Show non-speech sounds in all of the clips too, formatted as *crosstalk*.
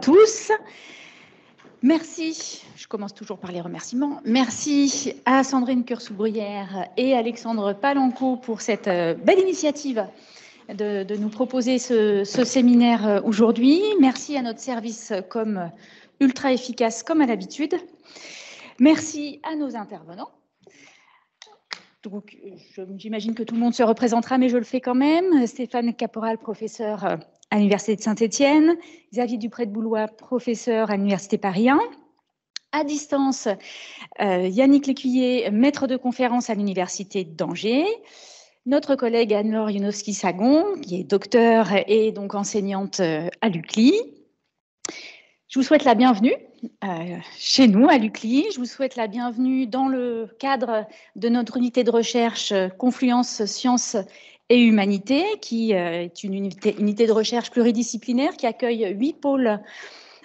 tous. Merci, je commence toujours par les remerciements. Merci à Sandrine Cœur-Soubrière et Alexandre Palanco pour cette euh, belle initiative de, nous proposer ce, séminaire euh, aujourd'hui. Merci à notre service comme ultra efficace comme à l'habitude. Merci à nos intervenants. Donc, j'imagine que tout le monde se représentera, mais je le fais quand même. Stéphane Caporal, professeur euh, à l'Université de Saint-Étienne, Xavier Dupré de Boulois, professeur à l'Université Paris 1. À distance, euh, Yannick Lécuyer, maître de conférence à l'Université d'Angers. Notre collègue Anne-Laure Younowski-Sagon, qui est docteur et donc enseignante euh, à l'UCLI. Je vous souhaite la bienvenue euh, chez nous à l'UCLI. Je vous souhaite la bienvenue dans le cadre de notre unité de recherche Confluence Sciences et Humanité, qui euh, est une unité, de recherche pluridisciplinaire qui accueille huit pôles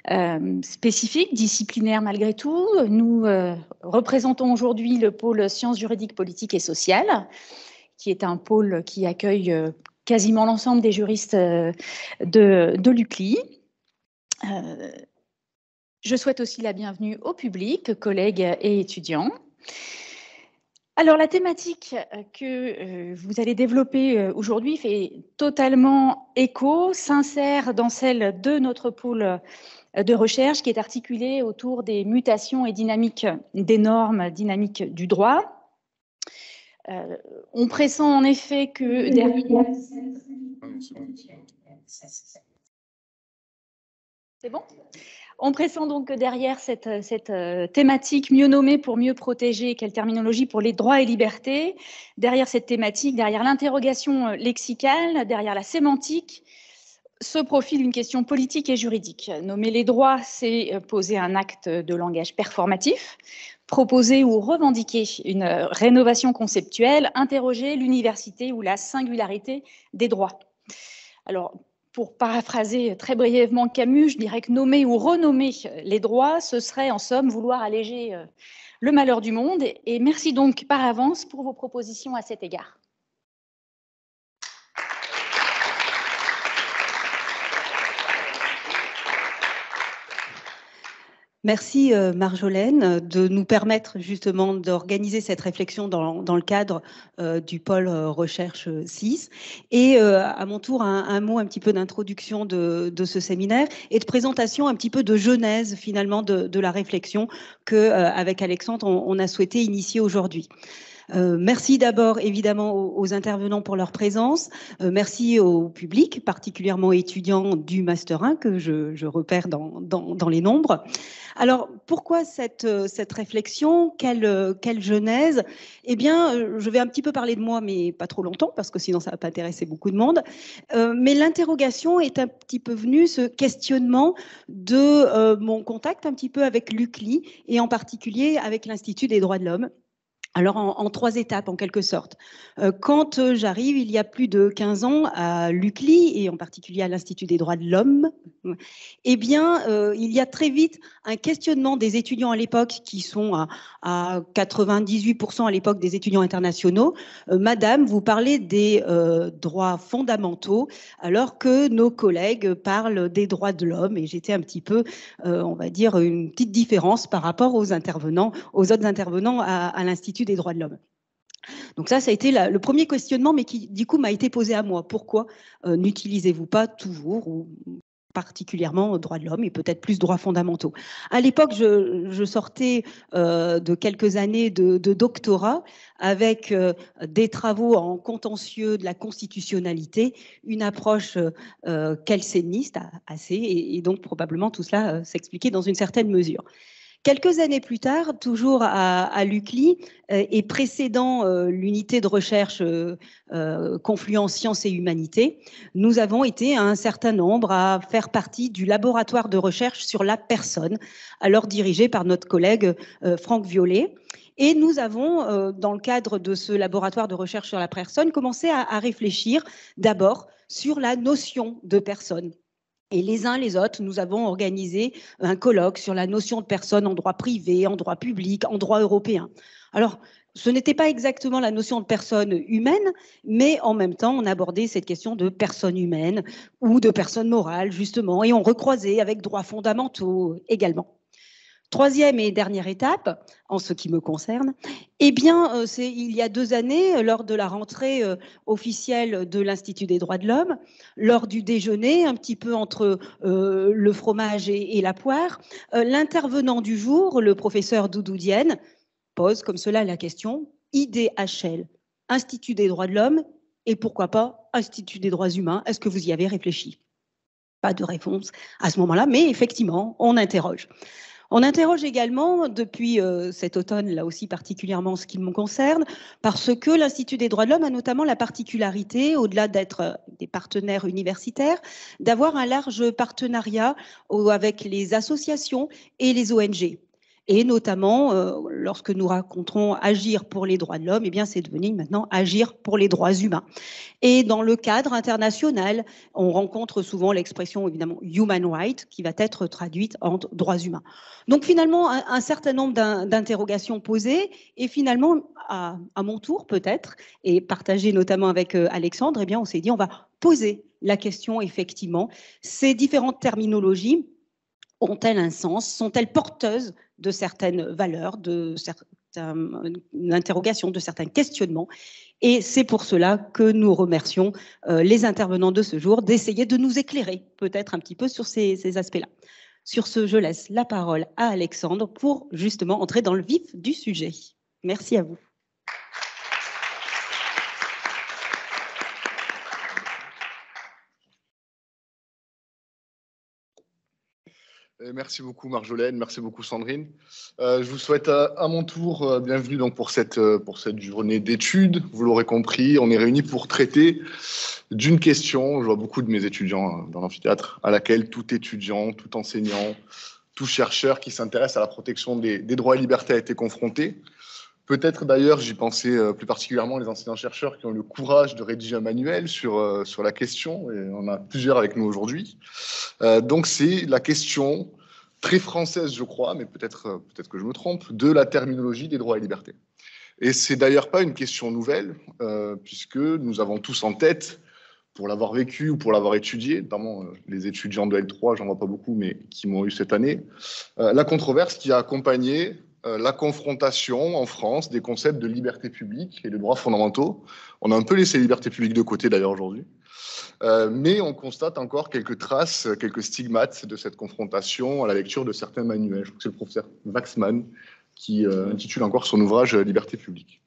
euh, spécifiques, disciplinaires malgré tout. Nous euh, représentons aujourd'hui le pôle sciences juridiques, politiques et sociales, qui est un pôle qui accueille quasiment l'ensemble des juristes de, de l'UCLI. Je souhaite aussi la bienvenue au public, collègues et étudiants. Alors la thématique euh, que euh, vous allez développer euh, aujourd'hui fait totalement écho, s'insère dans celle de notre pôle de recherche qui est articulée autour des mutations et dynamiques des normes, dynamiques du droit. on pressent en effet que C'est bon ah on pressent donc que derrière cette, euh, thématique mieux nommée pour mieux protéger, quelle terminologie pour les droits et libertés, derrière cette thématique, derrière l'interrogation euh, lexicale, derrière la sémantique, se profile une question politique et juridique. Nommer les droits, c'est euh, poser un acte de langage performatif, proposer ou revendiquer une rénovation conceptuelle, interroger l'université ou la singularité des droits. Alors, pour paraphraser très brièvement Camus, je dirais que nommer ou renommer les droits, ce serait en somme vouloir alléger euh, le malheur du monde. Et merci donc par avance pour vos propositions à cet égard. Merci euh, Marjolaine de nous permettre justement d'organiser cette réflexion dans, le cadre euh, du pôle euh, recherche 6. Et à mon tour, un, mot un petit peu d'introduction de, ce séminaire et de présentation un petit peu de genèse finalement de, la réflexion que avec Alexandre on a souhaité initier aujourd'hui. Euh, merci d'abord évidemment aux, intervenants pour leur présence. Euh, merci au public, particulièrement étudiants du Master 1 que je, repère dans, les nombres. Alors pourquoi cette, euh, cette réflexion quelle, quelle genèse Eh bien, je vais un petit peu parler de moi, mais pas trop longtemps, parce que sinon ça va pas intéresser beaucoup de monde. mais l'interrogation est un petit peu venue, ce questionnement de mon contact un petit peu avec l'UCLI et en particulier avec l'Institut des droits de l'homme alors en, trois étapes en quelque sorte. Euh, quand euh, j'arrive, il y a plus de 15 ans à l'UCLI et en particulier à l'Institut des droits de l'homme, *laughs* eh bien euh, il y a très vite un questionnement des étudiants à l'époque qui sont à, 98% à l'époque des étudiants internationaux. Madame, vous parlez des droits fondamentaux alors que nos collègues parlent des droits de l'homme et j'étais un petit peu, on va dire, une petite différence par rapport aux intervenants, aux autres intervenants à l'Institut des droits de l'homme. Donc ça, ça a été le premier questionnement, mais qui du coup m'a été posé à moi. Pourquoi euh, n'utilisez-vous pas toujours ou particulièrement euh, droits de l'homme et peut-être plus droits fondamentaux. À l'époque, je, sortais euh, de quelques années de, doctorat avec des travaux en contentieux de la constitutionnalité, une approche euh, calcéniste assez, et, et, donc probablement tout cela s'expliquait dans une certaine mesure. Quelques années plus tard, toujours à, l'UCLI euh, et précédant euh, l'unité de recherche euh, euh, Confluence Sciences et humanité, nous avons été un certain nombre à faire partie du laboratoire de recherche sur la personne, alors dirigé par notre collègue Franck Violet. Et nous avons, dans le cadre de ce laboratoire de recherche sur la personne, commencé à réfléchir d'abord sur la notion de personne. Et les uns les autres, nous avons organisé un colloque sur la notion de personne en droit privé, en droit public, en droit européen. Alors, ce n'était pas exactement la notion de personne humaine, mais en même temps, on abordait cette question de personne humaine ou de personne morale, justement, et on recroisait avec droits fondamentaux également. Troisième et dernière étape, en ce qui me concerne, eh bien, euh, c'est il y a deux années, euh, lors de la rentrée euh, officielle de l'Institut des droits de l'homme, lors du déjeuner, un petit peu entre le fromage et, la poire, l'intervenant du jour, le professeur Doudoudienne, pose comme cela la question IDHL, Institut des droits de l'homme, et pourquoi pas Institut des droits humains, est-ce que vous y avez réfléchi Pas de réponse à ce moment-là, mais effectivement, on interroge. On interroge également depuis euh, cet automne, là aussi particulièrement ce qui me concerne, parce que l'Institut des droits de l'homme a notamment la particularité, au-delà d'être euh, des partenaires universitaires, d'avoir un large partenariat avec les associations et les ONG. Et notamment, euh, lorsque nous raconterons agir pour les droits de l'homme, eh bien, c'est devenu maintenant agir pour les droits humains. Et dans le cadre international, on rencontre souvent l'expression, évidemment, human rights qui va être traduite en droits humains. Donc, finalement, un, certain nombre d'interrogations posées. Et finalement, à, mon tour, peut-être, et partagé notamment avec euh, Alexandre, eh bien, on s'est dit, on va poser la question, effectivement, ces différentes terminologies ont-elles un sens Sont-elles porteuses de certaines valeurs, de certaines interrogations, de certains questionnements Et c'est pour cela que nous remercions euh, les intervenants de ce jour d'essayer de nous éclairer peut-être un petit peu sur ces, ces aspects-là. Sur ce, je laisse la parole à Alexandre pour justement entrer dans le vif du sujet. Merci à vous. Euh, merci beaucoup Marjolaine, merci beaucoup Sandrine. Euh, je vous souhaite euh, à, mon tour bienvenue donc pour cette, pour cette journée d'études. Vous l'aurez compris, on est réunis pour traiter d'une question, je vois beaucoup de mes étudiants hein, dans l'amphithéâtre, à laquelle tout étudiant, tout enseignant, tout chercheur qui s'intéresse à la protection des droits et libertés a été confronté. Peut-être d'ailleurs, j'y pensais euh, plus particulièrement les enseignants-chercheurs qui ont le courage de rédiger un manuel sur, euh, sur la question, et on a plusieurs avec nous aujourd'hui. Euh, donc c'est la question très française, je crois, mais peut-être peut être que je me trompe, de la terminologie des droits et libertés. Et c'est d'ailleurs pas une question nouvelle, euh, puisque nous avons tous en tête, pour l'avoir vécu ou pour l'avoir étudié, notamment les étudiants de L3, j'en vois pas beaucoup, mais qui m'ont eu cette année, la controverse qui a accompagné euh, la confrontation en France des concepts de liberté publique et de droits fondamentaux. On a un peu laissé liberté publique de côté d'ailleurs aujourd'hui, euh, mais on constate encore quelques traces, quelques stigmates de cette confrontation à la lecture de certains manuels. Je crois que c'est le professeur Waxman qui euh, intitule encore son ouvrage Liberté publique.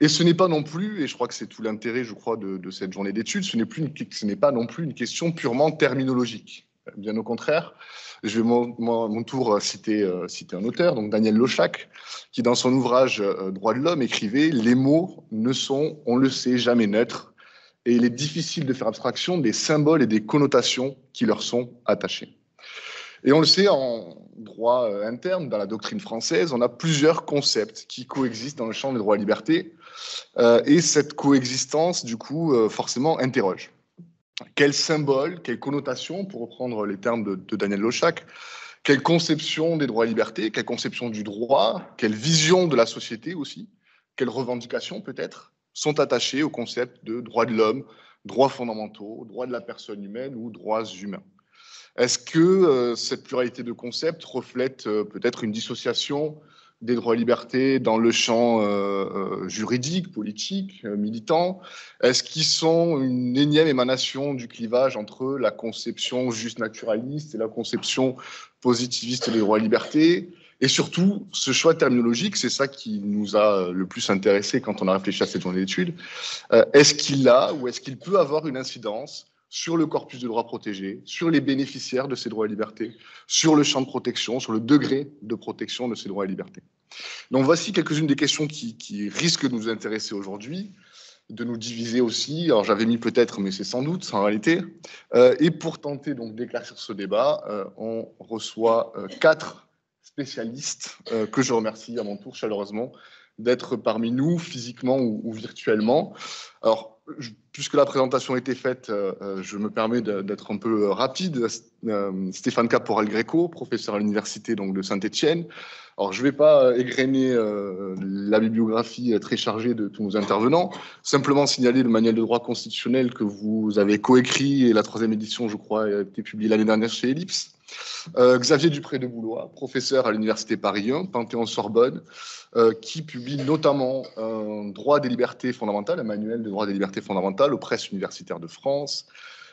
Et ce n'est pas non plus, et je crois que c'est tout l'intérêt, je crois, de, de cette journée d'études, ce n'est pas non plus une question purement terminologique. Bien au contraire. Je vais mon, mon, tour euh, citer, euh, un auteur, donc Daniel Lochac, qui dans son ouvrage euh, Droits Droit de l'homme écrivait Les mots ne sont, on le sait, jamais neutres, et il est difficile de faire abstraction des symboles et des connotations qui leur sont attachés. Et on le sait, en droit interne, dans la doctrine française, on a plusieurs concepts qui coexistent dans le champ des droits et libertés, et cette coexistence, du coup, forcément, interroge. Quel symbole, quelle connotation, pour reprendre les termes de, Daniel Lochac, quelle conception des droits et libertés, quelle conception du droit, quelle vision de la société aussi, quelles revendications peut-être sont attachées au concept de droits de l'homme, droits fondamentaux, droits de la personne humaine ou droits humains. Est-ce que euh, cette pluralité de concepts reflète euh, peut-être une dissociation des droits-libertés dans le champ euh, euh, juridique, politique, euh, militant Est-ce qu'ils sont une énième émanation du clivage entre la conception juste naturaliste et la conception positiviste des droits-libertés et surtout, ce choix terminologique, c'est ça qui nous a le plus intéressé quand on a réfléchi à cette journée d'études. Est-ce qu'il a ou est-ce qu'il peut avoir une incidence sur le corpus de droits protégés, sur les bénéficiaires de ces droits et libertés, sur le champ de protection, sur le degré de protection de ces droits et libertés. Donc voici quelques-unes des questions qui, risquent de nous intéresser aujourd'hui, de nous diviser aussi. Alors j'avais mis peut-être, mais c'est sans doute, en réalité. Euh, et pour tenter donc d'éclaircir ce débat, euh, on reçoit euh, quatre spécialistes que je remercie à mon tour chaleureusement d'être parmi nous physiquement ou, ou virtuellement. Alors puisque la présentation a été faite, euh, euh, je me permets d'être un peu euh, rapide. Stéphane Caporal Greco, professeur à l'université de Saint-Étienne. Alors, je ne vais pas égrener la bibliographie très chargée de tous nos intervenants, simplement signaler le manuel de droit constitutionnel que vous avez coécrit et la troisième édition, je crois, a été publiée l'année dernière chez Ellipse. Euh, Xavier Dupré de Boulois, professeur à l'Université Paris 1, Panthéon-Sorbonne, euh, qui publie notamment un droit des libertés fondamentales, manuel de droit des libertés fondamentales aux presses universitaires de France.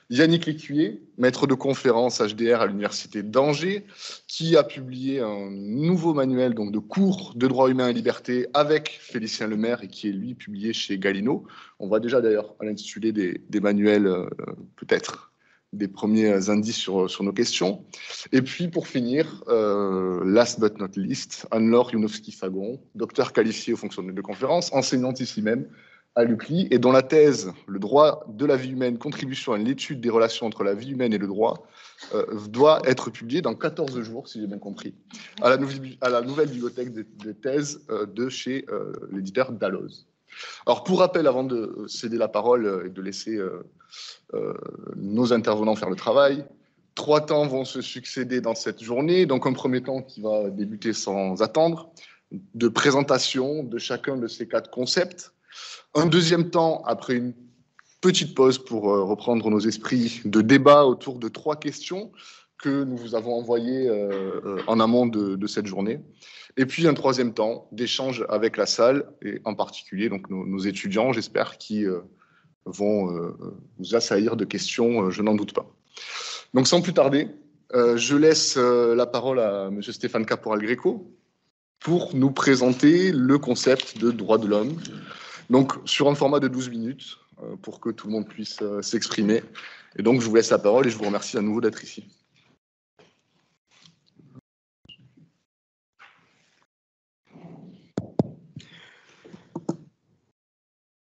Yannick Lécuyer, maître de conférence HDR à l'Université d'Angers, qui a publié un nouveau manuel donc, de cours de droit humain et liberté avec Félicien Lemaire et qui est lui publié chez Galino. On va déjà d'ailleurs à l'intitulé des, manuels euh, peut-être des premiers indices sur, nos questions. Et puis, pour finir, euh, last but not least, Anne-Laure Younowski-Fagon, docteur qualifié aux fonctions de conférence, enseignante ici même à l'UCLI, et dont la thèse « Le droit de la vie humaine, contribution à l'étude des relations entre la vie humaine et le droit euh, doit être publiée dans 14 jours, si j'ai bien compris, à la, à la nouvelle bibliothèque des, de thèses euh, de chez l'éditeur Dalloz. Alors, pour rappel, avant de céder la parole et de laisser euh, euh, nos intervenants faire le travail, trois temps vont se succéder dans cette journée. Donc, un premier temps qui va débuter sans attendre, de présentation de chacun de ces quatre concepts. Un deuxième temps, après une petite pause pour euh, reprendre nos esprits, de débat autour de trois questions que nous vous avons envoyé euh, en amont de, cette journée. Et puis un troisième temps d'échange avec la salle et en particulier donc nos, étudiants, j'espère, qui euh, vont euh, vous assaillir de questions, je n'en doute pas. Donc sans plus tarder, je laisse la parole à M. Stéphane Caporal Greco pour nous présenter le concept de droit de l'homme. Donc sur un format de 12 minutes pour que tout le monde puisse s'exprimer. Et donc je vous laisse la parole et je vous remercie à nouveau d'être ici.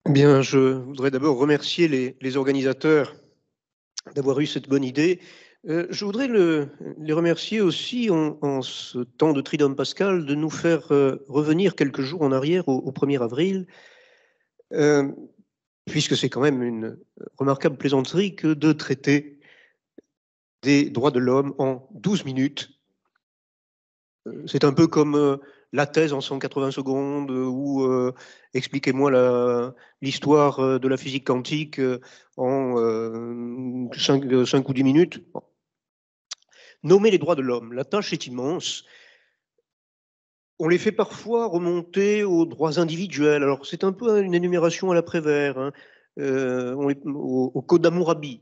Eh bien, je voudrais d'abord remercier les, organisateurs d'avoir eu cette bonne idée. Euh, je voudrais le, les remercier aussi en, ce temps de Tridome Pascal de nous faire euh, revenir quelques jours en arrière au, 1er avril, euh, puisque c'est quand même une remarquable plaisanterie que de traiter des droits de l'homme en 12 minutes. C'est un peu comme la thèse en 180 secondes euh, ou euh, expliquez-moi l'histoire euh, de la physique quantique en 5, ou 10 minutes. Nommer les droits de l'homme, la tâche est immense. On les fait parfois remonter aux droits individuels. Alors c'est un peu hein, une énumération à la Prévert, hein. au, Code d'Amourabi.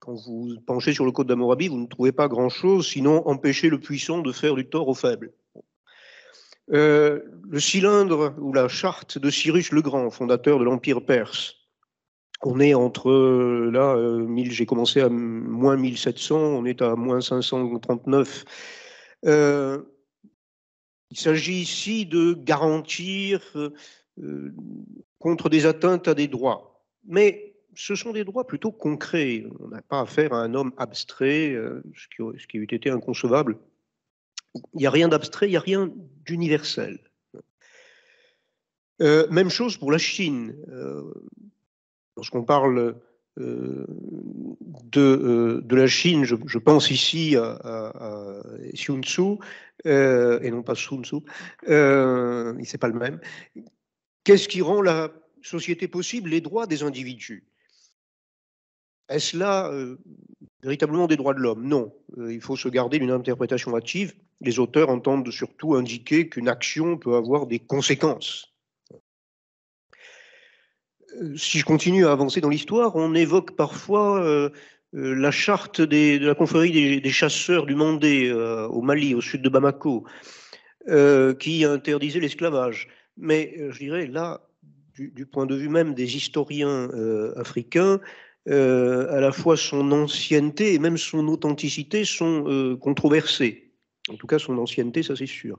Quand vous penchez sur le Code d'Amourabi, vous ne trouvez pas grand-chose, sinon empêcher le puissant de faire du tort aux faibles. Euh, le cylindre ou la charte de Cyrus le Grand, fondateur de l'Empire perse. On est entre, euh, là, euh, j'ai commencé à moins 1700, on est à moins 539. il s'agit ici de garantir contre des atteintes à des droits. Mais ce sont des droits plutôt concrets. On n'a pas affaire à un homme abstrait, ce ce qui eût été inconcevable il n'y a rien d'abstrait, il n'y a rien d'universel. Euh, même chose pour la Chine. Euh, lorsqu'on parle euh, de, la Chine, je, pense ici à, Xi à et non pas Sun Tzu, il c'est pas le même. Qu'est-ce qui rend la société possible Les droits des individus. Est-ce là véritablement des droits de l'homme Non. il faut se garder d'une interprétation active, les auteurs entendent surtout indiquer qu'une action peut avoir des conséquences. Euh, si je continue à avancer dans l'histoire, on évoque parfois euh, euh, la charte de la confrérie des, chasseurs du Mandé au Mali, au sud de Bamako, qui interdisait l'esclavage. Mais je dirais là, du, du, point de vue même des historiens africains, à la fois son ancienneté et même son authenticité sont controversées. En tout cas, son ancienneté, ça c'est sûr.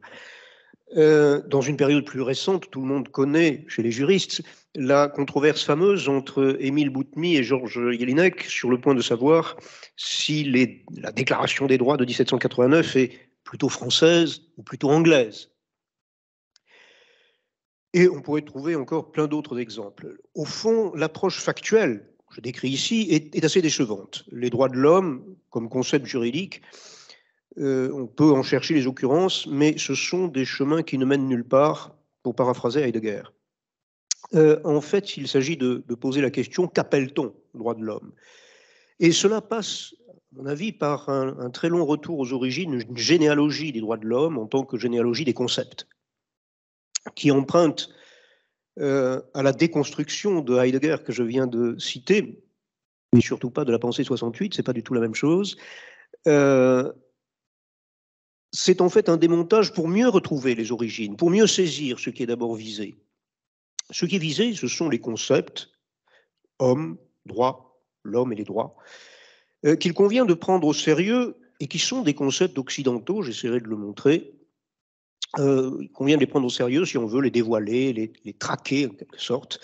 Euh, dans une période plus récente, tout le monde connaît, chez les juristes, la controverse fameuse entre Émile Boutmy et Georges Jelinek sur le point de savoir si la déclaration des droits de 1789 est plutôt française ou plutôt anglaise. Et on pourrait trouver encore plein d'autres exemples. Au fond, l'approche factuelle, que je décris ici, est assez décevante. Les droits de l'homme, comme concept juridique, euh, on peut en chercher les occurrences, mais ce sont des chemins qui ne mènent nulle part, pour paraphraser Heidegger. Euh, en fait, il s'agit de, poser la question qu'appelle-t-on droit de l'homme Et cela passe, à mon avis, par un, très long retour aux origines, une généalogie des droits de l'homme en tant que généalogie des concepts, qui emprunte euh, à la déconstruction de Heidegger que je viens de citer, mais surtout pas de la pensée 68, c'est pas du tout la même chose c'est en fait un démontage pour mieux retrouver les origines, pour mieux saisir ce qui est d'abord visé. Ce qui est visé, ce sont les concepts homme, droit, l'homme et les droits, euh, qu'il convient de prendre au sérieux et qui sont des concepts occidentaux, j'essaierai de le montrer. Euh, il convient de les prendre au sérieux si on veut les dévoiler, les, les traquer en quelque sorte.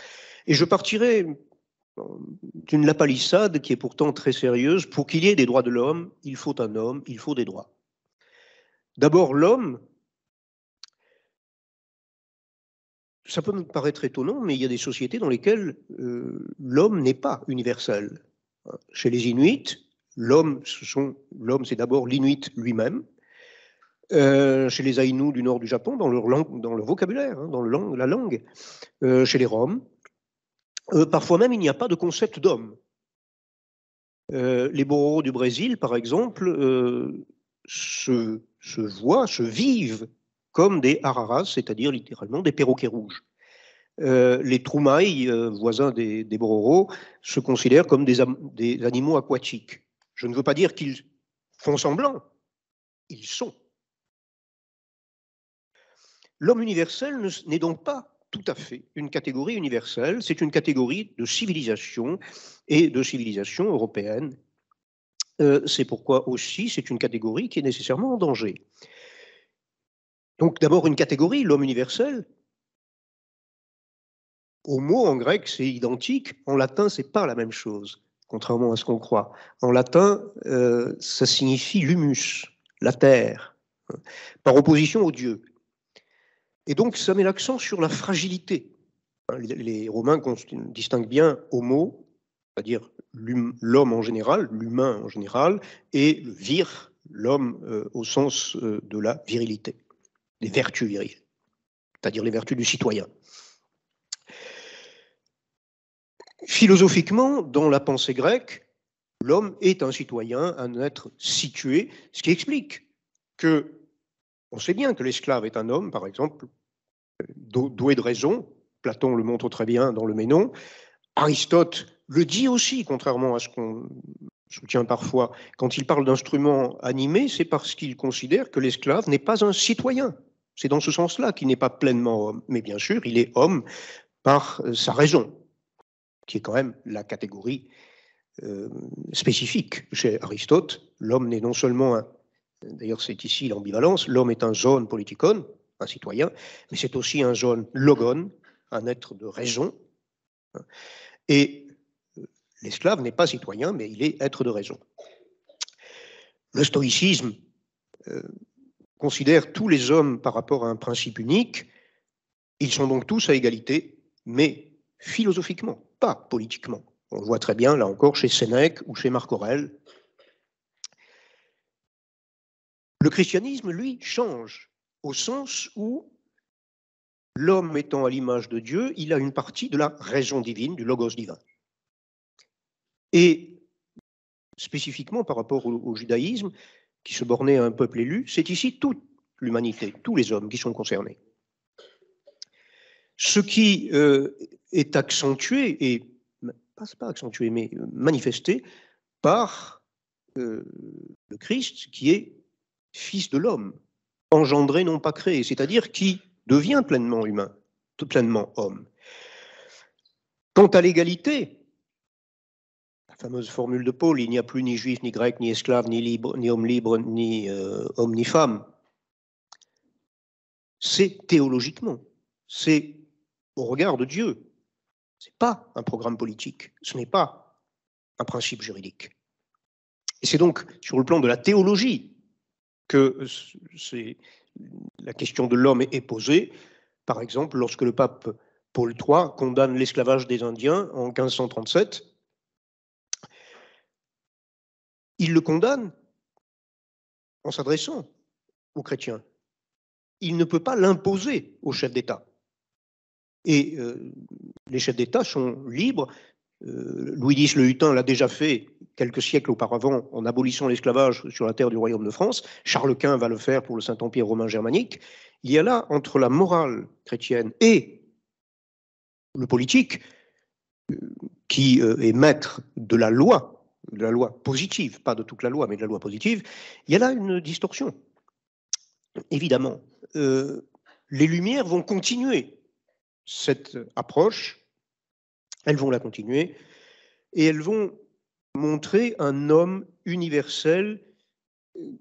Et je partirai euh, d'une lapalissade qui est pourtant très sérieuse. Pour qu'il y ait des droits de l'homme, il faut un homme, il faut des droits. D'abord, l'homme, ça peut nous paraître étonnant, mais il y a des sociétés dans lesquelles euh, l'homme n'est pas universel. Chez les Inuits, l'homme, c'est d'abord l'Inuit lui-même. Euh, chez les Aïnous du nord du Japon, dans leur, langue, dans vocabulaire, hein, dans la langue, euh, chez les Roms. parfois même, il n'y a pas de concept d'homme. les Bororo du Brésil, par exemple, se, voient, se vivent comme des hararas, c'est-à-dire littéralement des perroquets rouges. Euh, les troumailles euh, voisins des, des se considèrent comme des, des, animaux aquatiques. Je ne veux pas dire qu'ils font semblant, ils sont. L'homme universel n'est donc pas tout à fait une catégorie universelle, c'est une catégorie de civilisation et de civilisation européenne euh, c'est pourquoi aussi c'est une catégorie qui est nécessairement en danger. Donc d'abord une catégorie, l'homme universel. Au mot en grec, c'est identique. En latin, c'est pas la même chose, contrairement à ce qu'on croit. En latin, euh, ça signifie l'humus, la terre, hein, par opposition au dieu. Et donc, ça met l'accent sur la fragilité. Hein, les Romains distinguent bien homo, c'est-à-dire l'homme en général, l'humain en général, et le vir, l'homme euh, au sens euh, de la virilité, des vertus viriles, c'est-à-dire les vertus du citoyen. Philosophiquement, dans la pensée grecque, l'homme est un citoyen, un être situé, ce qui explique que, on sait bien que l'esclave est un homme, par exemple, euh, doué de raison, Platon le montre très bien dans le Ménon, Aristote le dit aussi, contrairement à ce qu'on soutient parfois. Quand il parle d'instrument animé, c'est parce qu'il considère que l'esclave n'est pas un citoyen. C'est dans ce sens-là qu'il n'est pas pleinement homme. Mais bien sûr, il est homme par euh, sa raison, qui est quand même la catégorie euh, spécifique chez Aristote. L'homme n'est non seulement un, d'ailleurs c'est ici l'ambivalence, l'homme est un zone politikon, un citoyen, mais c'est aussi un zone logon, un être de raison. Et L'esclave n'est pas citoyen, mais il est être de raison. Le stoïcisme euh, considère tous les hommes par rapport à un principe unique. Ils sont donc tous à égalité, mais philosophiquement, pas politiquement. On le voit très bien, là encore, chez Sénèque ou chez Marc Aurèle. Le christianisme, lui, change au sens où l'homme étant à l'image de Dieu, il a une partie de la raison divine, du logos divin. Et spécifiquement par rapport au, judaïsme, qui se bornait à un peuple élu, c'est ici toute l'humanité, tous les hommes qui sont concernés. Ce qui euh, est accentué, et pas, accentué, mais manifesté par euh, le Christ qui est fils de l'homme, engendré, non pas créé, c'est-à-dire qui devient pleinement humain, pleinement homme. Quant à l'égalité, fameuse formule de Paul, il n'y a plus ni juif, ni grec, ni esclave, ni libre, ni homme libre, ni euh, homme, ni femme. C'est théologiquement, c'est au regard de Dieu. Ce n'est pas un programme politique, ce n'est pas un principe juridique. Et c'est donc sur le plan de la théologie que la question de l'homme est posée. Par exemple, lorsque le pape Paul III condamne l'esclavage des Indiens en 1537, Il le condamne en s'adressant aux chrétiens. Il ne peut pas l'imposer aux chefs d'État. Et euh, les chefs d'État sont libres. Euh, Louis X le Hutin l'a déjà fait quelques siècles auparavant en abolissant l'esclavage sur la terre du royaume de France. Charles Quint va le faire pour le Saint-Empire romain germanique. Il y a là, entre la morale chrétienne et le politique, euh, qui est maître de la loi de la loi positive, pas de toute la loi, mais de la loi positive, il y a là une distorsion. Évidemment, euh, les Lumières vont continuer cette approche, elles vont la continuer, et elles vont montrer un homme universel euh,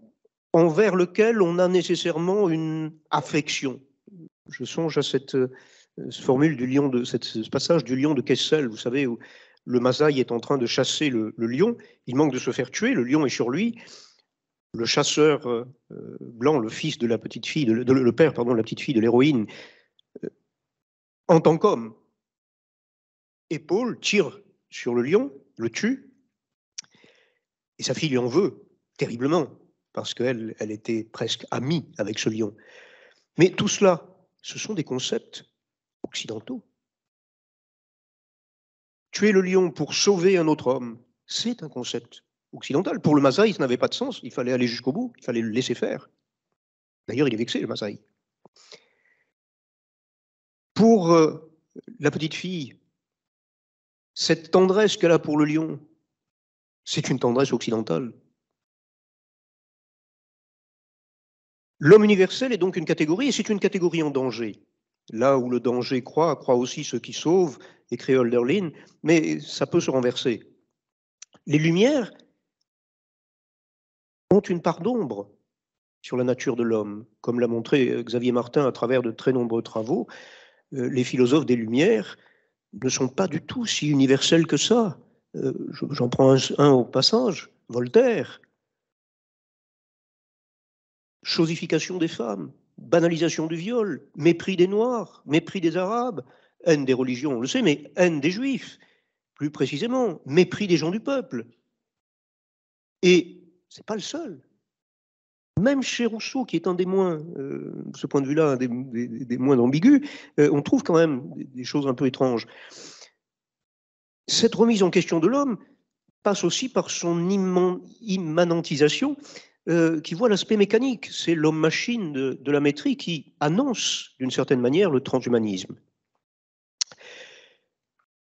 envers lequel on a nécessairement une affection. Je songe à cette euh, formule du lion de ce passage du lion de Kessel, vous savez, où le Mazaï est en train de chasser le, lion, il manque de se faire tuer, le lion est sur lui. Le chasseur euh, blanc, le fils de la petite fille, le père, pardon, de la petite fille de l'héroïne, euh, en tant qu'homme, épaule, tire sur le lion, le tue, et sa fille lui en veut terriblement, parce qu'elle elle était presque amie avec ce lion. Mais tout cela, ce sont des concepts occidentaux Tuer le lion pour sauver un autre homme, c'est un concept occidental. Pour le Maasai, ça n'avait pas de sens. Il fallait aller jusqu'au bout, il fallait le laisser faire. D'ailleurs, il est vexé, le Maasai. Pour euh, la petite fille, cette tendresse qu'elle a pour le lion, c'est une tendresse occidentale. L'homme universel est donc une catégorie, et c'est une catégorie en danger. Là où le danger croit, croit aussi ceux qui sauvent, écrit Hölderlin, mais ça peut se renverser. Les Lumières ont une part d'ombre sur la nature de l'homme, comme l'a montré Xavier Martin à travers de très nombreux travaux. Euh, les philosophes des Lumières ne sont pas du tout si universels que ça. Euh, j'en prends un au passage, Voltaire. Chosification des femmes, banalisation du viol, mépris des Noirs, mépris des Arabes, haine des religions, on le sait, mais haine des Juifs, plus précisément, mépris des gens du peuple. Et ce n'est pas le seul. Même chez Rousseau, qui est un des moins, euh, de ce point de vue-là, des, des, moins ambigus, euh, on trouve quand même des choses un peu étranges. Cette remise en question de l'homme passe aussi par son immanentisation, euh, qui voit l'aspect mécanique. C'est l'homme-machine de, la métrie qui annonce, d'une certaine manière, le transhumanisme.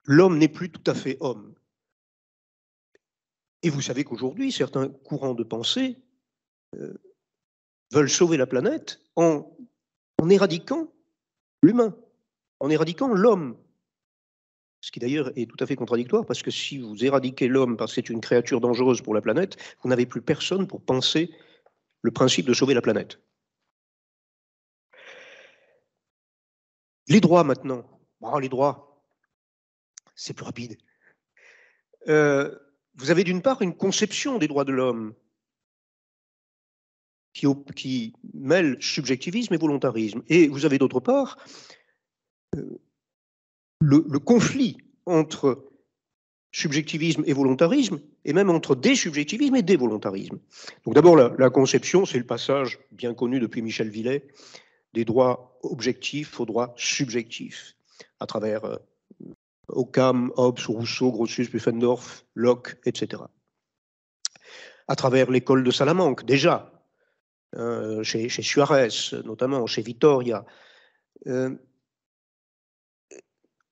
L'homme n'est plus tout à fait homme. Et vous savez qu'aujourd'hui, certains courants de pensée euh, veulent sauver la planète en, en éradiquant l'humain, en éradiquant l'homme. Ce qui d'ailleurs est tout à fait contradictoire, parce que si vous éradiquez l'homme parce que c'est une créature dangereuse pour la planète, vous n'avez plus personne pour penser le principe de sauver la planète. Les droits maintenant. les droits, c'est plus rapide. Euh, vous avez d'une part une conception des droits de l'homme qui, mêle subjectivisme et volontarisme. Et vous avez d'autre part euh, le, conflit entre subjectivisme et volontarisme, et même entre désubjectivisme et dévolontarisme. Donc d'abord, la, conception, c'est le passage bien connu depuis Michel Villet des droits objectifs aux droits subjectifs, à travers euh, Hobbes, Rousseau, Grotius, Buffendorf, Locke, etc. À travers l'école de Salamanque, déjà, euh, chez, Suarez notamment, chez Vittoria. Euh,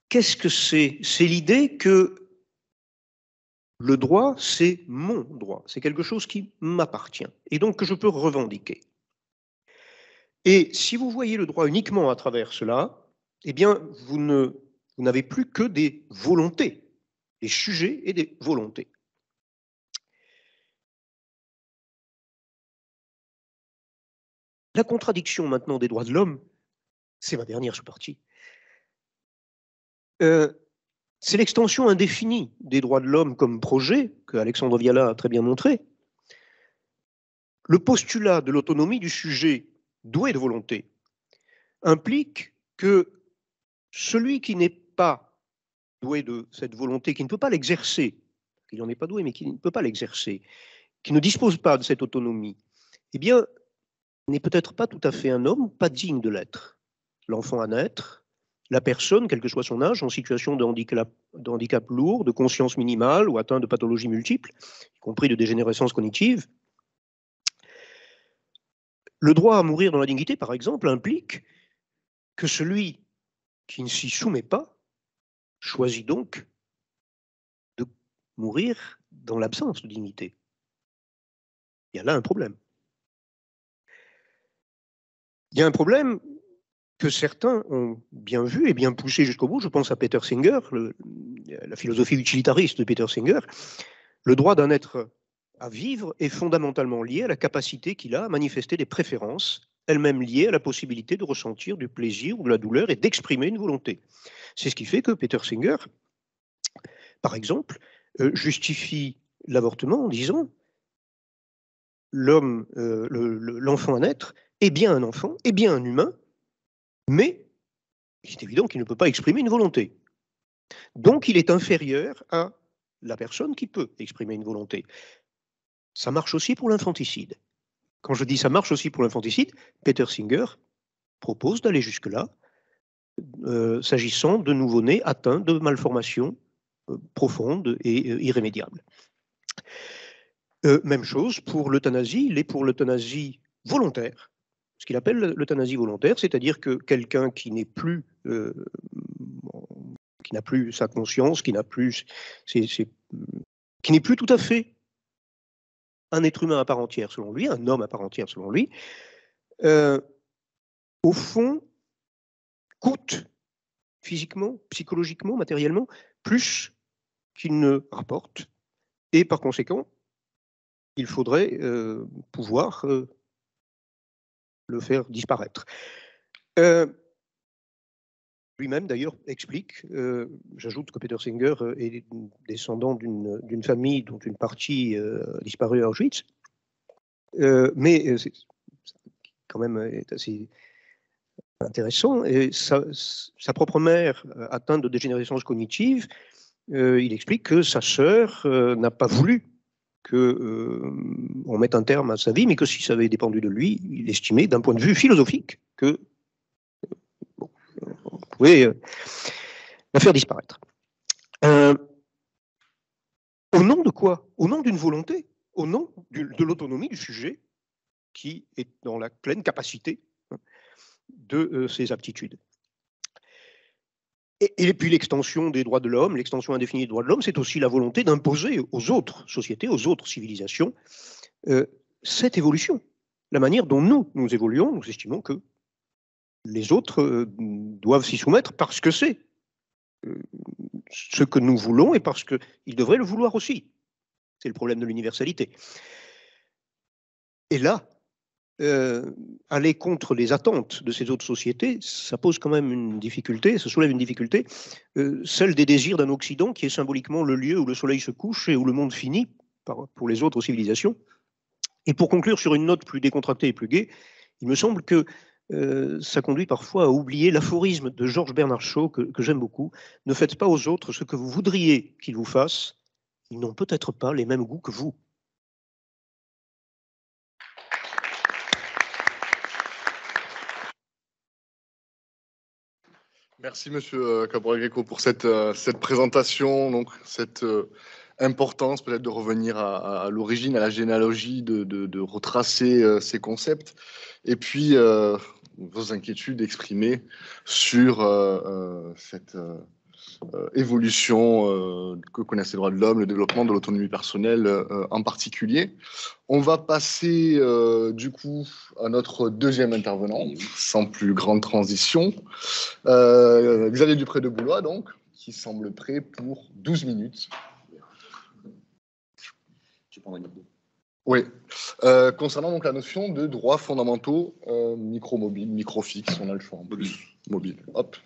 Qu'est-ce que c'est C'est l'idée que le droit, c'est mon droit, c'est quelque chose qui m'appartient et donc que je peux revendiquer. Et si vous voyez le droit uniquement à travers cela, eh bien, vous n'avez plus que des volontés, des sujets et des volontés. La contradiction maintenant des droits de l'homme, c'est ma dernière sous-partie, euh, c'est l'extension indéfinie des droits de l'homme comme projet, que Alexandre Viala a très bien montré. Le postulat de l'autonomie du sujet doué de volonté implique que celui qui n'est pas doué de cette volonté, qui ne peut pas l'exercer, qui n'en est pas doué, mais qui ne peut pas l'exercer, qui ne dispose pas de cette autonomie, eh bien, n'est peut-être pas tout à fait un homme, pas digne de l'être. L'enfant à naître, la personne, quel que soit son âge, en situation de handicap, de handicap lourd, de conscience minimale ou atteinte de pathologies multiples, y compris de dégénérescence cognitive. Le droit à mourir dans la dignité, par exemple, implique que celui qui ne s'y soumet pas choisit donc de mourir dans l'absence de dignité. Il y a là un problème. Il y a un problème que certains ont bien vu et bien poussé jusqu'au bout. Je pense à Peter Singer, la philosophie utilitariste de Peter Singer. Le droit d'un être à vivre est fondamentalement lié à la capacité qu'il a à manifester des préférences, elle-même liée à la possibilité de ressentir du plaisir ou de la douleur et d'exprimer une volonté. C'est ce qui fait que Peter Singer, par exemple, euh, justifie l'avortement en disant l'homme, euh, l'enfant à naître, est bien un enfant, est bien un humain, mais il est évident qu'il ne peut pas exprimer une volonté. Donc il est inférieur à la personne qui peut exprimer une volonté. Ça marche aussi pour l'infanticide. Quand je dis ça marche aussi pour l'infanticide, Peter Singer propose d'aller jusque-là, euh, s'agissant de nouveau-nés atteints de malformations euh, profondes et euh, irrémédiables. même chose pour l'euthanasie, il est pour l'euthanasie volontaire, ce qu'il appelle l'euthanasie volontaire, c'est-à-dire que quelqu'un qui n'est plus, euh, qui n'a plus sa conscience, qui n'a plus, qui n'est plus tout à fait un être humain à part entière selon lui, un homme à part entière selon lui, euh, au fond, coûte physiquement, psychologiquement, matériellement, plus qu'il ne rapporte, et par conséquent, il faudrait euh, pouvoir le faire disparaître. Euh, lui-même, d'ailleurs, explique, euh, j'ajoute que Peter Singer euh, est descendant d'une famille dont une partie a disparu à Auschwitz, mais c'est quand même est assez intéressant. Et sa, sa, propre mère, atteinte de dégénérescence cognitive, il explique que sa sœur n'a pas voulu qu'on euh, on mette un terme à sa vie, mais que si ça avait dépendu de lui, il estimait, d'un point de vue philosophique, que euh, pouvait euh, la faire disparaître. au nom de quoi Au nom d'une volonté, au nom de l'autonomie du sujet qui est dans la pleine capacité hein, de ses aptitudes. Et, puis l'extension des droits de l'homme, l'extension indéfinie des droits de l'homme, c'est aussi la volonté d'imposer aux autres sociétés, aux autres civilisations, euh, cette évolution, la manière dont nous, nous évoluons, nous estimons que les autres euh, doivent s'y soumettre parce que c'est euh, ce que nous voulons et parce qu'ils devraient le vouloir aussi. C'est le problème de l'universalité. Et là, euh, aller contre les attentes de ces autres sociétés, ça pose quand même une difficulté, ça soulève une difficulté, euh, celle des désirs d'un Occident qui est symboliquement le lieu où le soleil se couche et où le monde finit pour les autres civilisations. Et pour conclure sur une note plus décontractée et plus gaie, il me semble que euh, ça conduit parfois à oublier l'aphorisme de Georges Bernard Shaw que j'aime beaucoup. Ne faites pas aux autres ce que vous voudriez qu'ils vous fassent, ils n'ont peut-être pas les mêmes goûts que vous. Merci, monsieur euh, Cabral-Greco, pour cette, euh, cette, présentation, donc cette euh, importance peut-être de revenir à, l'origine, à la généalogie, de, de, retracer ces concepts. Et puis, vos inquiétudes exprimées sur cette, euh, évolution euh, que connaissent les droits de l'homme, le développement de l'autonomie personnelle euh, en particulier. On va passer du coup à notre deuxième intervenant, sans plus grande transition. Xavier Dupré de Boulois, donc, qui semble prêt pour 12 minutes. Oui. concernant donc la notion de droits fondamentaux micro-mobile, micro-fixe, on a le choix en plus. Mobile. Hop.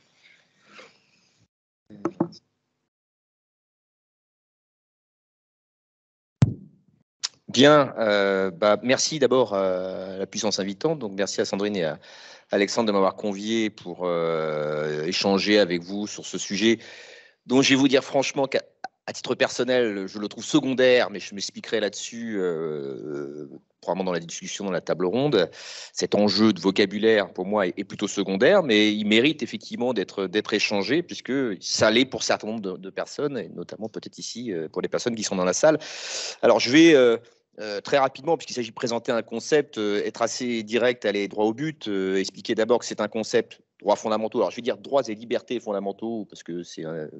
Bien, euh, bah, merci d'abord à euh, la puissance invitante, donc merci à Sandrine et à Alexandre de m'avoir convié pour euh, échanger avec vous sur ce sujet dont je vais vous dire franchement qu'à à titre personnel, je le trouve secondaire, mais je m'expliquerai là-dessus euh, probablement dans la discussion, dans la table ronde. Cet enjeu de vocabulaire, pour moi, est, plutôt secondaire, mais il mérite effectivement d'être échangé, puisque ça l'est pour certains nombre de, personnes, et notamment peut-être ici euh, pour les personnes qui sont dans la salle. Alors, je vais... Euh, très rapidement, puisqu'il s'agit de présenter un concept, être assez direct, aller droit au but, expliquer d'abord que c'est un concept droits fondamentaux. Alors, je vais dire droits et libertés fondamentaux, parce que c'est un euh,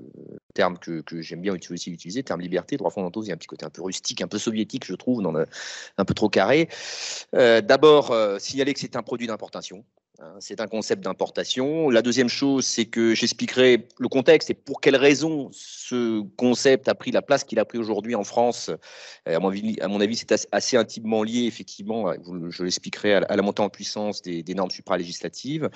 terme que, j'aime bien aussi utiliser, terme liberté, droits fondamentaux, il y a un petit côté un peu rustique, un peu soviétique, je trouve, un peu trop carré. Euh, d'abord, euh, signaler que c'est un produit d'importation. Hein, c'est un concept d'importation. La deuxième chose, c'est que j'expliquerai le contexte et pour quelles raisons ce concept a pris la place qu'il a pris aujourd'hui en France. Euh, à mon avis, c'est assez intimement lié, effectivement, je l'expliquerai à la montée en puissance des, normes supralégislatives.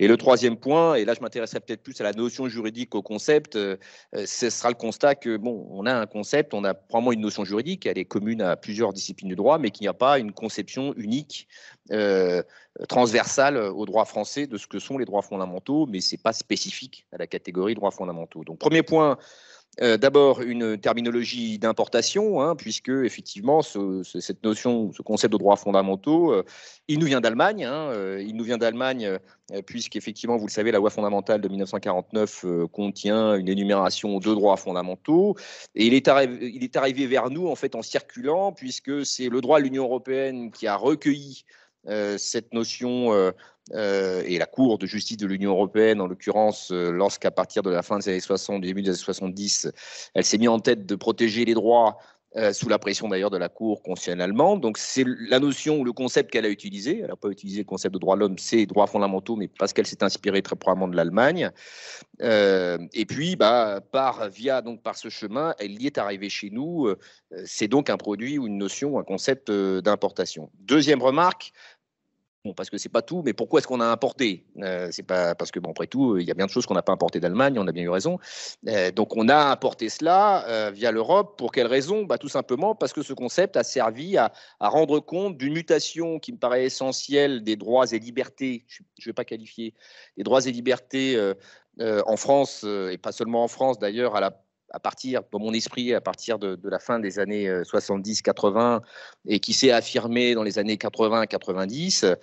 Et le troisième point, et là je m'intéresserai peut-être plus à la notion juridique au concept, euh, euh, ce sera le constat que, bon, on a un concept, on a probablement une notion juridique, elle est commune à plusieurs disciplines du droit, mais qu'il n'y a pas une conception unique euh, transversale aux droits français de ce que sont les droits fondamentaux, mais ce n'est pas spécifique à la catégorie droits fondamentaux. Donc, premier point, euh, d'abord une terminologie d'importation, hein, puisque effectivement ce, cette notion, ce concept de droits fondamentaux, euh, il nous vient d'Allemagne. Hein, il nous vient d'Allemagne puisqu'effectivement, vous le savez, la loi fondamentale de 1949 contient une énumération de droits fondamentaux. Et il est, arrivé, il est arrivé vers nous en fait en circulant, puisque c'est le droit de l'Union européenne qui a recueilli euh, cette notion euh, euh, et la Cour de justice de l'Union européenne, en l'occurrence, lorsqu'à partir de la fin des années 60, début des années 70, elle s'est mise en tête de protéger les droits sous la pression d'ailleurs de la Cour constitutionnelle allemande. Donc c'est la notion ou le concept qu'elle a utilisé. Elle n'a pas utilisé le concept de droit de l'homme, c'est droits fondamentaux, mais parce qu'elle s'est inspirée très probablement de l'Allemagne. et puis, bah, par via donc par ce chemin, elle y est arrivée chez nous. c'est donc un produit ou une notion, un concept d'importation. Deuxième remarque, parce que c'est pas tout, mais pourquoi est-ce qu'on a importé euh, C'est pas parce que bon, après tout, il y a bien de choses qu'on n'a pas importées d'Allemagne, on a bien eu raison. Euh, donc on a importé cela euh, via l'Europe. Pour quelle raison bah, tout simplement parce que ce concept a servi à, rendre compte d'une mutation qui me paraît essentielle des droits et libertés. Je ne vais pas qualifier des droits et libertés en France et pas seulement en France d'ailleurs à la à partir, dans mon esprit, à partir de, la fin des années 70-80 euh, et qui s'est affirmé dans les années 80-90.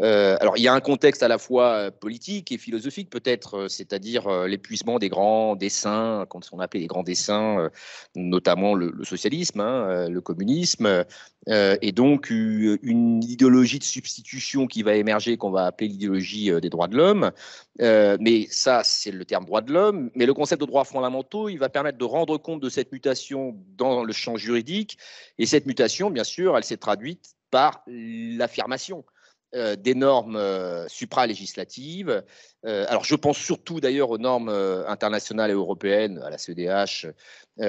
Euh, alors, il y a un contexte à la fois euh, politique et philosophique, peut-être, c'est-à-dire l'épuisement des grands dessins, comme on appelait les grands dessins, notamment le, socialisme, hein, le communisme, et donc une idéologie de substitution qui va émerger, qu'on va appeler l'idéologie des droits de l'homme. mais ça, c'est le terme droit de l'homme. Mais le concept de droits fondamentaux, il va permettre de rendre compte de cette mutation dans le champ juridique. Et cette mutation, bien sûr, elle s'est traduite par l'affirmation euh, des normes euh, supralégislatives. Euh, alors, je pense surtout d'ailleurs aux normes internationales et européennes, à la CEDH,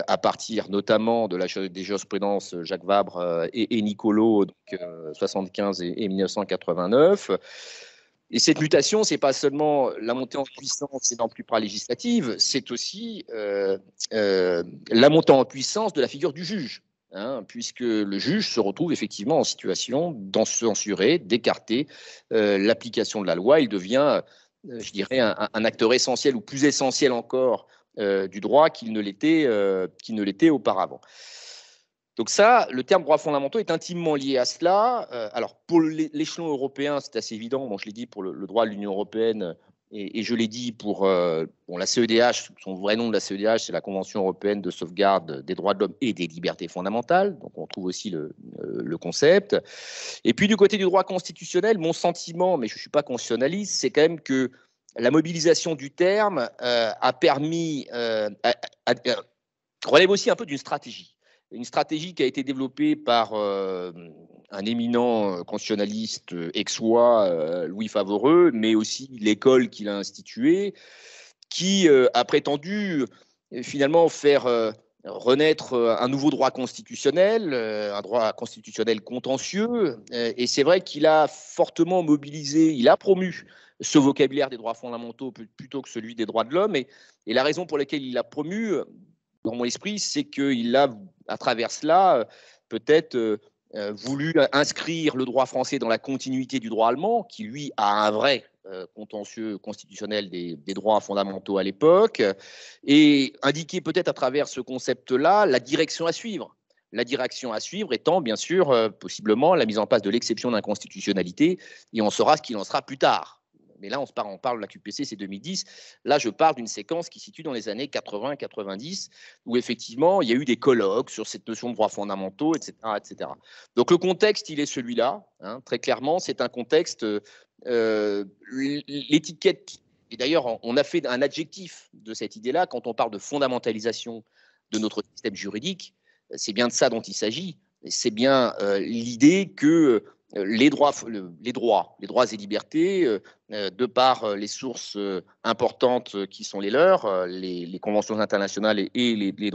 à partir notamment de la, des jurisprudences Jacques Vabre et, Nicolo, donc 75 et 1989. Et cette mutation, ce n'est pas seulement la montée en puissance et dans plus législative, c'est aussi euh, euh, la montée en puissance de la figure du juge, hein, puisque le juge se retrouve effectivement en situation d'en censurer, d'écarter euh, l'application de la loi. Il devient, je dirais, un, acteur essentiel ou plus essentiel encore du droit qu'il ne l'était l'était auparavant. Donc ça, le terme droit fondamentaux est intimement lié à cela. Euh, alors pour l'échelon européen, c'est assez évident. Bon, je l'ai dit pour le, droit de l'Union européenne euh, et, je l'ai dit pour euh, la CEDH. Son vrai nom de la CEDH, c'est la Convention européenne de sauvegarde des droits de l'homme et des libertés fondamentales. Donc on trouve aussi le, concept. Et puis du côté du droit constitutionnel, mon sentiment, mais je ne suis pas constitutionnaliste, c'est quand même que la mobilisation du terme a permis, relève aussi un peu d'une stratégie une stratégie qui a été développée par euh, un éminent euh, constitutionnaliste aixois, euh, Louis Favoreux, mais aussi l'école qu'il a instituée, qui a prétendu finalement faire renaître un nouveau droit constitutionnel, un droit constitutionnel contentieux. Et c'est vrai qu'il a fortement mobilisé, il a promu ce vocabulaire des droits fondamentaux plutôt que celui des droits de l'homme. Et, et la raison pour laquelle il l'a promu, dans mon esprit, c'est qu'il a à travers cela, euh, peut-être euh, euh, voulu inscrire le droit français dans la continuité du droit allemand, qui lui a un vrai contentieux constitutionnel des, droits fondamentaux à l'époque, et indiquer peut-être à travers ce concept-là la direction à suivre. La direction à suivre étant bien sûr possiblement la mise en place de l'exception d'inconstitutionnalité, et on saura ce qu'il en sera plus tard mais là on, parle, de la QPC, c'est 2010. Là, je parle d'une séquence qui se situe dans les années 80-90, où effectivement, il y a eu des colloques sur cette notion de droits fondamentaux, etc. etc. Donc le contexte, il est celui-là. Hein, très clairement, c'est un contexte... Euh, l'étiquette et d'ailleurs, on a fait un adjectif de cette idée-là quand on parle de fondamentalisation de notre système juridique. C'est bien de ça dont il s'agit. C'est bien euh, l'idée que euh, les droits, les droits, et libertés, euh, euh, de par les sources importantes qui sont les leurs, les, conventions internationales et, les, le,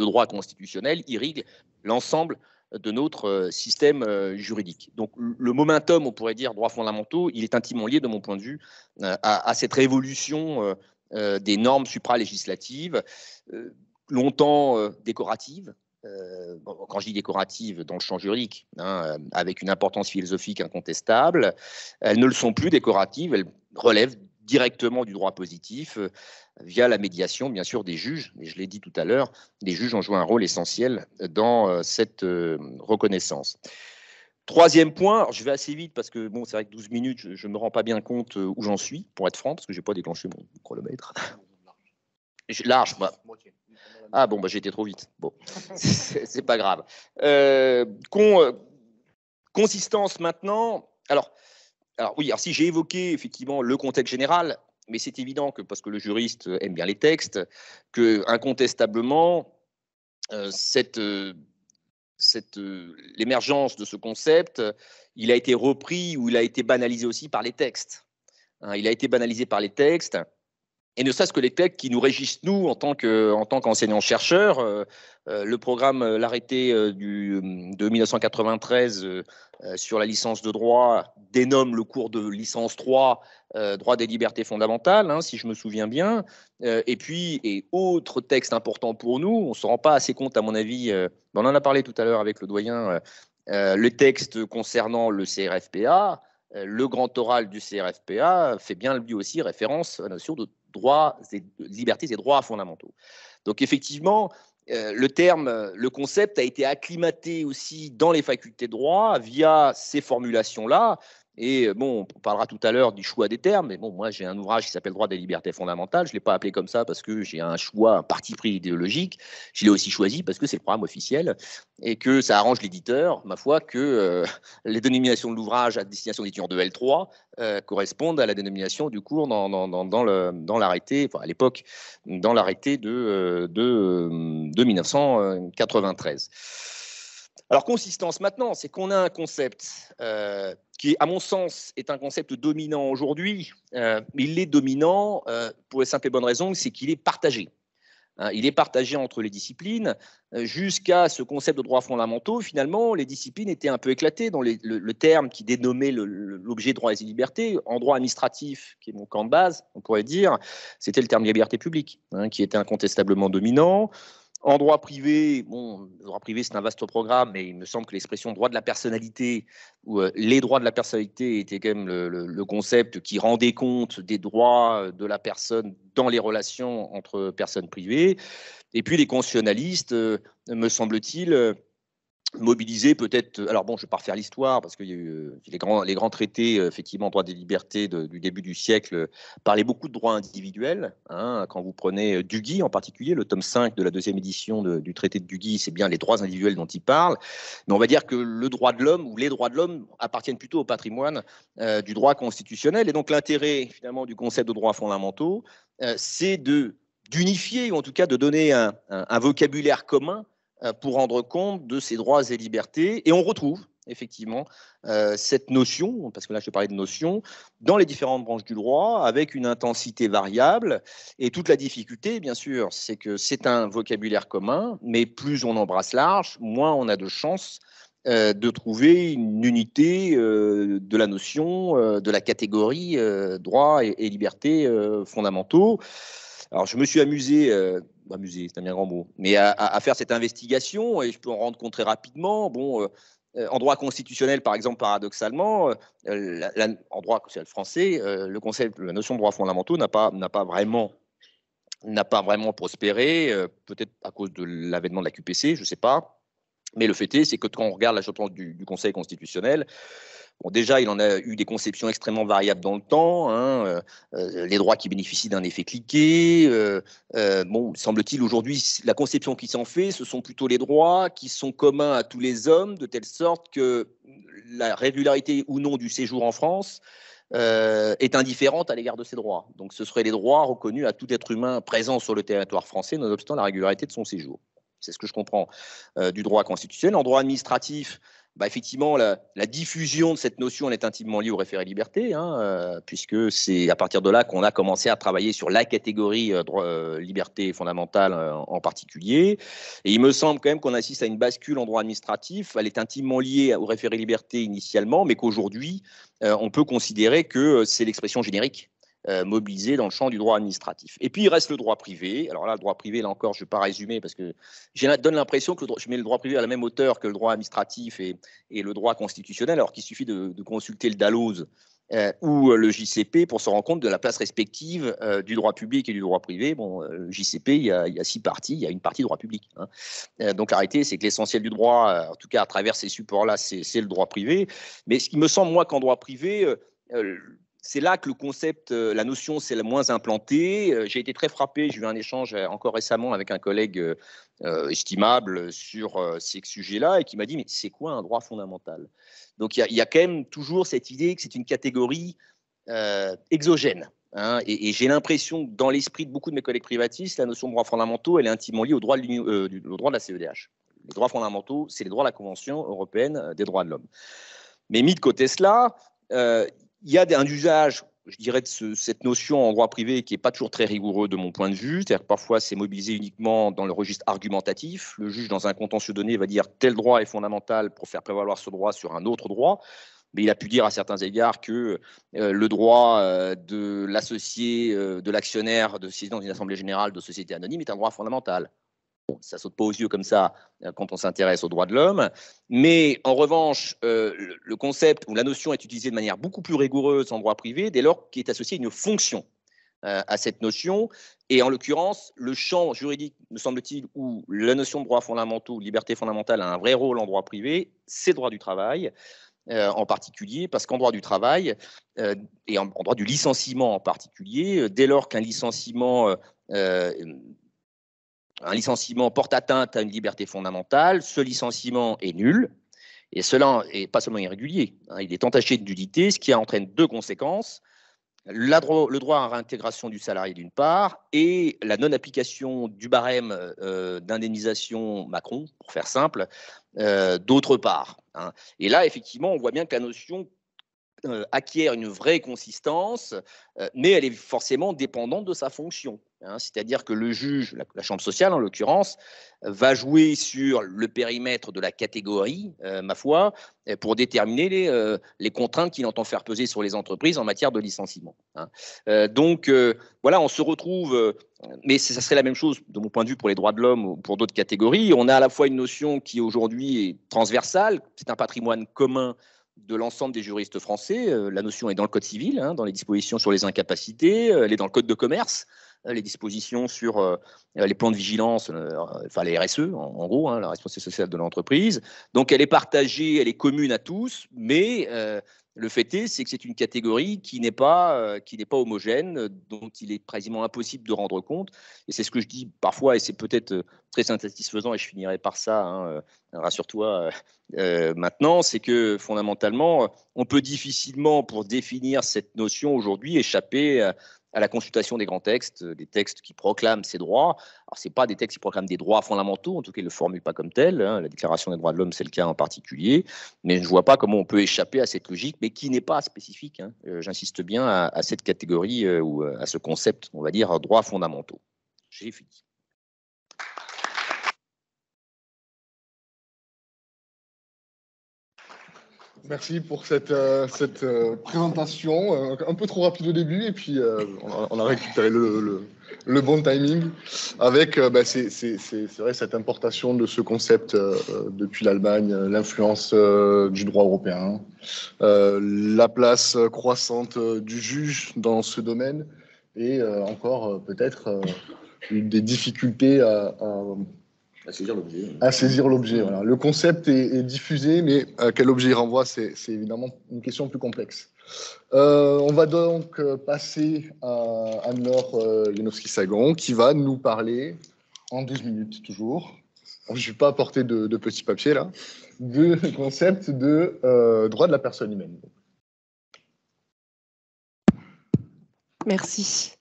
droit constitutionnel, irriguent l'ensemble de notre système juridique. Donc le momentum, on pourrait dire, droits fondamentaux, il est intimement lié, de mon point de vue, à, à cette révolution des normes supralégislatives, longtemps décoratives, euh, bon, quand je dis décorative, dans le champ juridique, hein, euh, avec une importance philosophique incontestable, elles ne le sont plus décoratives, elles relèvent directement du droit positif euh, via la médiation, bien sûr, des juges. Mais je l'ai dit tout à l'heure, les juges ont joué un rôle essentiel dans cette reconnaissance. Troisième point, je vais assez vite parce que bon, c'est vrai que 12 minutes, je ne me rends pas bien compte où j'en suis, pour être franc, parce que je n'ai pas déclenché mon chronomètre. Large, moi. Ah bon, bah, j'ai été trop vite. Bon, *laughs* c'est pas grave. Euh, euh, consistance maintenant. Alors, oui, alors si j'ai évoqué effectivement le contexte général, mais c'est évident que parce que le juriste aime bien les textes, que incontestablement euh, cette l'émergence de ce concept, il a été repris ou il a été banalisé aussi par les textes. Hein. il a été banalisé par les textes et ne serait-ce que les textes qui nous régissent, nous, en tant qu'enseignants-chercheurs. chercheur, euh, le programme, euh, l'arrêté euh, du de 1993 sur la licence de droit dénomme le cours de licence 3 droit des libertés fondamentales, hein, si je me souviens bien. et puis, et autre texte important pour nous, on ne se rend pas assez compte, à mon avis, on en a parlé tout à l'heure avec le doyen, le texte concernant le CRFPA, euh, le grand oral du CRFPA fait bien lui aussi référence à la notion de droits et libertés et droits fondamentaux. Donc effectivement, euh, le terme, euh, le concept a été acclimaté aussi dans les facultés de droit via ces formulations-là, et euh, bon, on parlera tout à l'heure du choix des termes, mais bon, moi j'ai un ouvrage qui s'appelle Droit des libertés fondamentales. Je ne l'ai pas appelé comme ça parce que j'ai un choix, un parti pris idéologique. Je l'ai aussi choisi parce que c'est le programme officiel et que ça arrange l'éditeur, ma foi, que euh, *laughs* les dénominations de l'ouvrage à destination d'étudiants de L3 euh, correspondent à la dénomination du cours dans, dans, dans, l'arrêté, enfin à l'époque, dans l'arrêté de, de 1993. Alors, consistance maintenant, c'est qu'on a un concept euh, qui, à mon sens, est un concept dominant aujourd'hui. Euh, il est dominant euh, pour la simple et bonne raison, c'est qu'il est partagé. Hein, il est partagé entre les disciplines. Euh, jusqu'à ce concept de droits fondamentaux, finalement, les disciplines étaient un peu éclatées dans le, terme qui dénommait l'objet droits et libertés. En droit administratif, qui est mon camp de base, on pourrait dire, c'était le terme liberté publique, hein, qui était incontestablement dominant. En droit privé, bon, droit privé, c'est un vaste programme, mais il me semble que l'expression droit de la personnalité ou euh, les droits de la personnalité était quand même le, concept qui rendait compte des droits euh, de la personne dans les relations entre personnes privées. Et puis les constitutionnalistes, euh, me semble-t-il, mobiliser peut-être. Euh, alors bon, je ne vais pas refaire l'histoire parce que y a eu, euh, les, grands, les grands traités, euh, effectivement, droit des libertés du début du siècle, parlaient beaucoup de droits individuels. Hein. Quand vous prenez Dugui en particulier, le tome 5 de la deuxième édition du traité de Dugui, c'est bien les droits individuels dont il parle. Mais on va dire que le droit de l'homme ou les droits de l'homme appartiennent plutôt au patrimoine du droit constitutionnel. Et donc l'intérêt finalement du concept de droits fondamentaux, c'est de d'unifier ou en tout cas de donner un vocabulaire commun euh, pour rendre compte de ses droits et libertés. Et on retrouve effectivement euh, cette notion, parce que là je parlais de notion, dans les différentes branches du droit, avec une intensité variable. Et toute la difficulté, bien sûr, c'est que c'est un vocabulaire commun, mais plus on embrasse large, moins on a de chances euh, de trouver une unité de la notion, de la catégorie droits et libertés fondamentaux. Alors, je me suis amusé, euh, amusé, c'est un bien grand mot, mais à, faire cette investigation et je peux en rendre compte très rapidement. Bon, euh, euh, en droit constitutionnel, par exemple, paradoxalement, en droit constitutionnel français, le concept, la notion de droits fondamentaux n'a pas, n'a pas vraiment n'a pas vraiment prospéré, peut-être à cause de l'avènement de la QPC, je ne sais pas. Mais le fait est, c'est que quand on regarde la jurisprudence du, du Conseil constitutionnel, déjà, il en a eu des conceptions extrêmement variables dans le temps. Hein, euh, euh, les droits qui bénéficient d'un effet cliqué. Euh, bon, semble-t-il, aujourd'hui, la conception qui s'en fait, ce sont plutôt les droits qui sont communs à tous les hommes, de telle sorte que la régularité ou non du séjour en France est indifférente à l'égard de ces droits. Donc, ce seraient les droits reconnus à tout être humain présent sur le territoire français, nonobstant la régularité de son séjour. C'est ce que je comprends du droit constitutionnel. En droit administratif, bah, effectivement, la, diffusion de cette notion, est intimement liée au référé liberté, hein, euh, puisque c'est à partir de là qu'on a commencé à travailler sur la catégorie euh, droit, euh, liberté fondamentale en particulier. Et il me semble quand même qu'on assiste à une bascule en droit administratif. Elle est intimement liée au référé liberté initialement, mais qu'aujourd'hui, on peut considérer que c'est l'expression générique euh, mobilisé mobilisés dans le champ du droit administratif. Et puis il reste le droit privé. Alors là, le droit privé, là encore, je ne vais pas résumer parce que je donne l'impression que je mets le droit privé à la même hauteur que le droit administratif et, et le droit constitutionnel, alors qu'il suffit de, consulter le Dalloz euh, ou euh, le JCP pour se rendre compte de la place respective du droit public et du droit privé. Bon, le JCP, il y, a, il y, a, six parties, il y a une partie droit public. Hein. Euh, donc l'arrêté, c'est que l'essentiel du droit, en tout cas à travers ces supports-là, c'est le droit privé. Mais ce qui me semble, moi, qu'en droit privé, c'est là que le concept, euh, la notion c'est la moins implantée. Euh, j'ai été très frappé, j'ai eu un échange euh, encore récemment avec un collègue estimable sur ces sujets-là et qui m'a dit mais c'est quoi un droit fondamental Donc il y, a quand même toujours cette idée que c'est une catégorie exogène. Hein, et, j'ai l'impression que dans l'esprit de beaucoup de mes collègues privatistes, la notion de droits fondamentaux, elle est intimement liée au droit de, la CEDH. Les droits fondamentaux, c'est les droits de la Convention européenne des droits de l'homme. Mais mis de côté cela, il y a un usage je dirais, de cette notion en droit privé qui n'est pas toujours très rigoureux de mon point de vue. C'est-à-dire que parfois, c'est mobilisé uniquement dans le registre argumentatif. Le juge, dans un contentieux donné, va dire tel droit est fondamental pour faire prévaloir ce droit sur un autre droit. Mais il a pu dire à certains égards que euh, le droit euh, de l'associé, euh, de l'actionnaire, de siéger dans une assemblée générale de société anonyme est un droit fondamental ça saute pas aux yeux comme ça euh, quand on s'intéresse aux droits de l'homme, mais en revanche, euh, le concept ou la notion est utilisée de manière beaucoup plus rigoureuse en droit privé dès lors qu'il est associé une fonction euh, à cette notion. Et en l'occurrence, le champ juridique, me semble-t-il, où la notion de droits fondamentaux, liberté fondamentale a un vrai rôle en droit privé, c'est droit du travail. en particulier, parce qu'en droit du travail et en, droit du licenciement en particulier, dès lors qu'un licenciement un licenciement porte atteinte à une liberté fondamentale. Ce licenciement est nul. Et cela est pas seulement irrégulier, hein, il est entaché de nudité, ce qui entraîne deux conséquences. le droit à réintégration du salarié d'une part et la non-application du barème euh, d'indemnisation Macron, pour faire simple, euh, d'autre part. Hein. Et là, effectivement, on voit bien que la notion euh, acquiert une vraie consistance, mais elle est forcément dépendante de sa fonction. Hein, c'est-à-dire que le juge, la, chambre sociale en l'occurrence, va jouer sur le périmètre de la catégorie, euh, ma foi, euh, pour déterminer euh, les, contraintes qu'il entend faire peser sur les entreprises en matière de licenciement. Hein. donc voilà, on se retrouve, mais ça serait la même chose de mon point de vue pour les droits de l'homme ou pour d'autres catégories. On a à la fois une notion qui aujourd'hui est transversale, c'est un patrimoine commun de l'ensemble des juristes français. la notion est dans le Code civil, hein, dans les dispositions sur les incapacités, elle est dans le Code de commerce les dispositions sur euh, les plans de vigilance, euh, enfin les RSE en, gros, hein, la responsabilité sociale de l'entreprise. Donc elle est partagée, elle est commune à tous, mais euh, le fait est, c'est que c'est une catégorie qui n'est pas, qui n'est pas homogène, dont il est quasiment impossible de rendre compte. Et c'est ce que je dis parfois, et c'est peut-être très satisfaisant, et je finirai par ça, hein, rassure-toi maintenant, c'est que fondamentalement, on peut difficilement, pour définir cette notion aujourd'hui, échapper à la consultation des grands textes, euh, des textes qui proclament ces droits. Alors, ce pas des textes qui proclament des droits fondamentaux, en tout cas, ils ne le formulent pas comme tel. Hein. La Déclaration des droits de l'homme, c'est le cas en particulier. Mais je ne vois pas comment on peut échapper à cette logique, mais qui n'est pas spécifique, hein. euh, j'insiste bien, à, cette catégorie euh, ou à ce concept, on va dire, droits fondamentaux. J'ai fini. Merci pour cette, euh, euh, présentation, euh, un peu trop rapide au début, et puis on a, récupéré le, bon timing avec, bah, vrai, cette importation de ce concept depuis l'Allemagne, l'influence du droit européen, la place croissante du juge dans ce domaine, et encore peut-être des difficultés à Hein. À saisir l'objet. voilà. Le concept est, diffusé, mais à euh, quel objet il renvoie, c'est évidemment une question plus complexe. Euh, on va donc euh, passer à Anne-Laure Janowski-Sagon, qui va nous parler, en 12 minutes toujours, je ne vais pas apporter de, petits papiers là, du *laughs* concept de droit de la personne humaine. Merci.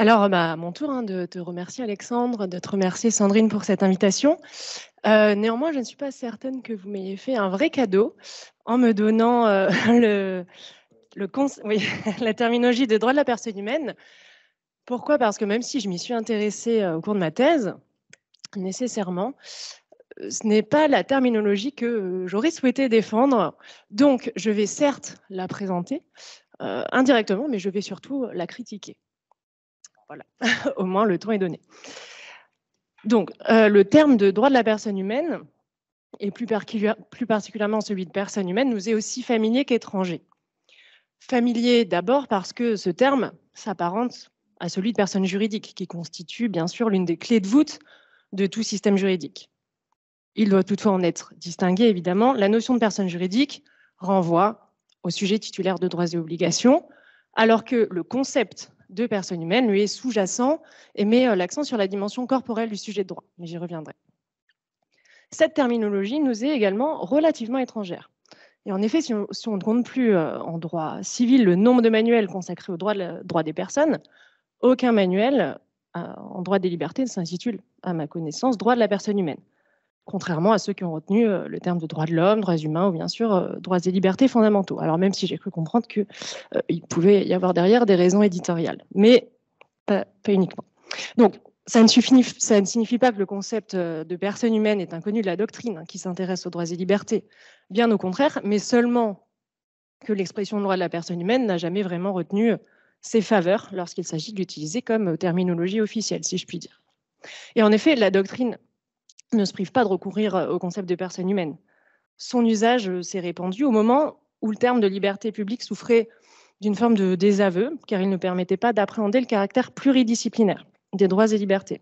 Alors, bah, à mon tour hein, de te remercier, Alexandre, de te remercier, Sandrine, pour cette invitation. Euh, néanmoins, je ne suis pas certaine que vous m'ayez fait un vrai cadeau en me donnant euh, *laughs* *laughs* la terminologie des droits de la personne humaine. Pourquoi Parce que même si je m'y suis intéressée euh, au cours de ma thèse, nécessairement, ce n'est pas la terminologie que j'aurais souhaité défendre. Donc, je vais certes la présenter indirectement, mais je vais surtout la critiquer. Voilà, *laughs* au moins le temps est donné. Donc, euh, le terme de droit de la personne humaine, et plus, plus particulièrement celui de personne humaine, nous est aussi familier qu'étranger. Familier d'abord parce que ce terme s'apparente à celui de personne juridique, qui constitue bien sûr l'une des clés de voûte de tout système juridique. Il doit toutefois en être distingué, évidemment. La notion de personne juridique renvoie au sujet titulaire de droits et obligations, alors que le concept de personnes humaines lui est sous-jacent et met euh, l'accent sur la dimension corporelle du sujet de droit. Mais j'y reviendrai. Cette terminologie nous est également relativement étrangère. Et en effet, si on, ne compte plus euh, en droit civil le nombre de manuels consacrés au droit, des personnes, aucun manuel euh, en droit des libertés ne s'intitule, à ma connaissance, droit de la personne humaine contrairement à ceux qui ont retenu euh, le terme de droits de l'homme, droits humains ou bien sûr euh, droits et libertés fondamentaux. Alors même si j'ai cru comprendre qu'il euh, pouvait y avoir derrière des raisons éditoriales, mais pas, uniquement. Donc ça ne, signifie pas que le concept de personne humaine est inconnu de la doctrine hein, qui s'intéresse aux droits et libertés, bien au contraire, mais seulement que l'expression de droit de la personne humaine n'a jamais vraiment retenu ses faveurs lorsqu'il s'agit de l'utiliser comme terminologie officielle, si je puis dire. Et en effet, la doctrine ne se prive pas de recourir euh, au concept de personne humaine. Son usage euh, s'est répandu au moment où le terme de liberté publique souffrait d'une forme de désaveu, car il ne permettait pas d'appréhender le caractère pluridisciplinaire des droits et libertés.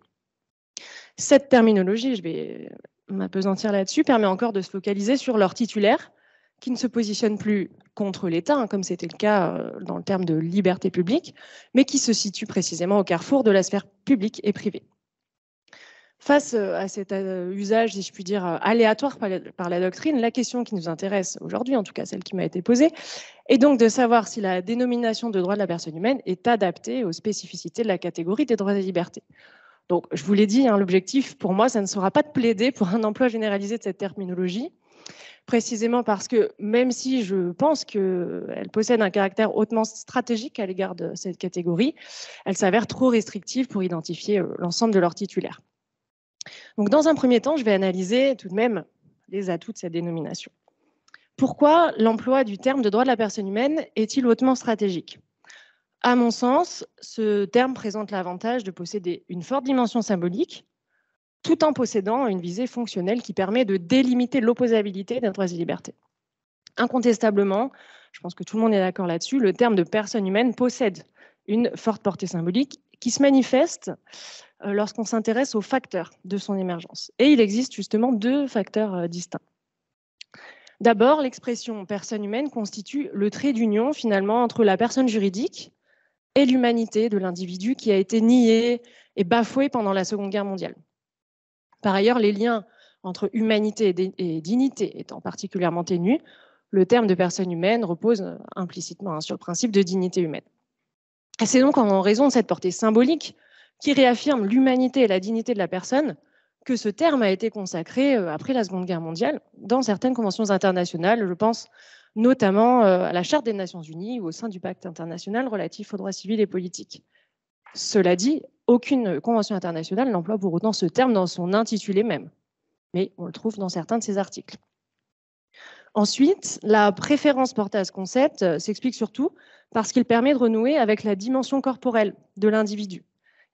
Cette terminologie, je vais euh, m'apesantir là-dessus, permet encore de se focaliser sur leur titulaire, qui ne se positionne plus contre l'État, hein, comme c'était le cas dans le terme de liberté publique, mais qui se situe précisément au carrefour de la sphère publique et privée. Face euh, à cet euh, usage, si je puis dire, euh, aléatoire par la, doctrine, la question qui nous intéresse aujourd'hui, en tout cas celle qui m'a été posée, est donc de savoir si la dénomination de droit de la personne humaine est adaptée aux spécificités de la catégorie des droits et libertés. Donc, je vous l'ai dit, hein, l'objectif pour moi, ça ne sera pas de plaider pour un emploi généralisé de cette terminologie, précisément parce que même si je pense qu'elle possède un caractère hautement stratégique à l'égard de cette catégorie, elle s'avère trop restrictive pour identifier l'ensemble de leurs titulaires. Donc, dans un premier temps, je vais analyser tout de même les atouts de cette dénomination. Pourquoi l'emploi du terme de droit de la personne humaine est-il hautement stratégique À mon sens, ce terme présente l'avantage de posséder une forte dimension symbolique, tout en possédant une visée fonctionnelle qui permet de délimiter l'opposabilité d'un droit et liberté. Incontestablement, je pense que tout le monde est d'accord là-dessus, le terme de personne humaine possède une forte portée symbolique qui se manifeste euh, lorsqu'on s'intéresse aux facteurs de son émergence. Et il existe justement deux facteurs euh, distincts. D'abord, l'expression personne humaine constitue le trait d'union finalement entre la personne juridique et l'humanité de l'individu qui a été nié et bafoué pendant la Seconde Guerre mondiale. Par ailleurs, les liens entre humanité et dignité étant particulièrement ténus, le terme de personne humaine repose euh, implicitement hein, sur le principe de dignité humaine. c'est donc en raison de cette portée symbolique qui réaffirme l'humanité et la dignité de la personne, que ce terme a été consacré euh, après la Seconde Guerre mondiale dans certaines conventions internationales. Je pense notamment euh, à la Charte des Nations Unies ou au sein du pacte international relatif aux droits civils et politiques. Cela dit, aucune convention internationale n'emploie pour autant ce terme dans son intitulé même, mais on le trouve dans certains de ses articles. Ensuite, la préférence portée à ce concept euh, s'explique surtout parce qu'il permet de renouer avec la dimension corporelle de l'individu.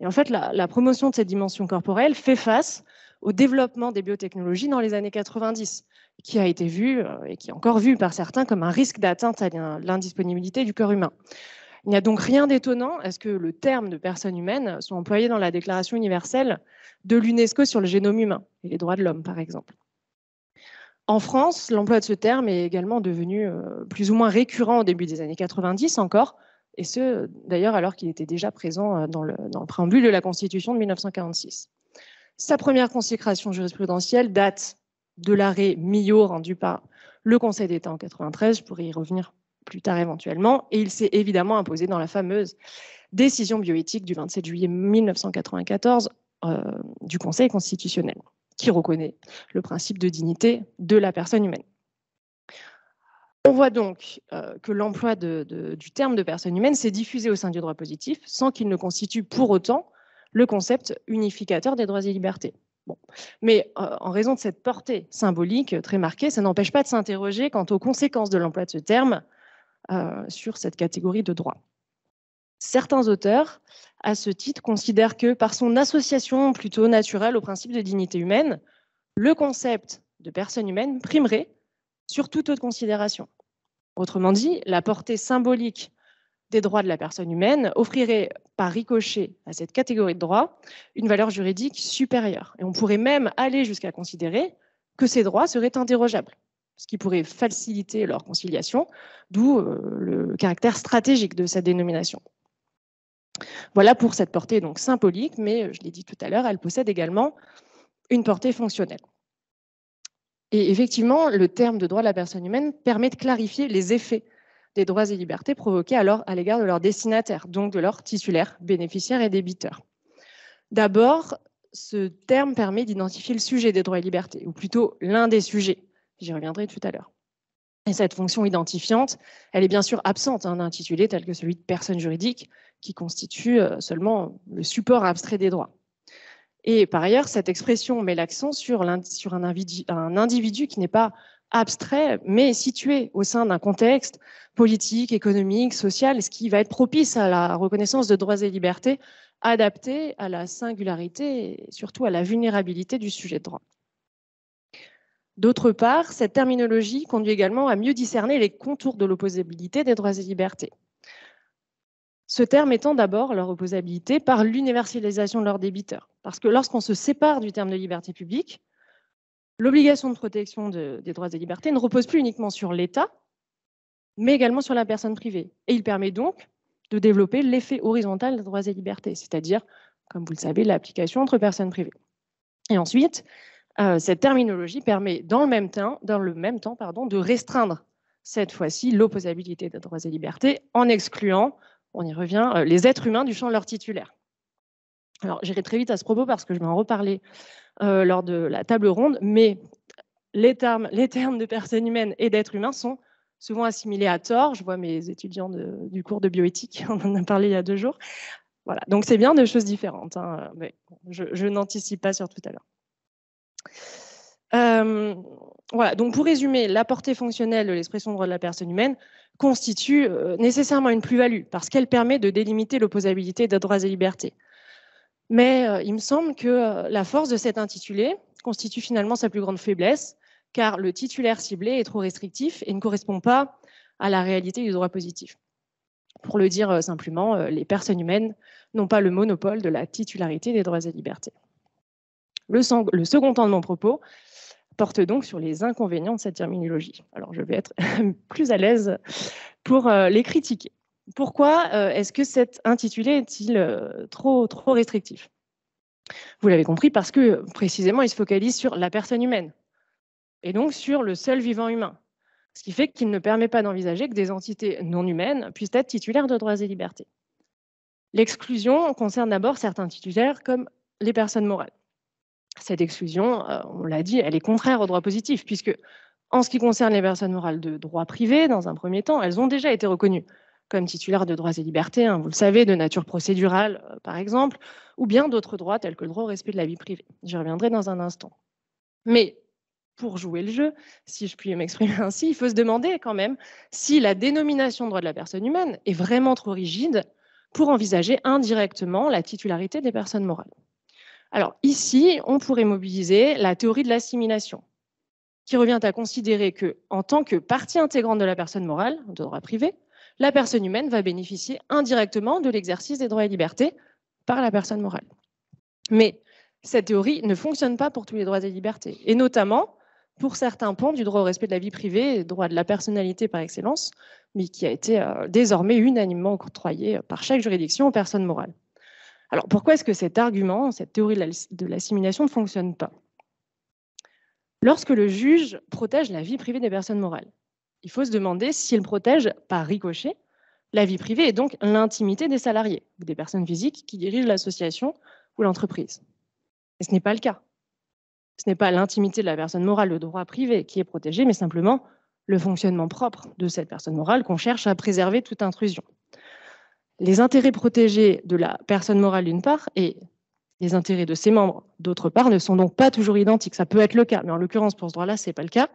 Et en fait, la, promotion de cette dimension corporelle fait face au développement des biotechnologies dans les années 90, qui a été vu euh, et qui est encore vu par certains comme un risque d'atteinte à l'indisponibilité du corps humain. Il n'y a donc rien d'étonnant à ce que le terme de personne humaine soit employé dans la Déclaration universelle de l'UNESCO sur le génome humain et les droits de l'homme, par exemple. En France, l'emploi de ce terme est également devenu euh, plus ou moins récurrent au début des années 90 encore, et ce, d'ailleurs, alors qu'il était déjà présent euh, dans le, préambule de la Constitution de 1946. Sa première consécration jurisprudentielle date de l'arrêt Mio rendu par le Conseil d'État en 1993, je pourrais y revenir plus tard éventuellement, et il s'est évidemment imposé dans la fameuse décision bioéthique du 27 juillet 1994 euh, du Conseil constitutionnel, qui reconnaît le principe de dignité de la personne humaine. On voit donc euh, que l'emploi du terme de personne humaine s'est diffusé au sein du droit positif sans qu'il ne constitue pour autant le concept unificateur des droits et libertés. Mais euh, en raison de cette portée symbolique très marquée, ça n'empêche pas de s'interroger quant aux conséquences de l'emploi de ce terme euh, sur cette catégorie de droits. Certains auteurs, à ce titre, considèrent que par son association plutôt naturelle au principe de dignité humaine, le concept de personne humaine primerait sur toute autre considération. Autrement dit, la portée symbolique des droits de la personne humaine offrirait par ricochet à cette catégorie de droits une valeur juridique supérieure. Et on pourrait même aller jusqu'à considérer que ces droits seraient indérogeables, ce qui pourrait faciliter leur conciliation, d'où euh, le caractère stratégique de cette dénomination. Voilà pour cette portée donc symbolique, mais je l'ai dit tout à l'heure, elle possède également une portée fonctionnelle. Et effectivement, le terme de droit de la personne humaine permet de clarifier les effets des droits et libertés provoqués alors à l'égard de leurs destinataires, donc de leurs titulaires, bénéficiaires et débiteurs. D'abord, ce terme permet d'identifier le sujet des droits et libertés, ou plutôt l'un des sujets. J'y reviendrai tout à l'heure. Et cette fonction identifiante, elle est bien sûr absente hein, d'un intitulé tel que celui de personne juridique, qui constitue euh, seulement le support abstrait des droits. Et par ailleurs, cette expression met l'accent sur, un, individu, un individu qui n'est pas abstrait, mais situé au sein d'un contexte politique, économique, social, ce qui va être propice à la reconnaissance de droits et libertés adaptés à la singularité et surtout à la vulnérabilité du sujet de droit. D'autre part, cette terminologie conduit également à mieux discerner les contours de l'opposabilité des droits et libertés. Ce terme étant d'abord leur opposabilité par l'universalisation de leurs débiteurs. Parce que lorsqu'on se sépare du terme de liberté publique, l'obligation de protection des droits et libertés ne repose plus uniquement sur l'État, mais également sur la personne privée. Et il permet donc de développer l'effet horizontal des droits et libertés, c'est-à-dire, comme vous le savez, l'application entre personnes privées. Et ensuite, euh, cette terminologie permet dans le même temps, de restreindre cette fois-ci l'opposabilité des droits et libertés en excluant, on y revient, euh, les êtres humains du champ de leur titulaire. Alors, j'irai très vite à ce propos parce que je vais en reparler euh, lors de la table ronde, mais les termes, de personne humaine et d'être humain sont souvent assimilés à tort. Je vois mes étudiants du cours de bioéthique, *laughs* on en a parlé il y a deux jours. Voilà, donc c'est bien deux choses différentes, hein, mais je, n'anticipe pas sur tout à l'heure. Euh, voilà, donc pour résumer, la portée fonctionnelle de l'expression de droit de la personne humaine constitue euh, nécessairement une plus-value parce qu'elle permet de délimiter l'opposabilité des droits et libertés. Mais euh, il me semble que euh, la force de cet intitulé constitue finalement sa plus grande faiblesse, car le titulaire ciblé est trop restrictif et ne correspond pas à la réalité du droit positif. Pour le dire euh, simplement, les personnes humaines n'ont pas le monopole de la titularité des droits et libertés. le second temps de mon propos porte donc sur les inconvénients de cette terminologie. Alors je vais être *laughs* plus à l'aise pour les critiquer pourquoi euh, est-ce que cet intitulé est-il euh, trop, restrictif Vous l'avez compris, parce que précisément, il se focalise sur la personne humaine, et donc sur le seul vivant humain, ce qui fait qu'il ne permet pas d'envisager que des entités non humaines puissent être titulaires de droits et libertés. L'exclusion concerne d'abord certains titulaires comme les personnes morales. Cette exclusion, euh, on l'a dit, elle est contraire au droit positif, puisque en ce qui concerne les personnes morales de droit privé, dans un premier temps, elles ont déjà été reconnues comme titulaire de droits et libertés, hein, vous le savez, de nature procédurale, euh, par exemple, ou bien d'autres droits tels que le droit au respect de la vie privée. J'y reviendrai dans un instant. Mais pour jouer le jeu, si je puis m'exprimer *laughs* ainsi, il faut se demander quand même si la dénomination de droit de la personne humaine est vraiment trop rigide pour envisager indirectement la titularité des personnes morales. Alors ici, on pourrait mobiliser la théorie de l'assimilation, qui revient à considérer que, en tant que partie intégrante de la personne morale, de droit privé, la personne humaine va bénéficier indirectement de l'exercice des droits et libertés par la personne morale. Mais cette théorie ne fonctionne pas pour tous les droits et libertés, et notamment pour certains pans du droit au respect de la vie privée, droit de la personnalité par excellence, mais qui a été euh, désormais unanimement octroyé par chaque juridiction aux personnes morales. Alors pourquoi est-ce que cet argument, cette théorie de l'assimilation ne fonctionne pas Lorsque le juge protège la vie privée des personnes morales, il faut se demander s'il protège par ricochet la vie privée et donc l'intimité des salariés ou des personnes physiques qui dirigent l'association ou l'entreprise. Et ce n'est pas le cas. Ce n'est pas l'intimité de la personne morale, le droit privé qui est protégé, mais simplement le fonctionnement propre de cette personne morale qu'on cherche à préserver toute intrusion. Les intérêts protégés de la personne morale d'une part et les intérêts de ses membres d'autre part ne sont donc pas toujours identiques. Ça peut être le cas, mais en l'occurrence pour ce droit-là, ce n'est pas le cas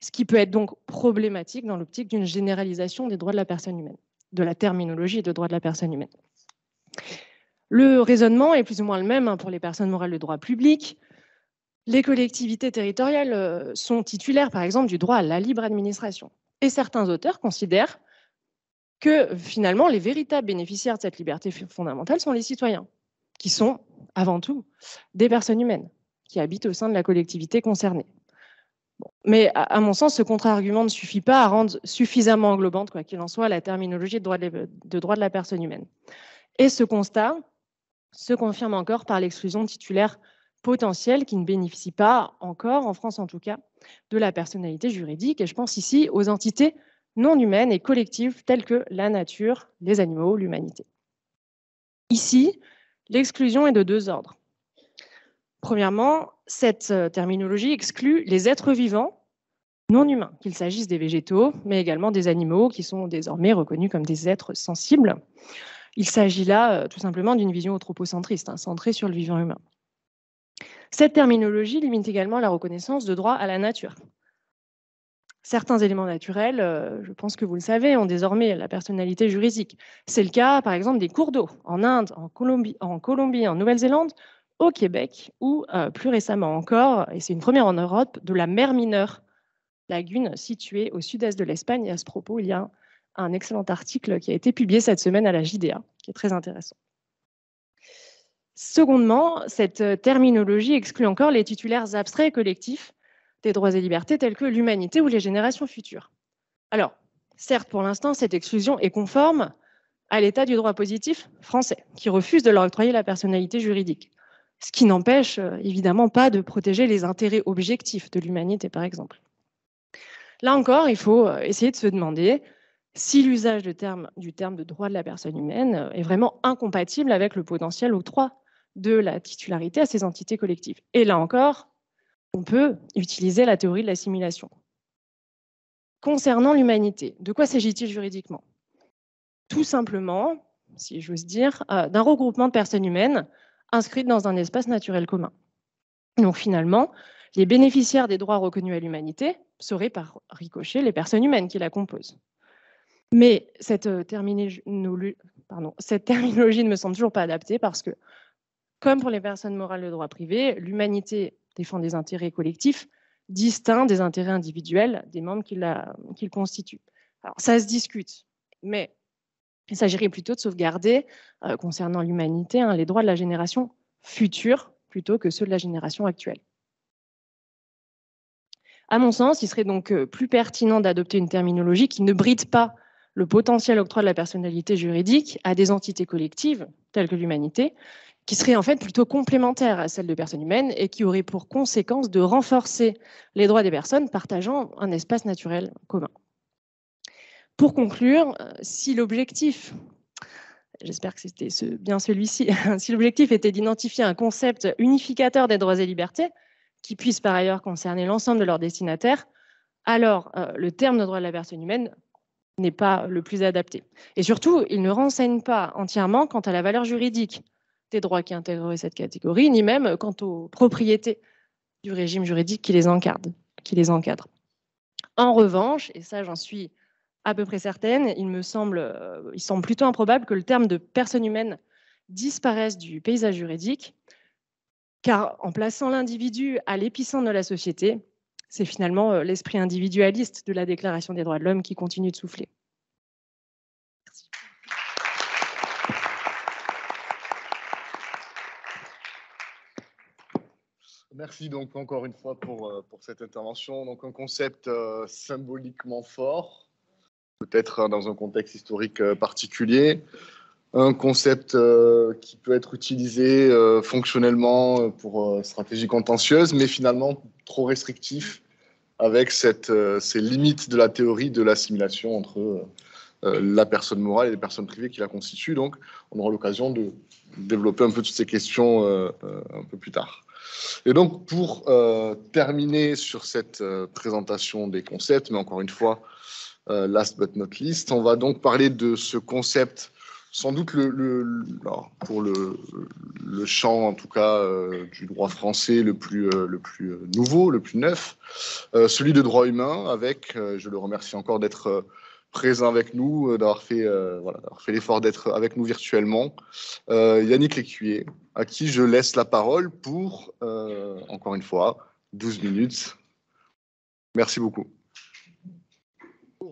ce qui peut être donc problématique dans l'optique d'une généralisation des droits de la personne humaine, de la terminologie de droits de la personne humaine. Le raisonnement est plus ou moins le même hein, pour les personnes morales de droit public. Les collectivités territoriales euh, sont titulaires, par exemple, du droit à la libre administration. Et certains auteurs considèrent que finalement, les véritables bénéficiaires de cette liberté fondamentale sont les citoyens, qui sont avant tout des personnes humaines qui habitent au sein de la collectivité concernée. Mais à, mon sens, ce contre-argument ne suffit pas à rendre suffisamment englobante, quoi qu'il en soit, la terminologie de droit de, la personne humaine. Et ce constat se confirme encore par l'exclusion titulaire potentielle qui ne bénéficie pas encore, en France en tout cas, de la personnalité juridique. Et je pense ici aux entités non humaines et collectives telles que la nature, les animaux, l'humanité. Ici, l'exclusion est de deux ordres. Premièrement, cette euh, terminologie exclut les êtres vivants non humains, qu'il s'agisse des végétaux, mais également des animaux qui sont désormais reconnus comme des êtres sensibles. Il s'agit là euh, tout simplement d'une vision anthropocentriste, hein, centrée sur le vivant humain. Cette terminologie limite également la reconnaissance de droits à la nature. Certains éléments naturels, euh, je pense que vous le savez, ont désormais la personnalité juridique. C'est le cas, par exemple, des cours d'eau en Inde, en, Colombie, en Nouvelle-Zélande au Québec ou euh, plus récemment encore, et c'est une première en Europe, de la mer mineure, lagune située au sud-est de l'Espagne. Et à ce propos, il y a un excellent article qui a été publié cette semaine à la JDA, qui est très intéressant. Secondement, cette euh, terminologie exclut encore les titulaires abstraits et collectifs des droits et libertés tels que l'humanité ou les générations futures. Alors, certes, pour l'instant, cette exclusion est conforme à l'état du droit positif français, qui refuse de leur octroyer la personnalité juridique ce qui n'empêche euh, évidemment pas de protéger les intérêts objectifs de l'humanité, par exemple. Là encore, il faut euh, essayer de se demander si l'usage du terme de droit de la personne humaine euh, est vraiment incompatible avec le potentiel octroi de la titularité à ces entités collectives. Et là encore, on peut utiliser la théorie de l'assimilation. Concernant l'humanité, de quoi s'agit-il juridiquement Tout simplement, si j'ose dire, d'un regroupement de personnes humaines inscrite dans un espace naturel commun. Donc finalement, les bénéficiaires des droits reconnus à l'humanité seraient par ricochet les personnes humaines qui la composent. Mais cette euh, terminologie, pardon, cette terminologie ne me semble toujours pas adaptée parce que, comme pour les personnes morales de droit privé, l'humanité défend des intérêts collectifs distincts des intérêts individuels des membres qui, la, qui constituent. Alors ça se discute, mais il s'agirait plutôt de sauvegarder, euh, concernant l'humanité, hein, les droits de la génération future plutôt que ceux de la génération actuelle. À mon sens, il serait donc euh, plus pertinent d'adopter une terminologie qui ne bride pas le potentiel octroi de la personnalité juridique à des entités collectives, telles que l'humanité, qui serait en fait plutôt complémentaire à celle de personnes humaines et qui aurait pour conséquence de renforcer les droits des personnes partageant un espace naturel commun. Pour conclure, euh, si l'objectif j'espère que c'était bien celui-ci, *laughs* si l'objectif était d'identifier un concept unificateur des droits et libertés, qui puisse par ailleurs concerner l'ensemble de leurs destinataires, alors euh, le terme de droit de la personne humaine n'est pas le plus adapté. Et surtout, il ne renseigne pas entièrement quant à la valeur juridique des droits qui intégreraient cette catégorie, ni même quant aux propriétés du régime juridique qui les Qui les encadre. En revanche, et ça j'en suis à peu près certaine. Il me semble, euh, il semble plutôt improbable que le terme de personne humaine disparaisse du paysage juridique, car en plaçant l'individu à l'épicentre de la société, c'est finalement euh, l'esprit individualiste de la Déclaration des droits de l'homme qui continue de souffler. Merci. Merci donc encore une fois pour, euh, pour cette intervention. Donc un concept symboliquement fort, peut-être hein, dans un contexte historique euh, particulier, un concept euh, qui peut être utilisé euh, fonctionnellement pour stratégie contentieuse, mais finalement trop restrictif avec ces limites de la théorie de l'assimilation entre la personne morale et les personnes privées qui la constituent. Donc, on aura l'occasion de développer un peu toutes ces questions un peu plus tard. Et donc, pour terminer sur cette présentation des concepts, mais encore une fois, euh, last but not least. On va donc parler de ce concept, sans doute le, pour le, le, champ, en tout cas, euh, du droit français le plus, euh, le plus nouveau, le plus neuf, celui de droit humain, avec, je le remercie encore d'être présent avec nous, d'avoir fait voilà, fait l'effort d'être avec nous virtuellement, Yannick Lécuyer, à qui je laisse la parole pour, encore une fois, 12 minutes. Merci beaucoup.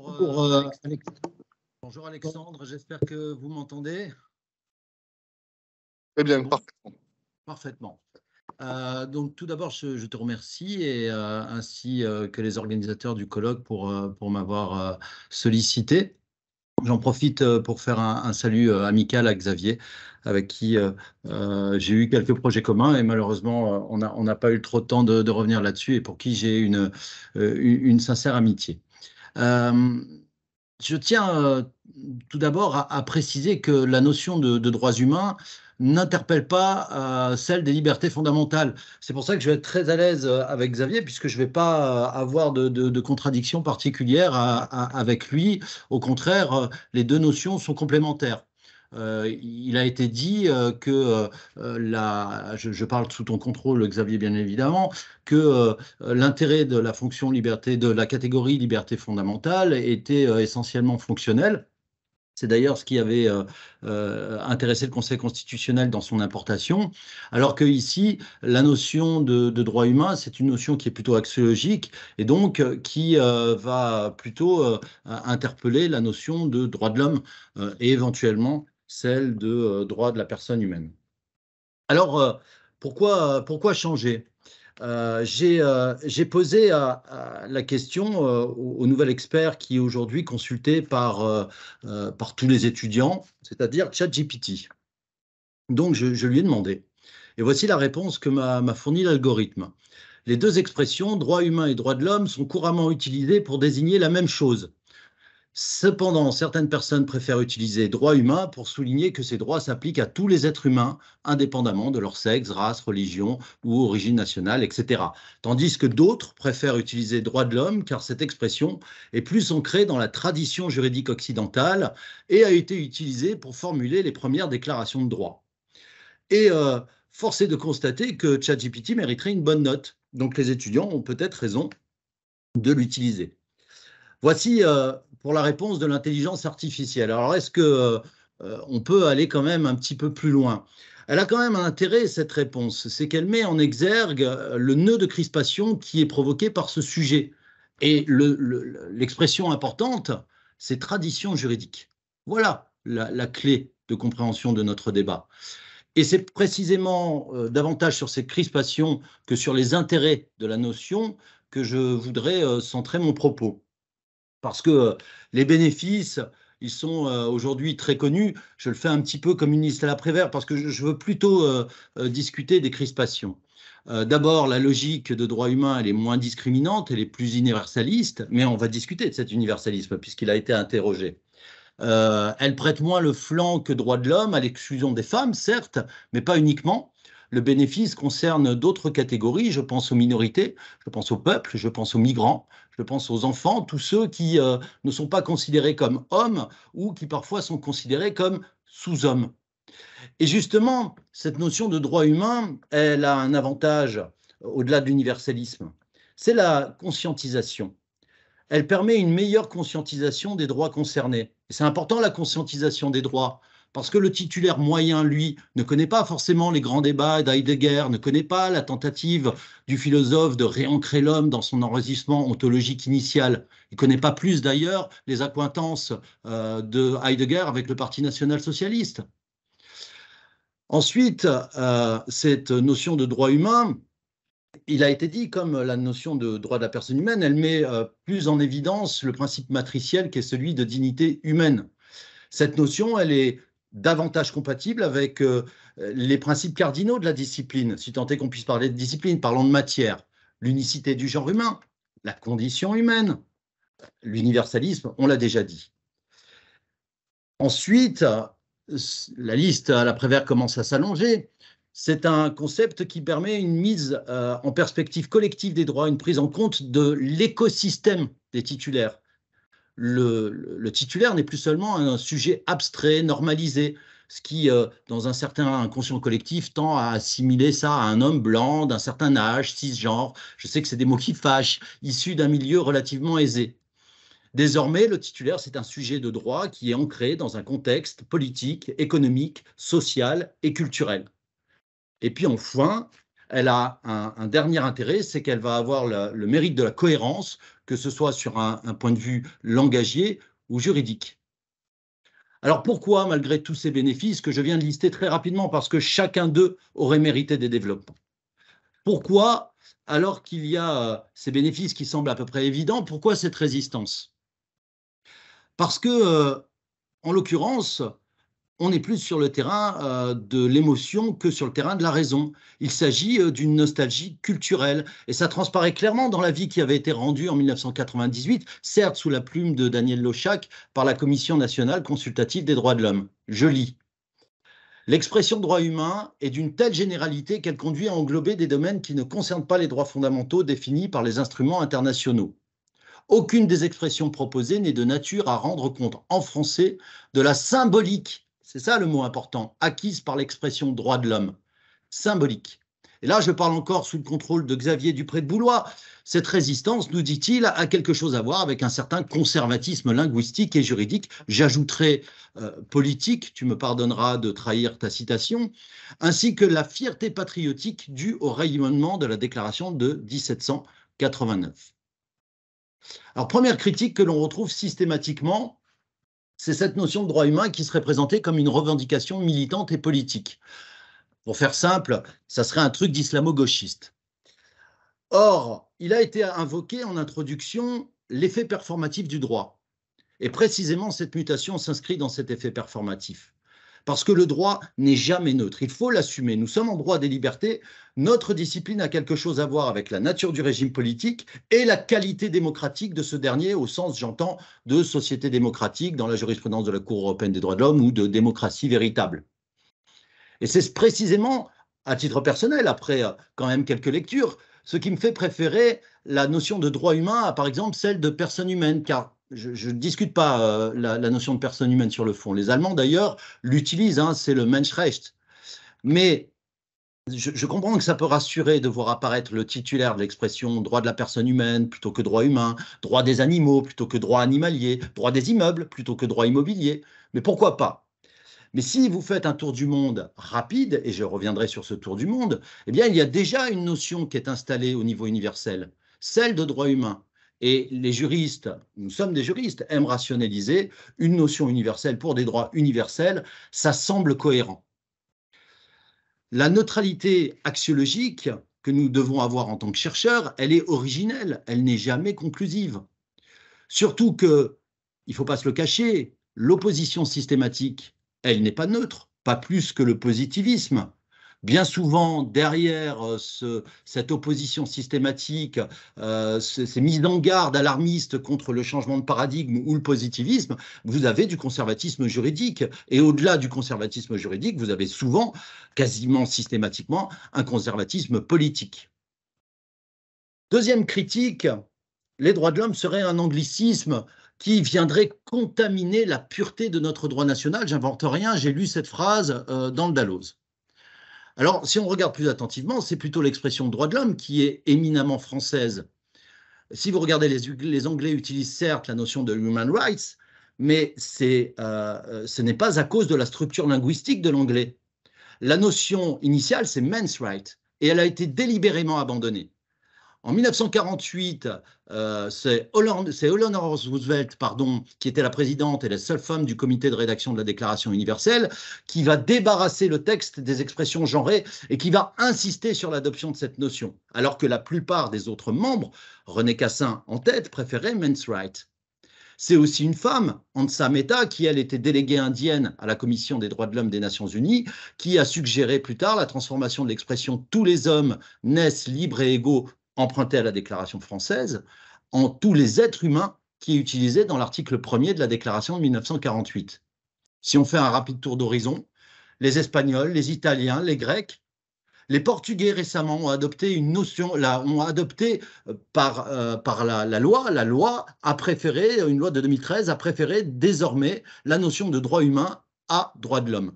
Euh, euh, Bonjour, Alexandre, j'espère que vous m'entendez. Eh bien, parfaitement. Parfaitement. Euh, donc, tout d'abord, je, te remercie et ainsi que les organisateurs du colloque pour, pour m'avoir sollicité. J'en profite pour faire un, salut amical à Xavier, avec qui j'ai eu quelques projets communs et malheureusement, on n'a pas eu trop de temps de, revenir là-dessus et pour qui j'ai une, une, sincère amitié. Euh, je tiens euh, tout d'abord à, préciser que la notion de, droits humains n'interpelle pas euh, celle des libertés fondamentales. C'est pour ça que je vais être très à l'aise avec Xavier, puisque je ne vais pas avoir de, de, de contradiction particulière avec lui. Au contraire, les deux notions sont complémentaires. Euh, il a été dit euh, que euh, la, je, parle sous ton contrôle, Xavier, bien évidemment, que l'intérêt de la fonction liberté, de la catégorie liberté fondamentale était essentiellement fonctionnel. C'est d'ailleurs ce qui avait intéressé le Conseil constitutionnel dans son importation, alors que ici, la notion de, droit humain, c'est une notion qui est plutôt axiologique et donc qui va plutôt interpeller la notion de droit de l'homme et éventuellement celle de euh, droit de la personne humaine. Alors, euh, euh, pourquoi, changer J'ai posé la question au, nouvel expert qui est aujourd'hui consulté par, tous les étudiants, c'est-à-dire ChatGPT. Donc, je, lui ai demandé. Et voici la réponse que m'a fourni l'algorithme. Les deux expressions, droit humain et droit de l'homme, sont couramment utilisées pour désigner la même chose, Cependant, certaines personnes préfèrent utiliser droit humain pour souligner que ces droits s'appliquent à tous les êtres humains, indépendamment de leur sexe, race, religion ou origine nationale, etc. Tandis que d'autres préfèrent utiliser droit de l'homme, car cette expression est plus ancrée dans la tradition juridique occidentale et a été utilisée pour formuler les premières déclarations de droit. Et euh, force est de constater que ChatGPT mériterait une bonne note. Donc les étudiants ont peut-être raison de l'utiliser. Voici euh, pour la réponse de l'intelligence artificielle. Alors, est-ce que euh, on peut aller quand même un petit peu plus loin Elle a quand même un intérêt, cette réponse, c'est qu'elle met en exergue euh, le nœud de crispation qui est provoqué par ce sujet. Et l'expression importante, c'est tradition juridique. Voilà la, clé de compréhension de notre débat. Et c'est précisément euh, davantage sur cette crispation que sur les intérêts de la notion que je voudrais centrer mon propos parce que euh, les bénéfices, ils sont euh, aujourd'hui très connus. Je le fais un petit peu comme une liste à la Prévert parce que je veux plutôt euh, discuter des crispations. D'abord, la logique de droit humain, elle est moins discriminante, elle est plus universaliste, mais on va discuter de cet universalisme puisqu'il a été interrogé. elle prête moins le flanc que droit de l'homme, à l'exclusion des femmes, certes, mais pas uniquement. Le bénéfice concerne d'autres catégories, je pense aux minorités, je pense aux peuples, je pense aux migrants, je pense aux enfants, tous ceux qui euh, ne sont pas considérés comme hommes ou qui parfois sont considérés comme sous-hommes. Et justement, cette notion de droit humain, elle a un avantage euh, au-delà de l'universalisme. C'est la conscientisation. Elle permet une meilleure conscientisation des droits concernés. C'est important la conscientisation des droits parce que le titulaire moyen, lui, ne connaît pas forcément les grands débats d'Heidegger, ne connaît pas la tentative du philosophe de réancrer l'homme dans son enregistrement ontologique initial. Il ne connaît pas plus d'ailleurs les acquaintances euh, de Heidegger avec le Parti national-socialiste. Ensuite, euh, cette notion de droit humain, il a été dit, comme la notion de droit de la personne humaine, elle met euh, plus en évidence le principe matriciel qui est celui de dignité humaine. Cette notion, elle est davantage compatible avec euh, les principes cardinaux de la discipline, si tant est qu'on puisse parler de discipline, parlons de matière, l'unicité du genre humain, la condition humaine, l'universalisme, on l'a déjà dit. Ensuite, la liste à l'après-vert commence à s'allonger. C'est un concept qui permet une mise euh, en perspective collective des droits, une prise en compte de l'écosystème des titulaires le, titulaire n'est plus seulement un sujet abstrait, normalisé, ce qui, euh, dans un certain inconscient collectif, tend à assimiler ça à un homme blanc d'un certain âge, cisgenre. Je sais que c'est des mots qui fâchent, issus d'un milieu relativement aisé. Désormais, le titulaire, c'est un sujet de droit qui est ancré dans un contexte politique, économique, social et culturel. Et puis enfin, elle a un, dernier intérêt, c'est qu'elle va avoir le, mérite de la cohérence que ce soit sur un, point de vue langagier ou juridique. Alors pourquoi, malgré tous ces bénéfices que je viens de lister très rapidement, parce que chacun d'eux aurait mérité des développements Pourquoi, alors qu'il y a euh, ces bénéfices qui semblent à peu près évidents, pourquoi cette résistance Parce que, euh, en l'occurrence, on est plus sur le terrain euh, de l'émotion que sur le terrain de la raison. Il s'agit euh, d'une nostalgie culturelle. Et ça transparaît clairement dans la vie qui avait été rendue en 1998, certes sous la plume de Daniel Lochac, par la Commission nationale consultative des droits de l'homme. Je lis. L'expression droit humain est d'une telle généralité qu'elle conduit à englober des domaines qui ne concernent pas les droits fondamentaux définis par les instruments internationaux. Aucune des expressions proposées n'est de nature à rendre compte en français de la symbolique c'est ça le mot important, acquise par l'expression droit de l'homme, symbolique. Et là, je parle encore sous le contrôle de Xavier Dupré de Boulois. Cette résistance, nous dit-il, a quelque chose à voir avec un certain conservatisme linguistique et juridique. J'ajouterai euh, politique, tu me pardonneras de trahir ta citation, ainsi que la fierté patriotique due au rayonnement de la déclaration de 1789. Alors, première critique que l'on retrouve systématiquement c'est cette notion de droit humain qui serait présentée comme une revendication militante et politique. Pour faire simple, ça serait un truc d'islamo-gauchiste. Or, il a été invoqué en introduction l'effet performatif du droit. Et précisément, cette mutation s'inscrit dans cet effet performatif. Parce que le droit n'est jamais neutre. Il faut l'assumer. Nous sommes en droit des libertés. Notre discipline a quelque chose à voir avec la nature du régime politique et la qualité démocratique de ce dernier, au sens, j'entends, de société démocratique dans la jurisprudence de la Cour européenne des droits de l'homme ou de démocratie véritable. Et c'est précisément, à titre personnel, après euh, quand même quelques lectures, ce qui me fait préférer la notion de droit humain à, par exemple, celle de personne humaine, car je ne discute pas euh, la, notion de personne humaine sur le fond. Les Allemands, d'ailleurs, l'utilisent, hein, c'est le Menschrecht. Mais je, comprends que ça peut rassurer de voir apparaître le titulaire de l'expression droit de la personne humaine plutôt que droit humain, droit des animaux plutôt que droit animalier, droit des immeubles plutôt que droit immobilier. Mais pourquoi pas Mais si vous faites un tour du monde rapide, et je reviendrai sur ce tour du monde, eh bien, il y a déjà une notion qui est installée au niveau universel, celle de droit humain. Et les juristes, nous sommes des juristes, aiment rationaliser une notion universelle pour des droits universels, ça semble cohérent. La neutralité axiologique que nous devons avoir en tant que chercheurs, elle est originelle, elle n'est jamais conclusive. Surtout que, il ne faut pas se le cacher, l'opposition systématique, elle n'est pas neutre, pas plus que le positivisme bien souvent, derrière euh, cette opposition systématique, euh, ces mises en garde alarmistes contre le changement de paradigme ou le positivisme, vous avez du conservatisme juridique. Et au-delà du conservatisme juridique, vous avez souvent, quasiment systématiquement, un conservatisme politique. Deuxième critique, les droits de l'homme seraient un anglicisme qui viendrait contaminer la pureté de notre droit national. J'invente rien, j'ai lu cette phrase euh, dans le Dalloz. Alors, si on regarde plus attentivement, c'est plutôt l'expression droit de l'homme qui est éminemment française. Si vous regardez, les, Anglais utilisent certes la notion de human rights, mais euh, euh, ce n'est pas à cause de la structure linguistique de l'anglais. La notion initiale, c'est men's Rights, et elle a été délibérément abandonnée. En 1948, euh, c'est Eleanor Roosevelt pardon, qui était la présidente et la seule femme du comité de rédaction de la Déclaration universelle qui va débarrasser le texte des expressions genrées et qui va insister sur l'adoption de cette notion, alors que la plupart des autres membres, René Cassin en tête, préféraient Men's Rights. C'est aussi une femme, Ansa Mehta, qui elle était déléguée indienne à la Commission des droits de l'homme des Nations Unies, qui a suggéré plus tard la transformation de l'expression tous les hommes naissent libres et égaux emprunté à la Déclaration française, en tous les êtres humains qui est utilisé dans l'article 1er de la Déclaration de 1948. Si on fait un rapide tour d'horizon, les Espagnols, les Italiens, les Grecs, les Portugais récemment ont adopté une notion, ont adopté euh, par, euh, par la, la, loi, la loi a préféré, une loi de 2013 a préféré désormais la notion de droit humain à droit de l'homme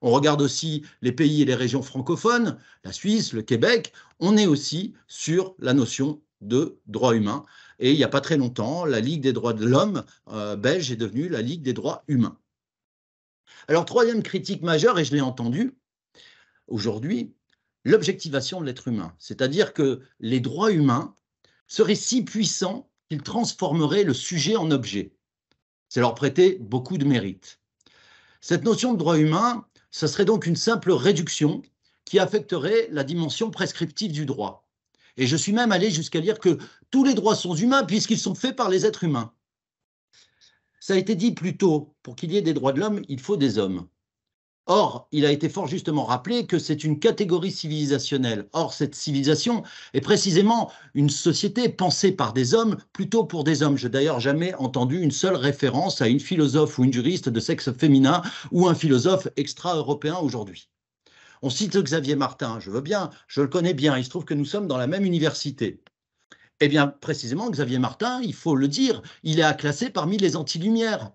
on regarde aussi les pays et les régions francophones, la Suisse, le Québec, on est aussi sur la notion de droits humains. Et il n'y a pas très longtemps, la Ligue des droits de l'homme euh, belge est devenue la Ligue des droits humains. Alors, troisième critique majeure, et je l'ai entendu aujourd'hui, l'objectivation de l'être humain. C'est-à-dire que les droits humains seraient si puissants qu'ils transformeraient le sujet en objet. C'est leur prêter beaucoup de mérite. Cette notion de droit humain, ce serait donc une simple réduction qui affecterait la dimension prescriptive du droit. Et je suis même allé jusqu'à dire que tous les droits sont humains puisqu'ils sont faits par les êtres humains. Ça a été dit plus tôt, pour qu'il y ait des droits de l'homme, il faut des hommes. Or, il a été fort justement rappelé que c'est une catégorie civilisationnelle. Or, cette civilisation est précisément une société pensée par des hommes plutôt pour des hommes. Je d'ailleurs jamais entendu une seule référence à une philosophe ou une juriste de sexe féminin ou un philosophe extra-européen aujourd'hui. On cite Xavier Martin, je veux bien, je le connais bien, il se trouve que nous sommes dans la même université. Eh bien, précisément, Xavier Martin, il faut le dire, il est à classer parmi les antilumières.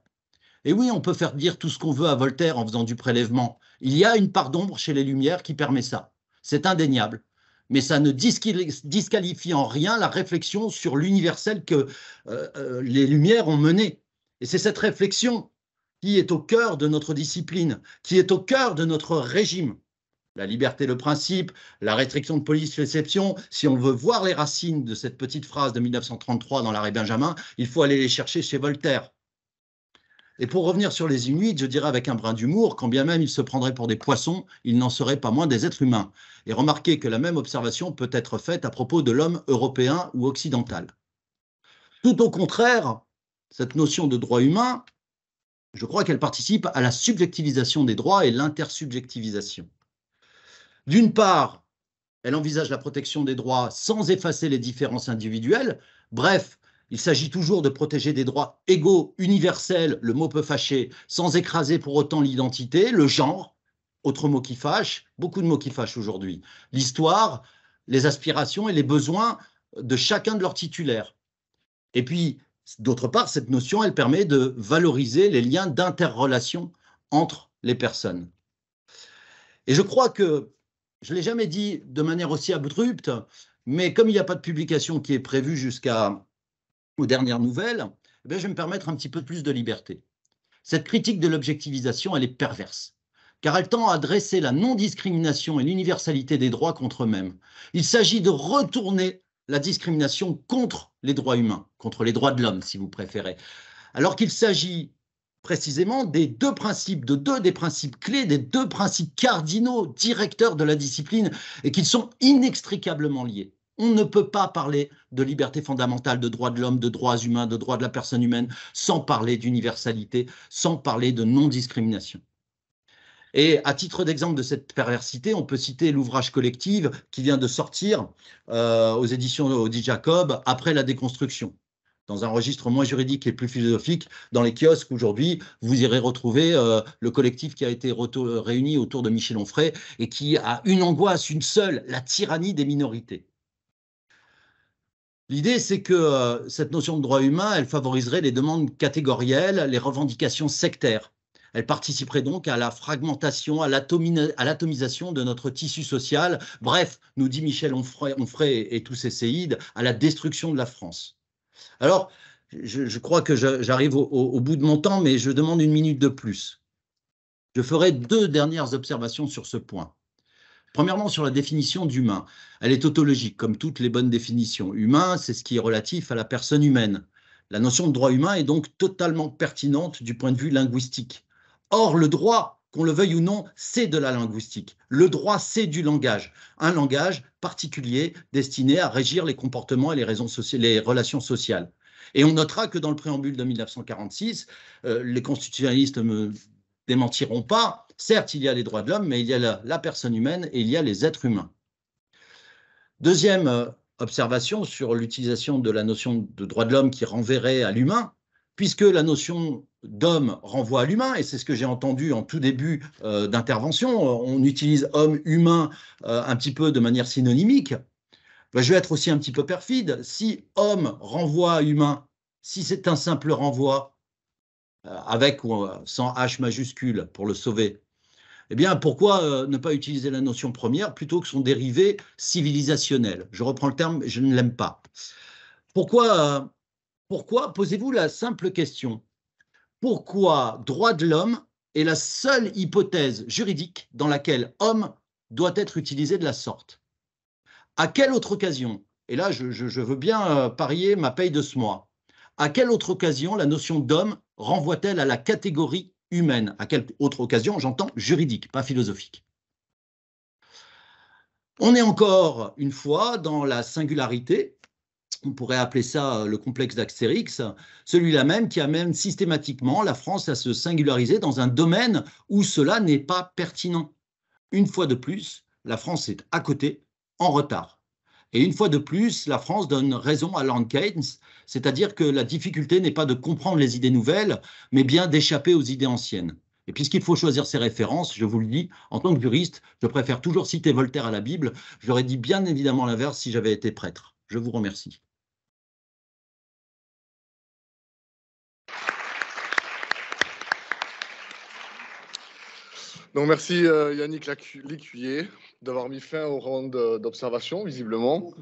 Et oui, on peut faire dire tout ce qu'on veut à Voltaire en faisant du prélèvement. Il y a une part d'ombre chez les Lumières qui permet ça. C'est indéniable. Mais ça ne disqualifie en rien la réflexion sur l'universel que euh, euh, les Lumières ont mené. Et c'est cette réflexion qui est au cœur de notre discipline, qui est au cœur de notre régime. La liberté, le principe, la restriction de police-réception, si on veut voir les racines de cette petite phrase de 1933 dans l'arrêt Benjamin, il faut aller les chercher chez Voltaire. Et pour revenir sur les Inuits, je dirais avec un brin d'humour, quand bien même ils se prendraient pour des poissons, ils n'en seraient pas moins des êtres humains. Et remarquez que la même observation peut être faite à propos de l'homme européen ou occidental. Tout au contraire, cette notion de droit humain, je crois qu'elle participe à la subjectivisation des droits et l'intersubjectivisation. D'une part, elle envisage la protection des droits sans effacer les différences individuelles, bref, il s'agit toujours de protéger des droits égaux, universels, le mot peut fâcher, sans écraser pour autant l'identité, le genre, autre mot qui fâche, beaucoup de mots qui fâchent aujourd'hui, l'histoire, les aspirations et les besoins de chacun de leurs titulaires. Et puis, d'autre part, cette notion, elle permet de valoriser les liens d'interrelation entre les personnes. Et je crois que, je ne l'ai jamais dit de manière aussi abrupte, mais comme il n'y a pas de publication qui est prévue jusqu'à aux dernières nouvelles, eh je vais me permettre un petit peu plus de liberté. Cette critique de l'objectivisation, elle est perverse, car elle tend à dresser la non-discrimination et l'universalité des droits contre eux-mêmes. Il s'agit de retourner la discrimination contre les droits humains, contre les droits de l'homme, si vous préférez, alors qu'il s'agit précisément des deux principes, de deux des principes clés, des deux principes cardinaux directeurs de la discipline, et qu'ils sont inextricablement liés. On ne peut pas parler de liberté fondamentale, de droits de l'homme, de droits humains, de droits de la personne humaine, sans parler d'universalité, sans parler de non-discrimination. Et à titre d'exemple de cette perversité, on peut citer l'ouvrage collectif qui vient de sortir euh, aux éditions Audi Jacob après la déconstruction dans un registre moins juridique et plus philosophique, dans les kiosques aujourd'hui, vous irez retrouver euh, le collectif qui a été réuni autour de Michel Onfray et qui a une angoisse, une seule, la tyrannie des minorités. L'idée, c'est que euh, cette notion de droit humain, elle favoriserait les demandes catégorielles, les revendications sectaires. Elle participerait donc à la fragmentation, à l'atomisation de notre tissu social, bref, nous dit Michel Onfray, et, tous ses séides, à la destruction de la France. Alors, je, crois que j'arrive au bout de mon temps, mais je demande une minute de plus. Je ferai deux dernières observations sur ce point. Premièrement, sur la définition d'humain, elle est tautologique, comme toutes les bonnes définitions. Humain, c'est ce qui est relatif à la personne humaine. La notion de droit humain est donc totalement pertinente du point de vue linguistique. Or, le droit, qu'on le veuille ou non, c'est de la linguistique. Le droit, c'est du langage. Un langage particulier destiné à régir les comportements et les, relations sociales. Et on notera que dans le préambule de 1946, euh, les constitutionnalistes me démentiront pas, Certes, il y a les droits de l'homme, mais il y a la, personne humaine et il y a les êtres humains. Deuxième euh, observation sur l'utilisation de la notion de droit de l'homme qui renverrait à l'humain, puisque la notion d'homme renvoie à l'humain, et c'est ce que j'ai entendu en tout début euh, d'intervention, on utilise homme, humain euh, un petit peu de manière synonymique, ben, je vais être aussi un petit peu perfide. Si homme renvoie à humain, si c'est un simple renvoi, avec ou sans H majuscule pour le sauver, eh bien, pourquoi euh, ne pas utiliser la notion première plutôt que son dérivé civilisationnel Je reprends le terme, je ne l'aime pas. Pourquoi, euh, pourquoi posez-vous la simple question Pourquoi droit de l'homme est la seule hypothèse juridique dans laquelle homme doit être utilisé de la sorte À quelle autre occasion Et là, je, veux bien euh, parier ma paye de ce mois. À quelle autre occasion la notion d'homme renvoie-t-elle à la catégorie humaine. À quelque autre occasion, j'entends juridique, pas philosophique. On est encore une fois dans la singularité, on pourrait appeler ça euh, le complexe d'Axtérix, celui-là même qui amène systématiquement la France à se singulariser dans un domaine où cela n'est pas pertinent. Une fois de plus, la France est à côté, en retard. Et une fois de plus, la France donne raison à Land Keynes c'est-à-dire que la difficulté n'est pas de comprendre les idées nouvelles, mais bien d'échapper aux idées anciennes. Et puisqu'il faut choisir ses références, je vous le dis, en tant que juriste, je préfère toujours citer Voltaire à la Bible. J'aurais dit bien évidemment l'inverse si j'avais été prêtre. Je vous remercie. Donc, merci euh, Yannick Lécuyer d'avoir mis fin au round euh, d'observation, visiblement.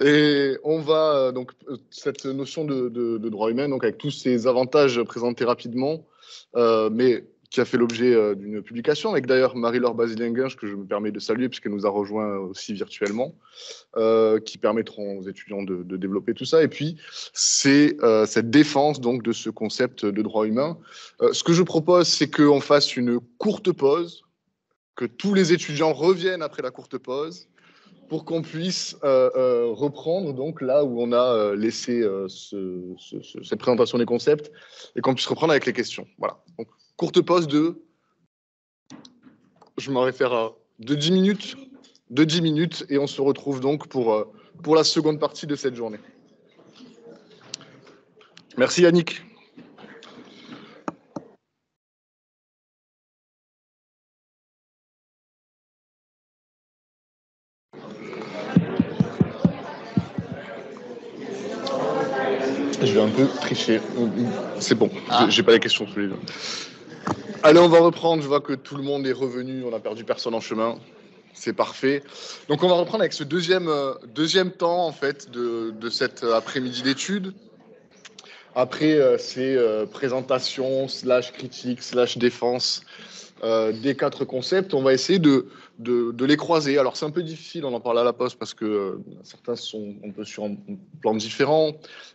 Et on va euh, donc euh, cette notion de, droit humain, donc avec tous ses avantages présentés rapidement, euh, mais qui a fait l'objet d'une publication, avec d'ailleurs Marie-Laure basilien que je me permets de saluer, puisqu'elle nous a rejoint aussi virtuellement, qui permettront aux étudiants de, développer tout ça. Et puis, c'est cette défense donc, de ce concept de droit humain. ce que je propose, c'est qu'on fasse une courte pause, que tous les étudiants reviennent après la courte pause, pour qu'on puisse euh, euh, reprendre donc là où on a euh, laissé cette présentation des concepts et qu'on puisse reprendre avec les questions. Voilà. Donc, courte pause de, je m'en réfère à, de 10 minutes, de 10 minutes et on se retrouve donc pour, pour la seconde partie de cette journée. Merci Yannick. tricher. C'est bon, ah. j'ai pas la question tous les Allez, on va reprendre. Je vois que tout le monde est revenu. On a perdu personne en chemin. C'est parfait. Donc, on va reprendre avec ce deuxième, euh, deuxième temps en fait de, de cet euh, après-midi d'études. Après, euh, ces présentations, slash critique, slash défense, euh, des quatre concepts, on va essayer de, les croiser. Alors c'est un peu difficile, on en parle à la poste, parce que euh, certains sont un peu sur un plan différent,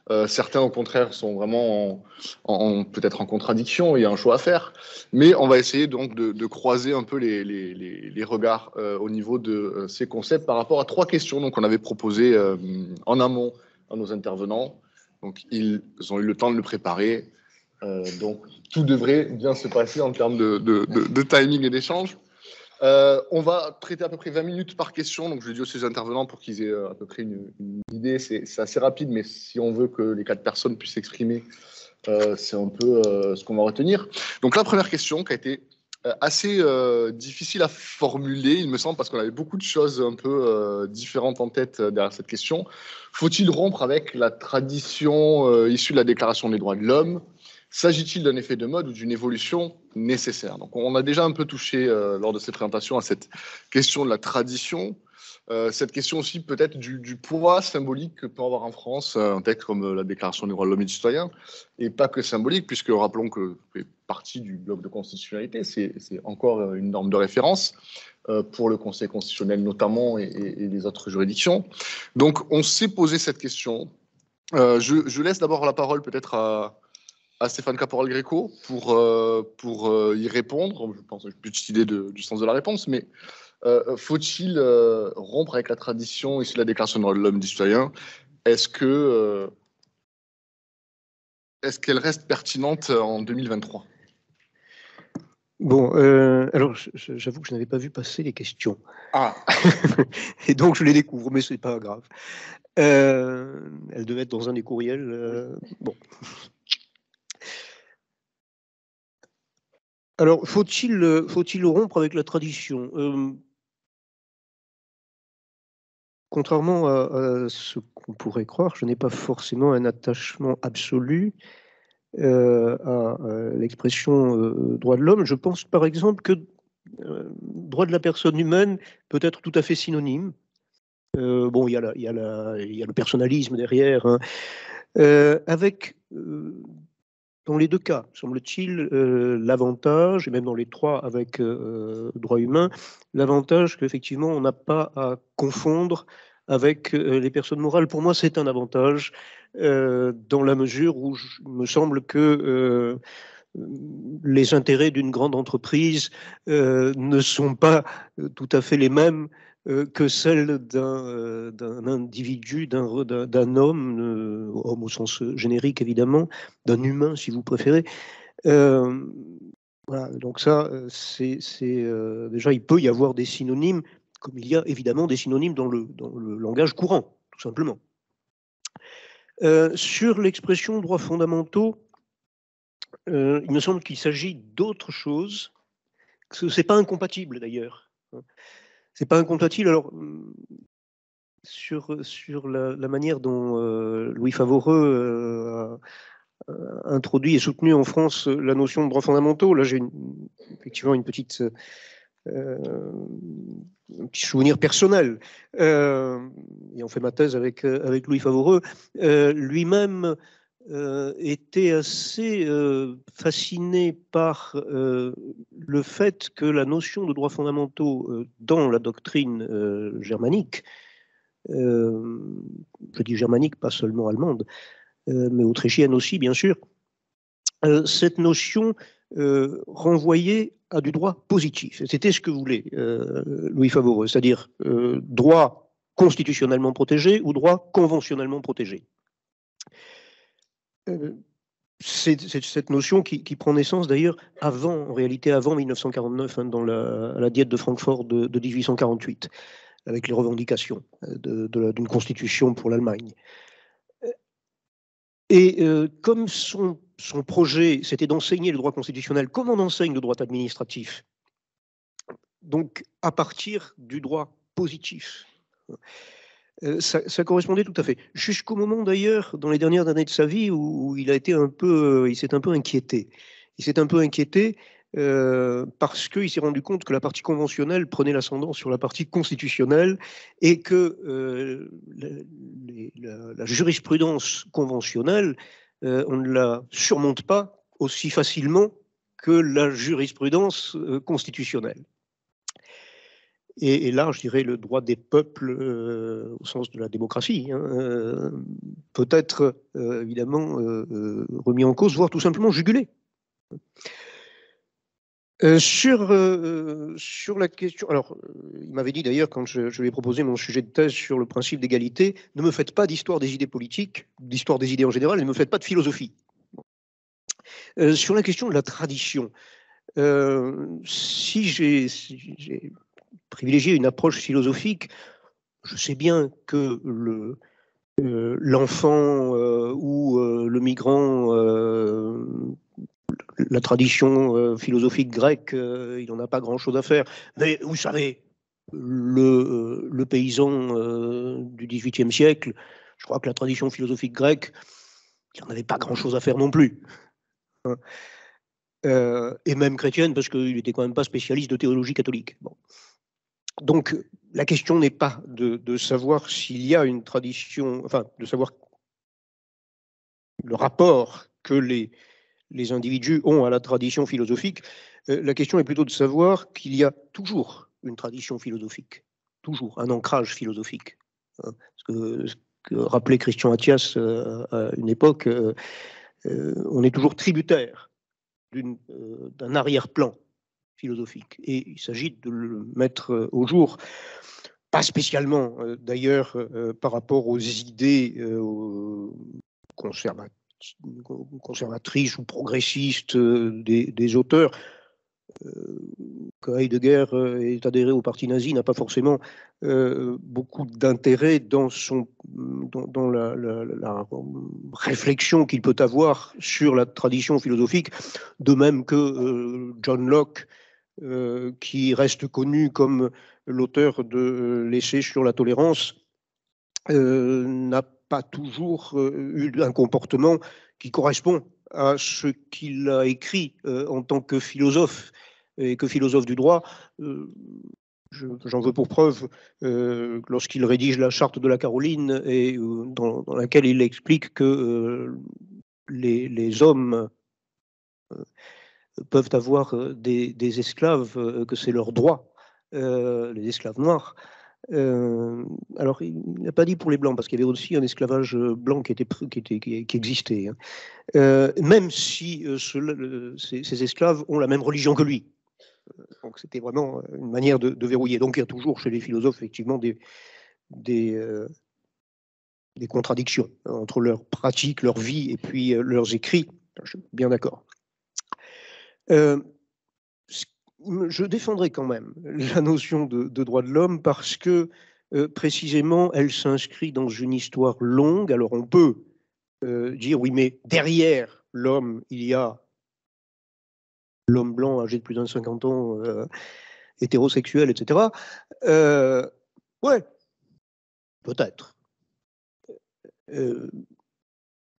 euh, certains au contraire sont vraiment en, peut-être en contradiction, il y a un choix à faire, mais on va essayer donc de, croiser un peu les, les, regards au niveau de ces concepts par rapport à trois questions qu'on avait proposées en amont à nos intervenants. Donc ils ont eu le temps de le préparer euh, donc tout devrait bien se passer en termes de, timing et d'échange. Euh, on va traiter à peu près 20 minutes par question, donc je le dis aux intervenants pour qu'ils aient euh, à peu près une, idée. C'est assez rapide, mais si on veut que les quatre personnes puissent s'exprimer, c'est un peu ce qu'on va retenir. Donc la première question qui a été assez difficile à formuler, il me semble, parce qu'on avait beaucoup de choses un peu différentes en tête derrière cette question. Faut-il rompre avec la tradition issue de la Déclaration des droits de l'homme S'agit-il d'un effet de mode ou d'une évolution nécessaire Donc, on a déjà un peu touché euh, lors de cette présentation à cette question de la tradition, euh, cette question aussi peut-être du, pouvoir poids symbolique que peut avoir en France euh, un texte comme la Déclaration des droits de l'homme et du citoyen, et pas que symbolique, puisque rappelons que fait partie du bloc de constitutionnalité, c'est encore une norme de référence pour le Conseil constitutionnel notamment et, les autres juridictions. Donc, on s'est posé cette question. je laisse d'abord la parole peut-être à à Stéphane Caporal Gréco pour, euh, pour euh, y répondre. Je pense que j'ai plus de idée du sens de la réponse, mais euh, faut-il rompre avec la tradition et cela la Déclaration de l'homme du citoyen Est-ce que est-ce qu'elle reste pertinente en 2023 Bon, alors j'avoue que je n'avais pas vu passer les questions. Ah *laughs* Et donc je les découvre, mais ce n'est pas grave. elle devait être dans un des courriels. bon. Alors, faut-il euh, faut rompre avec la tradition euh, Contrairement à, ce qu'on pourrait croire, je n'ai pas forcément un attachement absolu euh, à, l'expression droit de l'homme. Je pense par exemple que droit de la personne humaine peut être tout à fait synonyme. bon, il y, a le personnalisme derrière, hein. avec dans les deux cas, semble-t-il, euh, l'avantage, et même dans les trois avec euh, euh, droit humain, l'avantage qu'effectivement on n'a pas à confondre avec les personnes morales. Pour moi, c'est un avantage dans la mesure où il me semble que les intérêts d'une grande entreprise ne sont pas tout à fait les mêmes euh, que celle d'un euh, individu, d'un homme, euh, homme au sens générique évidemment, d'un humain si vous préférez. donc ça, c'est déjà, il peut y avoir des synonymes, comme il y a évidemment des synonymes dans le, dans le langage courant, tout simplement. sur l'expression droits fondamentaux, il me semble qu'il s'agit d'autre chose, ce n'est pas incompatible d'ailleurs. Hein c'est pas un Alors, mmh, sur, sur la, manière dont euh, Louis Favoreux euh, a, introduit et soutenu en France euh, la notion de droits fondamentaux, là j'ai effectivement une petite, un petit souvenir personnel. et on fait ma thèse avec, avec Louis Favoreux. Lui-même euh, était assez euh, fasciné par euh, le fait que la notion de droits fondamentaux dans la doctrine germanique, je dis germanique, pas seulement allemande, mais autrichienne aussi, bien sûr, cette notion renvoyait à du droit positif. C'était ce que voulait Louis Favoreux, c'est-à-dire droit constitutionnellement protégé ou droit conventionnellement protégé. Euh, c'est cette notion qui, prend naissance d'ailleurs avant, en réalité avant 1949, hein, dans la, diète de Francfort de, 1848, avec les revendications euh, d'une de, constitution pour l'Allemagne. Euh, et comme son, son projet, c'était d'enseigner le droit constitutionnel, comme on enseigne le droit administratif, donc à partir du droit positif. Euh, ça, correspondait tout à fait. Jusqu'au moment d'ailleurs, dans les dernières années de sa vie, où, il a été un peu, euh, il s'est un peu inquiété. Il s'est un peu inquiété euh, parce qu'il s'est rendu compte que la partie conventionnelle prenait l'ascendant sur la partie constitutionnelle et que la, jurisprudence conventionnelle, on ne la surmonte pas aussi facilement que la jurisprudence constitutionnelle et, là, je dirais le droit des peuples euh, au sens de la démocratie, hein, euh, peut être euh, évidemment remis en cause, voire tout simplement jugulé. sur, sur la question, alors il m'avait dit d'ailleurs quand je, lui ai proposé mon sujet de thèse sur le principe d'égalité, ne me faites pas d'histoire des idées politiques, d'histoire des idées en général, ne me faites pas de philosophie. sur la question de la tradition, si j'ai privilégier une approche philosophique. Je sais bien que euh, l'enfant euh, ou euh, le migrant, la tradition philosophique grecque, il n'en a pas grand-chose à faire. Mais vous savez, le, paysan du XVIIIe siècle, je crois que la tradition philosophique grecque, il n'en avait pas grand-chose à faire non plus. Hein. et même chrétienne, parce qu'il n'était quand même pas spécialiste de théologie catholique. Bon donc, la question n'est pas de, savoir s'il y a une tradition, enfin, de savoir le rapport que les, individus ont à la tradition philosophique. Euh, la question est plutôt de savoir qu'il y a toujours une tradition philosophique, toujours un ancrage philosophique. Hein. ce que rappelait Christian Attias euh, à une époque, euh, on est toujours tributaire d'un arrière-plan philosophique. Et il s'agit de le mettre euh, au jour, pas spécialement euh, d'ailleurs euh, par rapport aux idées conservatrices ou progressistes des, auteurs. Heidegger est adhéré au parti nazi n'a pas forcément beaucoup d'intérêt dans, son, dans, la, réflexion qu'il peut avoir sur la tradition philosophique, de même que John Locke euh, qui reste connu comme l'auteur de euh, l'essai sur la tolérance, euh, n'a pas toujours eu un comportement qui correspond à ce qu'il a écrit en tant que philosophe et que philosophe du droit. J'en veux pour preuve lorsqu'il rédige la charte de la Caroline et dans, laquelle il explique que les, hommes peuvent avoir euh, des, esclaves, euh, que c'est leur droit, euh, les esclaves noirs. alors, il n'a pas dit pour les blancs, parce qu'il y avait aussi un esclavage blanc qui, était, qui, était, qui existait. Hein. même si ces, esclaves ont la même religion que lui. Donc, c'était vraiment une manière de, verrouiller. Donc, il y a toujours chez les philosophes, effectivement, des, des, des contradictions entre leur pratique, leur vie et puis leurs écrits. Je suis bien d'accord. Euh, je défendrai quand même la notion de, droit de l'homme parce que euh, précisément elle s'inscrit dans une histoire longue. Alors on peut euh, dire oui, mais derrière l'homme, il y a l'homme blanc âgé de plus de 50 ans, hétérosexuel, etc. ouais, peut-être. on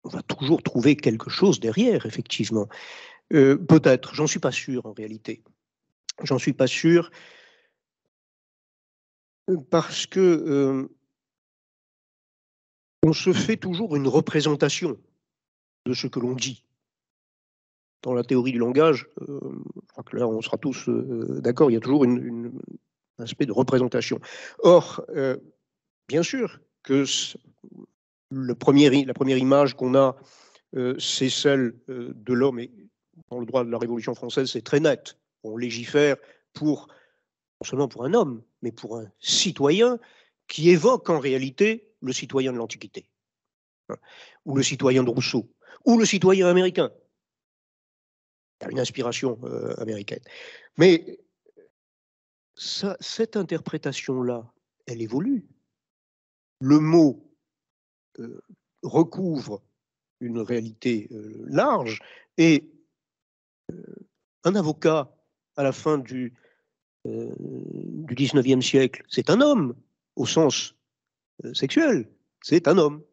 va toujours trouver quelque chose derrière, effectivement. Euh, peut-être, j'en suis pas sûr en réalité. J'en suis pas sûr euh, parce que euh, on se fait toujours une représentation de ce que l'on dit. Dans la théorie du langage, je crois que là on sera tous d'accord, il y a toujours un aspect de représentation. Or, bien sûr que la première image qu'on a, c'est celle de l'homme et dans le droit de la Révolution française, c'est très net. On légifère pour, non seulement pour un homme, mais pour un citoyen qui évoque en réalité le citoyen de l'Antiquité, hein. ou le citoyen de Rousseau, ou le citoyen américain. Il a une inspiration euh, américaine. Mais cette interprétation-là, elle évolue. Le mot euh, recouvre une réalité euh, large et euh, un avocat à la fin du, XIXe euh, 19e siècle, c'est un homme au sens euh, sexuel, c'est un homme.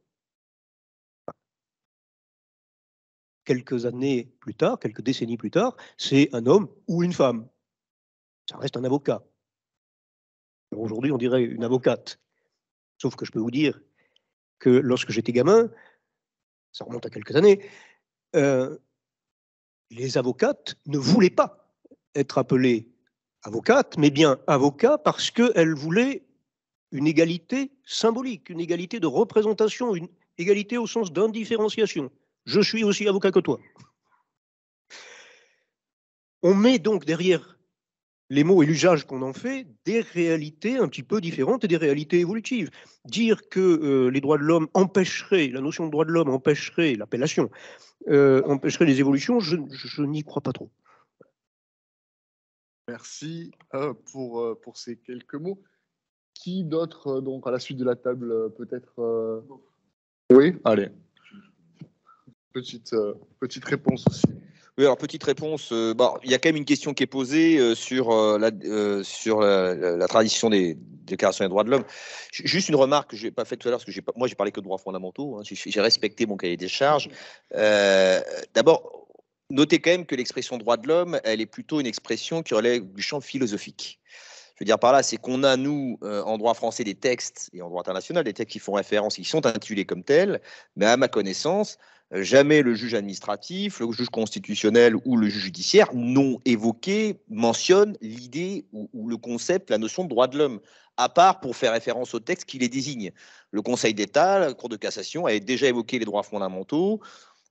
Quelques années plus tard, quelques décennies plus tard, c'est un homme ou une femme. Ça reste un avocat. Aujourd'hui, on dirait une avocate. Sauf que je peux vous dire que lorsque j'étais gamin, ça remonte à quelques années, les avocates ne voulaient pas être appelées avocates, mais bien avocats parce qu'elles voulaient une égalité symbolique, une égalité de représentation, une égalité au sens d'indifférenciation. Je suis aussi avocat que toi. On met donc derrière les mots et l'usage qu'on en fait des réalités un petit peu différentes et des réalités évolutives. Dire que euh, les droits de l'homme empêcheraient, la notion de droits de l'homme empêcherait, l'appellation euh, empêcherait les évolutions, je, n'y crois pas trop. Merci euh, pour, pour ces quelques mots. Qui d'autre, donc à la suite de la table, peut-être Oui, allez. Petite, petite réponse aussi alors petite réponse. Euh, il y a quand même une question qui est posée euh, euh, sur, la, sur la, tradition des déclarations des droits de l'homme. Juste une remarque que je n'ai pas faite tout à l'heure, parce que moi, j'ai parlé que de droits fondamentaux. Hein, j'ai respecté mon cahier des charges. D'abord, notez quand même que l'expression droit de l'homme, elle est plutôt une expression qui relève du champ philosophique. Je veux dire par là, c'est qu'on a, nous, en droit français, des textes et en droit international, des textes qui font référence, qui sont intitulés comme tels, mais à ma connaissance, jamais le juge administratif, le juge constitutionnel ou le juge judiciaire n'ont évoqué, mentionnent l'idée ou, le concept, la notion de droit de l'homme, à part pour faire référence au texte qui les désigne. Le Conseil d'État, la Cour de cassation, a déjà évoqué les droits fondamentaux.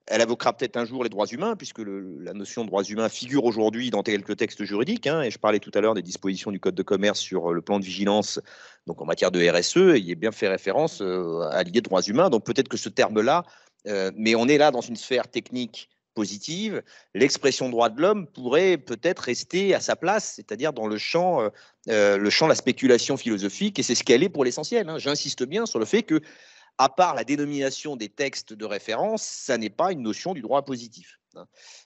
Elle évoquera peut-être un jour les droits humains, puisque la notion de droits humains figure aujourd'hui dans quelques textes juridiques. Hein, et je parlais tout à l'heure des dispositions du Code de commerce sur euh, le plan de vigilance, donc en matière de RSE, il est bien fait référence euh, à l'idée de droits humains. Donc peut-être que ce terme-là euh, mais on est là dans une sphère technique positive. L'expression droit de l'homme pourrait peut-être rester à sa place, c'est-à-dire dans le champ, euh, euh, le champ de la spéculation philosophique, et c'est ce qu'elle est pour l'essentiel. Hein. J'insiste bien sur le fait que à part la dénomination des textes de référence, ça n'est pas une notion du droit positif. Hein.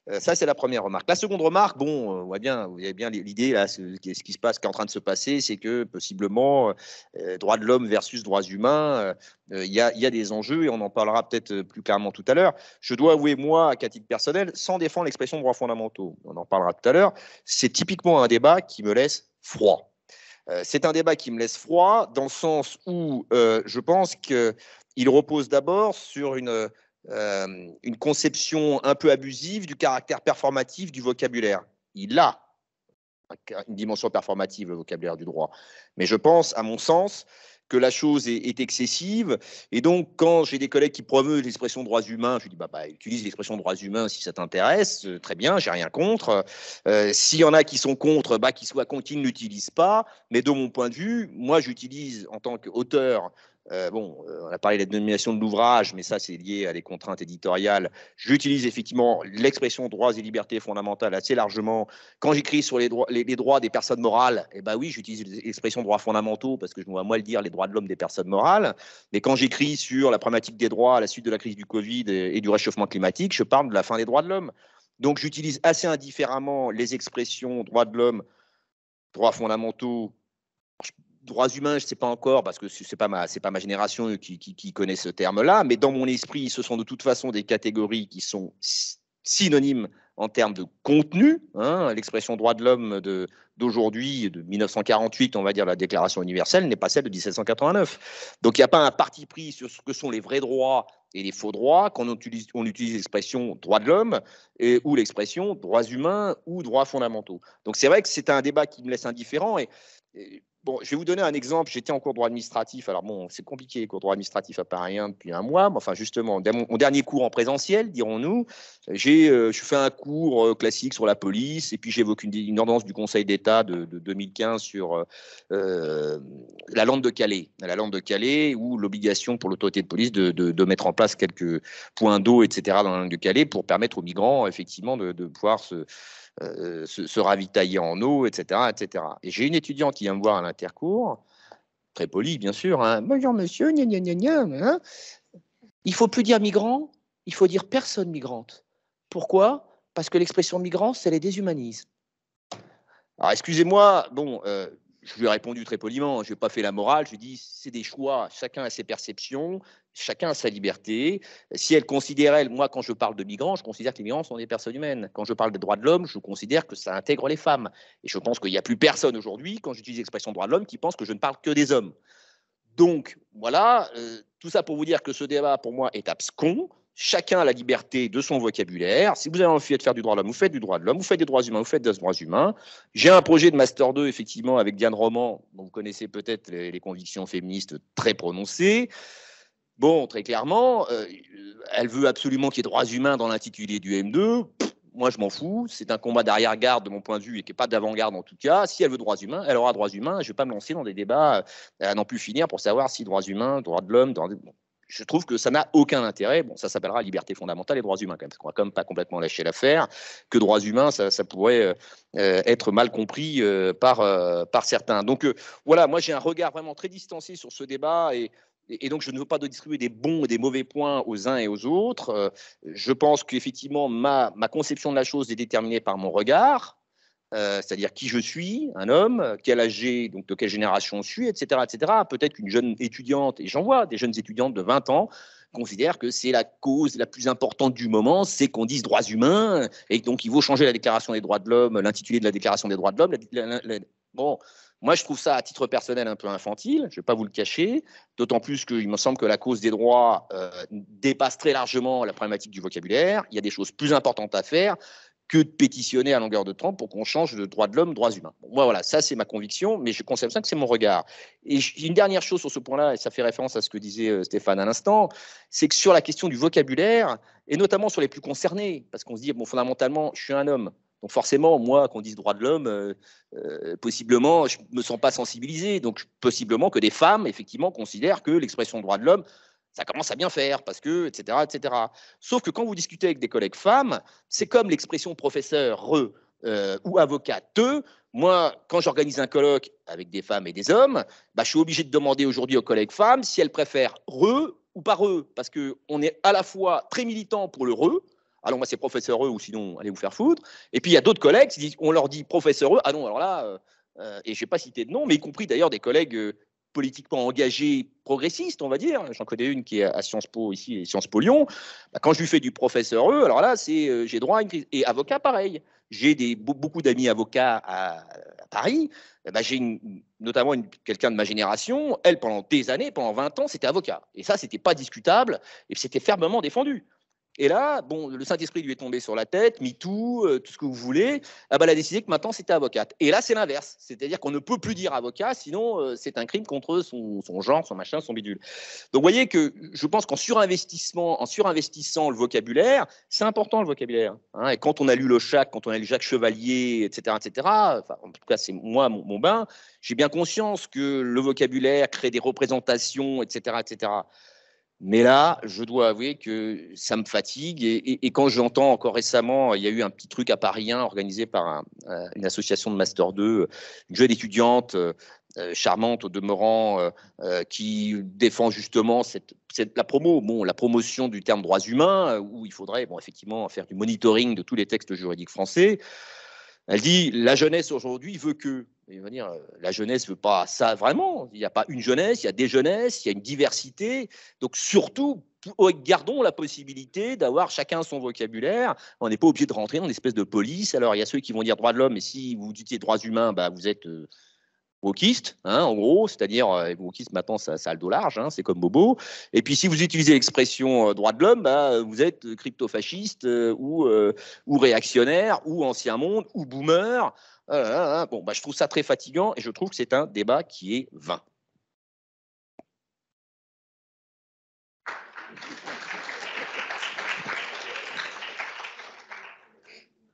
Euh, ça, c'est la première remarque. La seconde remarque, bon, euh, on voit bien, vous voyez bien l'idée là, ce, qui se passe, ce qui est en train de se passer, c'est que possiblement, euh, droit de l'homme versus droits humains, il y, y, a des enjeux et on en parlera peut-être plus clairement tout à l'heure. Je dois avouer, moi, qu'à titre personnel, sans défendre l'expression de droits fondamentaux, on en parlera tout à l'heure, c'est typiquement un débat qui me laisse froid. c'est un débat qui me laisse froid dans le sens où je pense que il repose d'abord sur une, euh, une conception un peu abusive du caractère performatif du vocabulaire. Il a une dimension performative, le vocabulaire du droit. Mais je pense, à mon sens, que la chose est, excessive. Et donc, quand j'ai des collègues qui promeuvent l'expression droits humains, je dis bah, bah utilise l'expression droits humains si ça t'intéresse, euh, très bien, j'ai rien contre. Euh, s'il y en a qui sont contre, bah, qu'ils soient contre, qu'ils ne l'utilisent pas. Mais de mon point de vue, moi, j'utilise en tant qu'auteur euh, bon, euh, on a parlé de la dénomination de l'ouvrage, mais ça, c'est lié à des contraintes éditoriales. J'utilise effectivement l'expression droits et libertés fondamentales assez largement. Quand j'écris sur les, droits, des personnes morales, eh ben oui, j'utilise l'expression droits fondamentaux parce que je vois moi le dire, les droits de l'homme des personnes morales. Mais quand j'écris sur la problématique des droits à la suite de la crise du Covid et du réchauffement climatique, je parle de la fin des droits de l'homme. Donc j'utilise assez indifféremment les expressions droits de l'homme, droits fondamentaux droits humains, je ne sais pas encore, parce que ce n'est pas, ma, pas ma génération euh, qui, qui, connaît ce terme-là, mais dans mon esprit, ce sont de toute façon des catégories qui sont synonymes en termes de contenu. Hein. L'expression droit de l'homme d'aujourd'hui, de, 1948, on va dire la Déclaration universelle, n'est pas celle de 1789. Donc il n'y a pas un parti pris sur ce que sont les vrais droits et les faux droits qu'on on utilise, on utilise l'expression droit de l'homme ou l'expression droits humains ou droits fondamentaux. Donc c'est vrai que c'est un débat qui me laisse indifférent et Bon, je vais vous donner un exemple. J'étais en cours de droit administratif. Alors bon, c'est compliqué, les cours de droit administratif à Paris depuis un mois. Mais enfin, justement, mon dernier cours en présentiel, dirons-nous, j'ai euh, je fais un cours euh, classique sur la police et puis j'évoque une, ordonnance du Conseil d'État de, 2015 sur euh, la lande de Calais, la lande de Calais où l'obligation pour l'autorité de police de, de, de, mettre en place quelques points d'eau, etc. dans la lande de Calais pour permettre aux migrants effectivement de, pouvoir se euh, se, ravitailler en eau, etc. etc. Et j'ai une étudiante qui vient me voir à l'intercours, très polie bien sûr, hein, bonjour monsieur, gna, gna, gna, hein il faut plus dire migrant, il faut dire personne migrante. Pourquoi Parce que l'expression migrant, ça les déshumanise. Alors excusez-moi, bon, euh, je lui ai répondu très poliment, je n'ai pas fait la morale, je lui c'est des choix, chacun a ses perceptions, chacun a sa liberté. Si elle considérait, moi, quand je parle de migrants, je considère que les migrants sont des personnes humaines. Quand je parle des droits de l'homme, je considère que ça intègre les femmes. Et je pense qu'il n'y a plus personne aujourd'hui, quand j'utilise l'expression droits de l'homme, qui pense que je ne parle que des hommes. Donc, voilà, euh, tout ça pour vous dire que ce débat, pour moi, est abscon. Chacun a la liberté de son vocabulaire. Si vous avez envie de faire du droit de l'homme, vous faites du droit de l'homme, vous faites des droits humains, vous faites des droits humains. J'ai un projet de Master 2, effectivement, avec Diane Roman, dont vous connaissez peut-être les, les convictions féministes très prononcées. Bon, très clairement, euh, elle veut absolument qu'il y ait droits humains dans l'intitulé du M2. moi, je m'en fous. C'est un combat d'arrière-garde de mon point de vue et qui n'est pas d'avant-garde en tout cas. Si elle veut droits humains, elle aura droits humains. Je ne vais pas me lancer dans des débats euh, à n'en plus finir pour savoir si droits humains, droits de l'homme, je trouve que ça n'a aucun intérêt. Bon, ça s'appellera liberté fondamentale et droits humains, quand même, parce qu'on va quand même pas complètement lâcher l'affaire. Que droits humains, ça, pourrait euh, être mal compris par, par certains. Donc voilà, moi j'ai un regard vraiment très distancé sur ce débat et et donc, je ne veux pas de distribuer des bons et des mauvais points aux uns et aux autres. Euh, je pense qu'effectivement, ma, conception de la chose est déterminée par mon regard, euh, c'est-à-dire qui je suis, un homme, quel âge j'ai, donc de quelle génération je suis, etc. etc. Peut-être qu'une jeune étudiante, et j'en vois des jeunes étudiantes de 20 ans, considèrent que c'est la cause la plus importante du moment, c'est qu'on dise droits humains, et donc il faut changer la déclaration des droits de l'homme, l'intitulé de la déclaration des droits de l'homme. bon, moi, je trouve ça à titre personnel un peu infantile, je ne vais pas vous le cacher, d'autant plus qu'il me semble que la cause des droits euh, dépasse très largement la problématique du vocabulaire. Il y a des choses plus importantes à faire que de pétitionner à longueur de temps pour qu'on change de droits de l'homme, droits humains. moi, voilà, ça, c'est ma conviction, mais je considère ça que c'est mon regard. Et une dernière chose sur ce point-là, et ça fait référence à ce que disait euh, Stéphane à l'instant, c'est que sur la question du vocabulaire, et notamment sur les plus concernés, parce qu'on se dit, bon, fondamentalement, je suis un homme, donc forcément, moi, qu'on dise droit de l'homme, euh, euh, possiblement, je ne me sens pas sensibilisé. Donc possiblement que des femmes, effectivement, considèrent que l'expression droit de l'homme, ça commence à bien faire, parce que, etc., etc. Sauf que quand vous discutez avec des collègues femmes, c'est comme l'expression professeur, re, euh, ou avocat, te. Moi, quand j'organise un colloque avec des femmes et des hommes, bah, je suis obligé de demander aujourd'hui aux collègues femmes si elles préfèrent re ou par eux, parce qu'on est à la fois très militant pour le re, ah moi c'est professeur e ou sinon allez vous faire foutre. Et puis il y a d'autres collègues on leur dit professeur E, ah non, alors là, euh, euh, et je vais pas citer de nom, mais y compris d'ailleurs des collègues euh, politiquement engagés progressistes, on va dire. J'en connais une qui est à Sciences Po ici et Sciences Po Lyon. Bah, quand je lui fais du professeur E, alors là, c'est j'ai droit à une crise. Et avocat, pareil. J'ai des, beaucoup d'amis avocats à, Paris. Bah, j'ai notamment quelqu'un de ma génération. Elle, pendant des années, pendant 20 ans, c'était avocat. Et ça, n'était pas discutable. Et c'était fermement défendu. Et là, bon, le Saint-Esprit lui est tombé sur la tête, mis tout, euh, tout ce que vous voulez. Ah bah, elle a décidé que maintenant c'était avocate. Et là, c'est l'inverse. C'est-à-dire qu'on ne peut plus dire avocat, sinon euh, c'est un crime contre son, genre, son machin, son bidule. Donc vous voyez que je pense qu'en surinvestissement, en surinvestissant le vocabulaire, c'est important le vocabulaire. Hein. Et quand on a lu Le Chat, quand on a lu Jacques Chevalier, etc., etc., en tout cas, c'est moi mon bain, j'ai bien conscience que le vocabulaire crée des représentations, etc., etc. Mais là, je dois avouer que ça me fatigue. Et, quand j'entends encore récemment, il y a eu un petit truc à Paris 1 organisé par euh, une association de Master 2, une jeune étudiante euh, euh, charmante au demeurant qui défend justement cette, la promo, bon, la promotion du terme droits humains, où il faudrait bon, effectivement faire du monitoring de tous les textes juridiques français. Elle dit la jeunesse aujourd'hui veut que la jeunesse veut pas ça vraiment. Il n'y a pas une jeunesse, il y a des jeunesses, il y a une diversité. Donc surtout, gardons la possibilité d'avoir chacun son vocabulaire. On n'est pas obligé de rentrer dans une espèce de police. Alors il y a ceux qui vont dire droits de l'homme, et si vous dites droits humains, bah, vous êtes euh, wokiste, hein, en gros, c'est-à-dire euh, wokiste maintenant ça, ça, a le dos large, hein, c'est comme Bobo. Et puis si vous utilisez l'expression euh, droit de l'homme, bah, vous êtes crypto-fasciste euh, ou réactionnaire ou ancien monde ou boomer ah bon, bah, je trouve ça très fatigant et je trouve que c'est un débat qui est vain.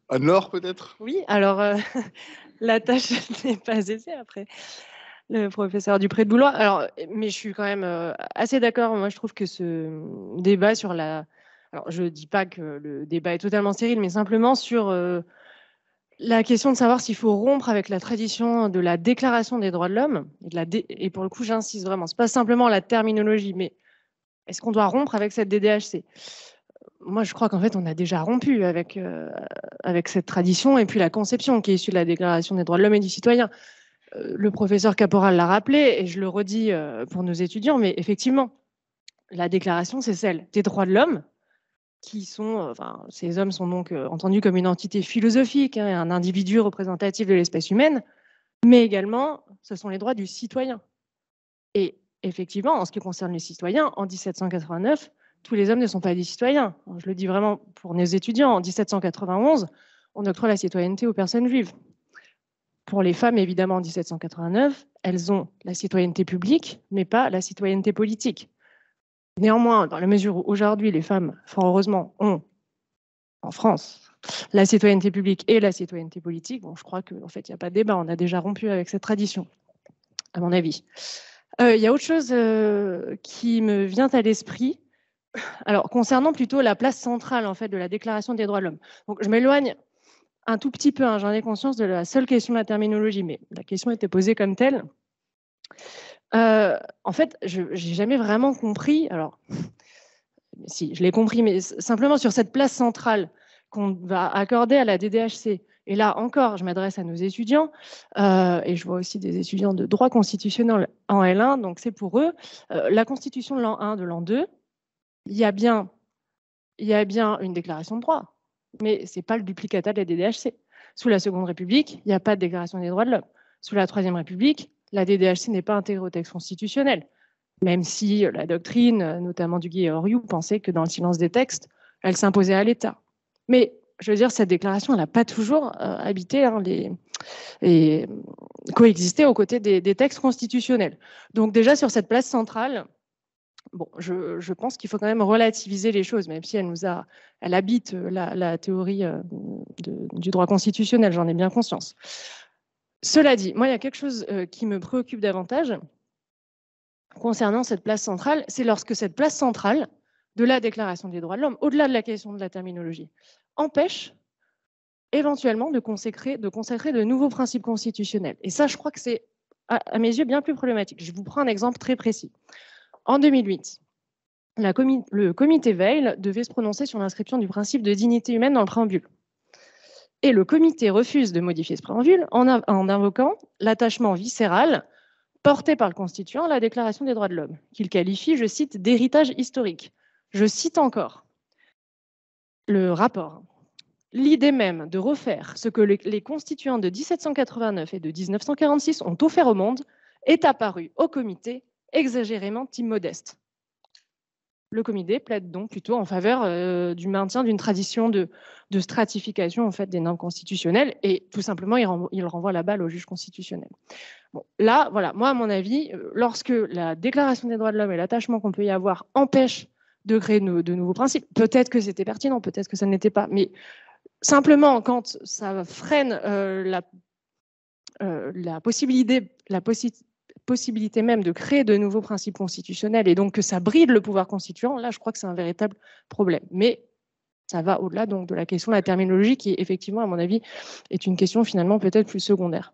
Anne-Laure, peut-être Oui, alors euh, *laughs* la tâche *laughs* n'est pas aisée après. Le professeur Dupré de Boulogne. Alors, mais je suis quand même euh, assez d'accord. Moi, je trouve que ce débat sur la. Alors, je ne dis pas que le débat est totalement stérile, mais simplement sur euh, la question de savoir s'il faut rompre avec la tradition de la déclaration des droits de l'homme, et, pour le coup j'insiste vraiment, ce n'est pas simplement la terminologie, mais est-ce qu'on doit rompre avec cette DDHC Moi je crois qu'en fait on a déjà rompu avec, euh, avec cette tradition et puis la conception qui est issue de la déclaration des droits de l'homme et du citoyen. Euh, le professeur Caporal l'a rappelé et je le redis euh, pour nos étudiants, mais effectivement, la déclaration c'est celle des droits de l'homme qui sont, euh, ces hommes sont donc euh, entendus comme une entité philosophique, hein, un individu représentatif de l'espèce humaine, mais également, ce sont les droits du citoyen. Et effectivement, en ce qui concerne les citoyens, en 1789, tous les hommes ne sont pas des citoyens. Je le dis vraiment pour nos étudiants, en 1791, on octroie la citoyenneté aux personnes juives. Pour les femmes, évidemment, en 1789, elles ont la citoyenneté publique, mais pas la citoyenneté politique. Néanmoins, dans la mesure où aujourd'hui les femmes, fort heureusement, ont en France la citoyenneté publique et la citoyenneté politique, bon, je crois qu'en fait, il n'y a pas de débat, on a déjà rompu avec cette tradition, à mon avis. Euh, il y a autre chose euh, qui me vient à l'esprit, alors concernant plutôt la place centrale en fait de la Déclaration des droits de l'homme. Donc je m'éloigne un tout petit peu, hein, j'en ai conscience de la seule question de la terminologie, mais la question était posée comme telle. Euh, en fait, je n'ai jamais vraiment compris. Alors, si, je l'ai compris, mais simplement sur cette place centrale qu'on va accorder à la DDHC. Et là encore, je m'adresse à nos étudiants, euh, et je vois aussi des étudiants de droit constitutionnel en L1, donc c'est pour eux. Euh, la constitution de l'an 1, de l'an 2, il y, a bien, il y a bien une déclaration de droit, mais c'est pas le duplicata de la DDHC. Sous la Seconde République, il n'y a pas de déclaration des droits de l'homme. Sous la Troisième République, la DDHC n'est pas intégrée au texte constitutionnel, même si la doctrine, notamment du et Oriou, pensait que dans le silence des textes, elle s'imposait à l'État. Mais je veux dire, cette déclaration, elle n'a pas toujours euh, habité hein, les, et coexisté aux côtés des, textes constitutionnels. Donc déjà, sur cette place centrale, bon, je, pense qu'il faut quand même relativiser les choses, même si elle nous a, elle habite euh, la, théorie euh, du droit constitutionnel, j'en ai bien conscience. Cela dit, moi, il y a quelque chose euh, qui me préoccupe davantage concernant cette place centrale, c'est lorsque cette place centrale de la Déclaration des droits de l'homme, au-delà de la question de la terminologie, empêche éventuellement de consacrer, de nouveaux principes constitutionnels. Et ça, je crois que c'est, à mes yeux, bien plus problématique. Je vous prends un exemple très précis. En 2008, le comité Veil devait se prononcer sur l'inscription du principe de dignité humaine dans le préambule et le comité refuse de modifier ce préambule en, invoquant l'attachement viscéral porté par le constituant à la Déclaration des droits de l'homme, qu'il qualifie, je cite, d'héritage historique. Je cite encore le rapport. L'idée même de refaire ce que les constituants de 1789 et de 1946 ont offert au monde est apparue au comité exagérément immodeste. Le comité plaide donc plutôt en faveur euh, du maintien d'une tradition de, stratification en fait des normes constitutionnelles et tout simplement il, renvoie, la balle au juge constitutionnel. là, voilà, moi à mon avis, euh, lorsque la Déclaration des droits de l'homme et l'attachement qu'on peut y avoir empêchent de créer de, nouveaux principes, peut-être que c'était pertinent, peut-être que ça n'était pas, mais simplement quand ça freine euh, la, la possibilité, la possibilité possibilité même de créer de nouveaux principes constitutionnels et donc que ça bride le pouvoir constituant, là, je crois que c'est un véritable problème. Mais ça va au-delà donc de la question de la terminologie qui, effectivement, à mon avis, est une question finalement peut-être plus secondaire.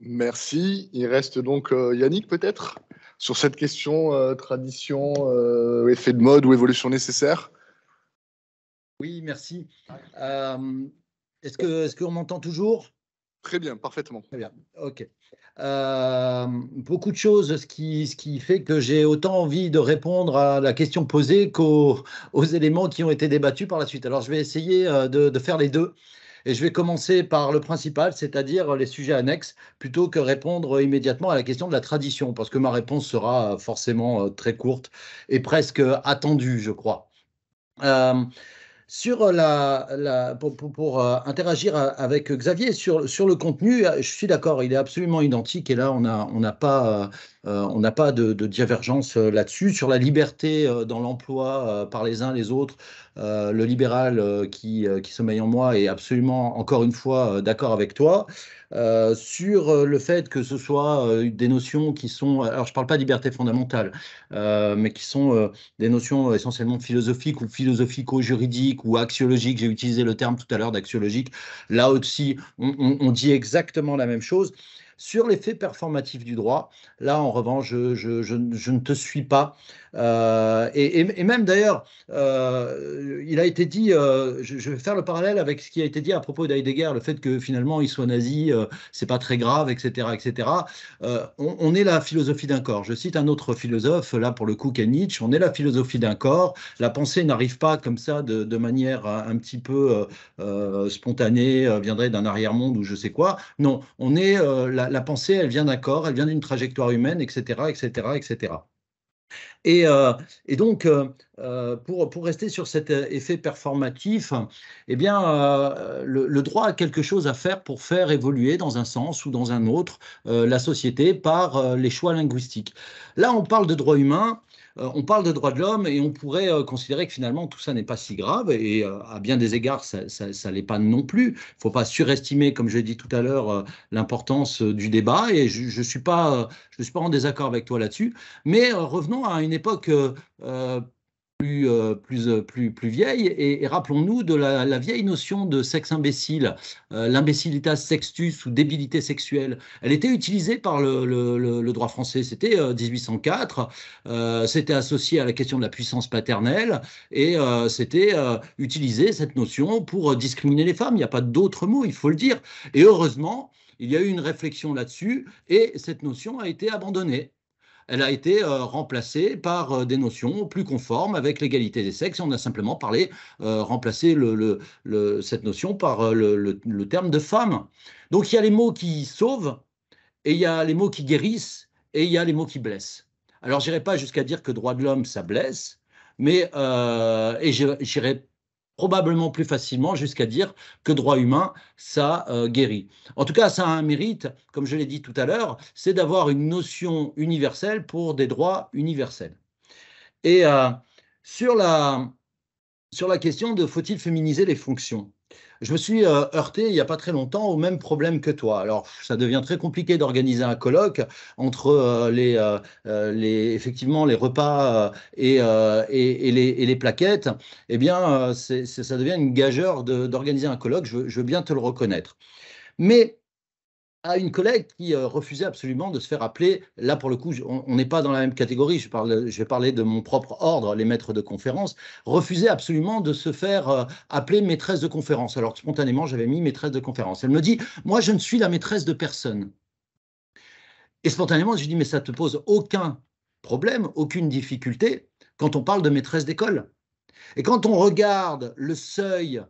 Merci. Il reste donc euh, Yannick peut-être sur cette question euh, tradition, euh, effet de mode ou évolution nécessaire. Oui, merci. Est-ce est-ce qu'on m'entend toujours Très bien, parfaitement. Très bien, ok. Euh, beaucoup de choses, ce qui, ce qui fait que j'ai autant envie de répondre à la question posée qu'aux aux éléments qui ont été débattus par la suite. Alors, je vais essayer euh, de, de faire les deux. Et je vais commencer par le principal, c'est-à-dire les sujets annexes, plutôt que répondre immédiatement à la question de la tradition, parce que ma réponse sera euh, forcément très courte et presque attendue, je crois sur euh, la, pour, euh, interagir euh, avec Xavier sur, sur le contenu, je suis d'accord, il est absolument identique et là on a on n'a pas euh, on n'a pas de, divergence euh, là-dessus. Sur la liberté euh, dans l'emploi par les uns les autres, le libéral qui, sommeille en moi est absolument, encore une fois, d'accord avec toi. sur le fait que ce soit des notions qui sont, alors je ne parle pas de liberté fondamentale, mais qui sont des notions essentiellement philosophiques ou philosophico-juridiques ou axiologiques. J'ai utilisé le terme tout à l'heure d'axiologique. Là aussi, on, dit exactement la même chose. Sur l'effet performatif du droit, là, en revanche, je, ne te suis pas. Euh, et, même d'ailleurs, euh, il a été dit, euh, je, vais faire le parallèle avec ce qui a été dit à propos d'Heidegger, le fait que finalement il soit nazi, c'est pas très grave, etc. etc. On, est la philosophie d'un corps. Je cite un autre philosophe, là pour le coup, qu'est on est la philosophie d'un corps. La pensée n'arrive pas comme ça de, de manière un petit peu spontanée, viendrait d'un arrière-monde ou je sais quoi. Non, on est la, la, pensée, elle vient d'un corps, elle vient d'une trajectoire humaine, etc., etc., etc. Et, donc, euh, euh, pour, rester sur cet euh, effet performatif, eh bien, le, droit a quelque chose à faire pour faire évoluer dans un sens ou dans un autre la société par les choix linguistiques. Là, on parle de droit humain. Euh, on parle de droits de l'homme et on pourrait euh, considérer que finalement tout ça n'est pas si grave et euh, à bien des égards ça, ça, l'est pas non plus. Il ne faut pas surestimer, comme je l'ai dit tout à l'heure, l'importance du débat et je ne suis, pas, en désaccord avec toi là-dessus. Mais revenons à une époque plus, euh, euh, plus, plus, vieille. Et, rappelons-nous de la, vieille notion de sexe imbécile, euh, l'imbécilitas sextus ou débilité sexuelle. Elle était utilisée par le, droit français. C'était 1804. c'était associé à la question de la puissance paternelle et c'était utilisé cette notion pour discriminer les femmes. Il n'y a pas d'autre mot, il faut le dire. Et heureusement, il y a eu une réflexion là-dessus et cette notion a été abandonnée elle a été euh, remplacée par euh, des notions plus conformes avec l'égalité des sexes. on a simplement parlé, euh, remplacé cette notion par le terme de femme. Donc il y a les mots qui sauvent, et il y a les mots qui guérissent, et il y a les mots qui blessent. Alors, j'irai pas jusqu'à dire que droit de l'homme, ça blesse, mais euh, et j'irai probablement plus facilement jusqu'à dire que droit humain, ça euh, guérit. En tout cas, ça a un mérite, comme je l'ai dit tout à l'heure, c'est d'avoir une notion universelle pour des droits universels. Et euh, sur, la, sur la question de faut-il féminiser les fonctions je me suis euh, heurté il n'y a pas très longtemps au même problème que toi. Alors, ça devient très compliqué d'organiser un colloque entre euh, euh, les, effectivement, les repas et, les, plaquettes. Eh bien, ça devient une gageure d'organiser un colloque, je, je, veux bien te le reconnaître. Mais à une collègue qui euh, refusait absolument de se faire appeler. Là, pour le coup, on n'est pas dans la même catégorie. Je, parle, je vais parler de mon propre ordre, les maîtres de conférence, refusait absolument de se faire euh, appeler maîtresse de conférence. Alors que spontanément, j'avais mis maîtresse de conférence. Elle me dit, moi, je ne suis la maîtresse de personne. Et spontanément, je lui dis, mais ça te pose aucun problème, aucune difficulté quand on parle de maîtresse d'école. Et quand on regarde le seuil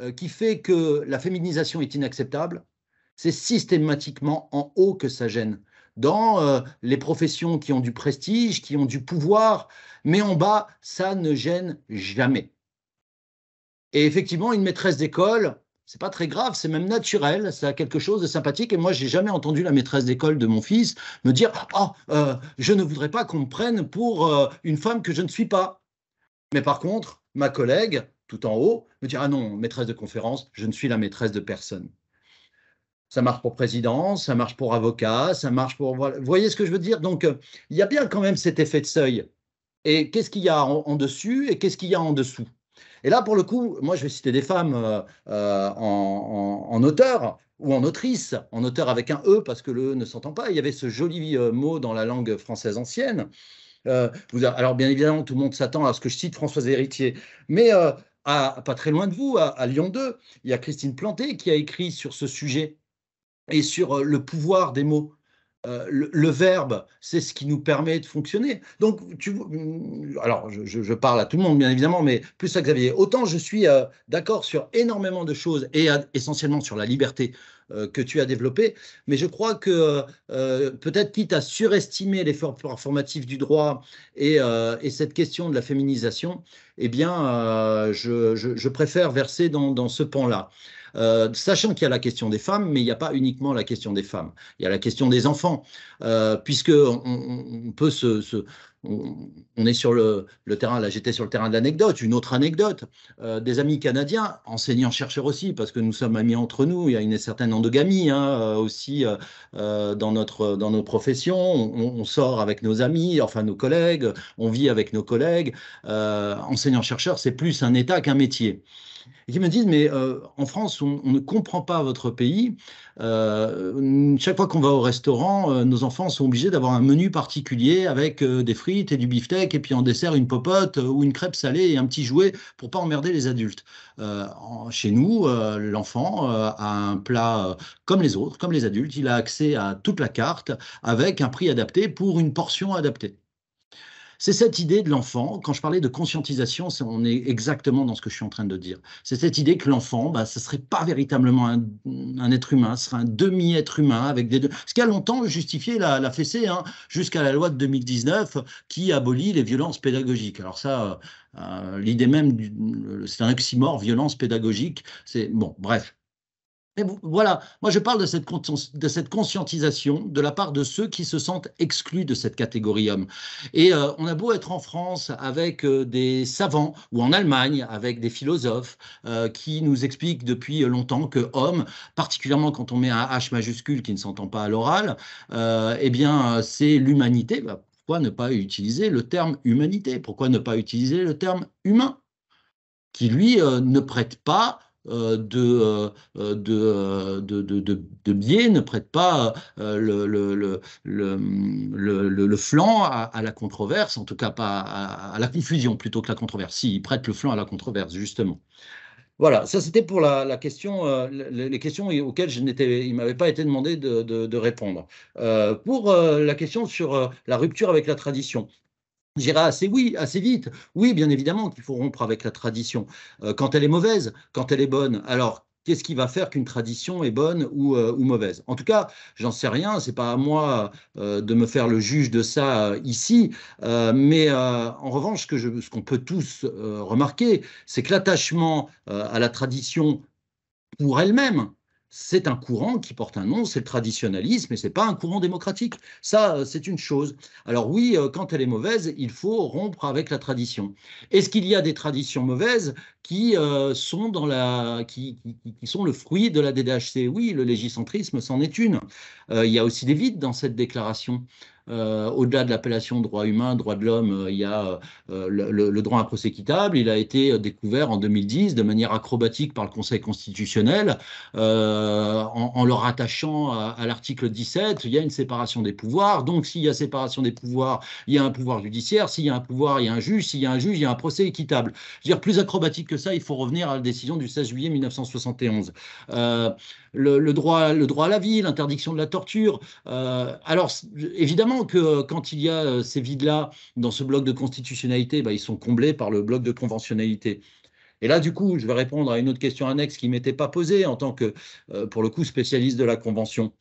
euh, qui fait que la féminisation est inacceptable, c'est systématiquement en haut que ça gêne. Dans euh, les professions qui ont du prestige, qui ont du pouvoir, mais en bas, ça ne gêne jamais. Et effectivement, une maîtresse d'école, c'est pas très grave, c'est même naturel, ça a quelque chose de sympathique. Et moi, j'ai jamais entendu la maîtresse d'école de mon fils me dire Ah, euh, je ne voudrais pas qu'on me prenne pour euh, une femme que je ne suis pas. Mais par contre, ma collègue, tout en haut, me dit Ah non, maîtresse de conférence, je ne suis la maîtresse de personne ça marche pour président, ça marche pour avocat, ça marche pour. Vous voyez ce que je veux dire Donc, il y a bien quand même cet effet de seuil. Et qu'est-ce qu'il y a en, dessus et qu'est-ce qu'il y a en dessous Et là, pour le coup, moi, je vais citer des femmes euh, euh, en, auteur ou en autrice, en auteur avec un E parce que le E ne s'entend pas. Il y avait ce joli euh, mot dans la langue française ancienne. vous alors, bien évidemment, tout le monde s'attend à ce que je cite Françoise Héritier. Mais à, pas très loin de vous, à Lyon 2, il y a Christine Planté qui a écrit sur ce sujet et sur euh, le pouvoir des mots. Euh, le, verbe, c'est ce qui nous permet de fonctionner. Donc, mm, alors, je, parle à tout le monde, bien évidemment, mais plus à Xavier. Autant je suis euh, d'accord sur énormément de choses et essentiellement sur la liberté que tu as développée, mais je crois que peut-être quitte à surestimer l'effort formatif du droit et, cette question de la féminisation, eh bien, je, préfère verser dans ce pan-là. Euh, sachant qu'il y a la question des femmes, mais il n'y a pas uniquement la question des femmes, il y a la question des enfants, euh, puisque on, peut se, on, est sur le, terrain, là j'étais sur le terrain de l'anecdote, une autre anecdote, euh, des amis canadiens, enseignants-chercheurs aussi, parce que nous sommes amis entre nous, il y a une certaine endogamie hein, euh, aussi dans, notre, dans nos professions, on, sort avec nos amis, enfin nos collègues, on vit avec nos collègues, enseignants-chercheurs c'est plus un état qu'un métier et qui me disent mais euh, en France on, ne comprend pas votre pays. Euh, chaque fois qu'on va au restaurant, euh, nos enfants sont obligés d'avoir un menu particulier avec des frites et du beefsteak et puis en dessert une popote ou une crêpe salée et un petit jouet pour pas emmerder les adultes. chez nous, l'enfant a un plat comme les autres, comme les adultes. Il a accès à toute la carte avec un prix adapté pour une portion adaptée. C'est cette idée de l'enfant, quand je parlais de conscientisation, on est exactement dans ce que je suis en train de dire. C'est cette idée que l'enfant, bah, ce ne serait pas véritablement un, être humain, ce serait un demi-être humain avec des Ce qui a longtemps justifié la, la fessée, hein, jusqu'à la loi de 2019 qui abolit les violences pédagogiques. Alors ça, euh, euh, l'idée même, c'est un oxymore, violence pédagogique. C'est bon, bref. Mais voilà, moi je parle de cette, de cette, conscientisation de la part de ceux qui se sentent exclus de cette catégorie homme. Et euh, on a beau être en France avec euh, des savants ou en Allemagne avec des philosophes euh, qui nous expliquent depuis longtemps que homme, particulièrement quand on met un H majuscule qui ne s'entend pas à l'oral, eh bien c'est l'humanité. Bah, pourquoi ne pas utiliser le terme humanité Pourquoi ne pas utiliser le terme humain qui lui ne prête pas euh, euh, euh, de, de, biais, ne prête pas mm, le, le, flanc à, la controverse, en tout cas pas à, la confusion plutôt que la controverse. Si, il prête le flanc à la controverse, justement. Voilà, ça c'était pour la, question, les questions auxquelles je n'étais, il m'avait pas été demandé de, répondre. pour la question sur la rupture avec la tradition, J'irai assez oui, assez vite. Oui, bien évidemment qu'il faut rompre avec la tradition. Euh, quand elle est mauvaise, quand elle est bonne, alors qu'est-ce qui va faire qu'une tradition est bonne ou, euh, mauvaise En tout cas, j'en sais rien, c'est pas à moi euh, de me faire le juge de ça ici, mais en revanche, ce qu'on peut tous remarquer, c'est que l'attachement à la tradition pour elle-même, c'est un courant qui porte un nom, c'est le traditionnalisme, et c'est pas un courant démocratique. Ça, euh, c'est une chose. Alors oui, euh, quand elle est mauvaise, il faut rompre avec la tradition. Est-ce qu'il y a des traditions mauvaises qui euh, sont dans la, qui, sont le fruit de la DDHC Oui, le légicentrisme, c'en est une. il y a aussi des vides dans cette déclaration. Euh, au-delà de l'appellation droit humain, droit de l'homme, euh, il y a euh, le, droit à un procès équitable. Il a été découvert en 2010 de manière acrobatique par le Conseil constitutionnel en, le rattachant à, l'article 17. Il y a une séparation des pouvoirs. Donc, s'il y a séparation des pouvoirs, il y a un pouvoir judiciaire. S'il y a un pouvoir, il y a un juge. S'il y a un juge, il y a un procès équitable. dire, plus acrobatique que ça, il faut revenir à la décision du 16 juillet 1971. le, droit, le droit à la vie, l'interdiction de la torture. alors, évidemment, que euh, quand il y a euh, ces vides-là dans ce bloc de constitutionnalité, bah, ils sont comblés par le bloc de conventionnalité. Et là, du coup, je vais répondre à une autre question annexe qui ne m'était pas posée en tant que, euh, pour le coup, spécialiste de la Convention.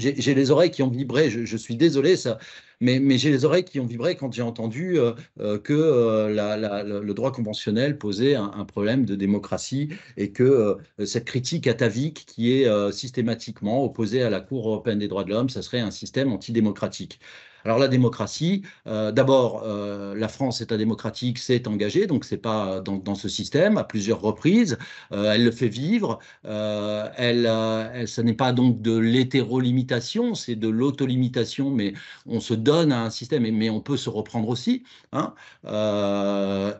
J'ai les oreilles qui ont vibré, je, suis désolé, ça, mais, j'ai les oreilles qui ont vibré quand j'ai entendu euh, euh, que euh, le droit conventionnel posait un, problème de démocratie et que cette critique atavique qui est systématiquement opposée à la Cour européenne des droits de l'homme, ça serait un système antidémocratique. Alors la démocratie, euh, d'abord, euh, la France, un démocratique, s'est engagée, donc c'est pas dans, ce système, à plusieurs reprises. Euh, elle le fait vivre. elle, ce n'est pas donc de l'hétérolimitation, c'est de l'autolimitation, mais on se donne à un système, et, mais on peut se reprendre aussi. Hein.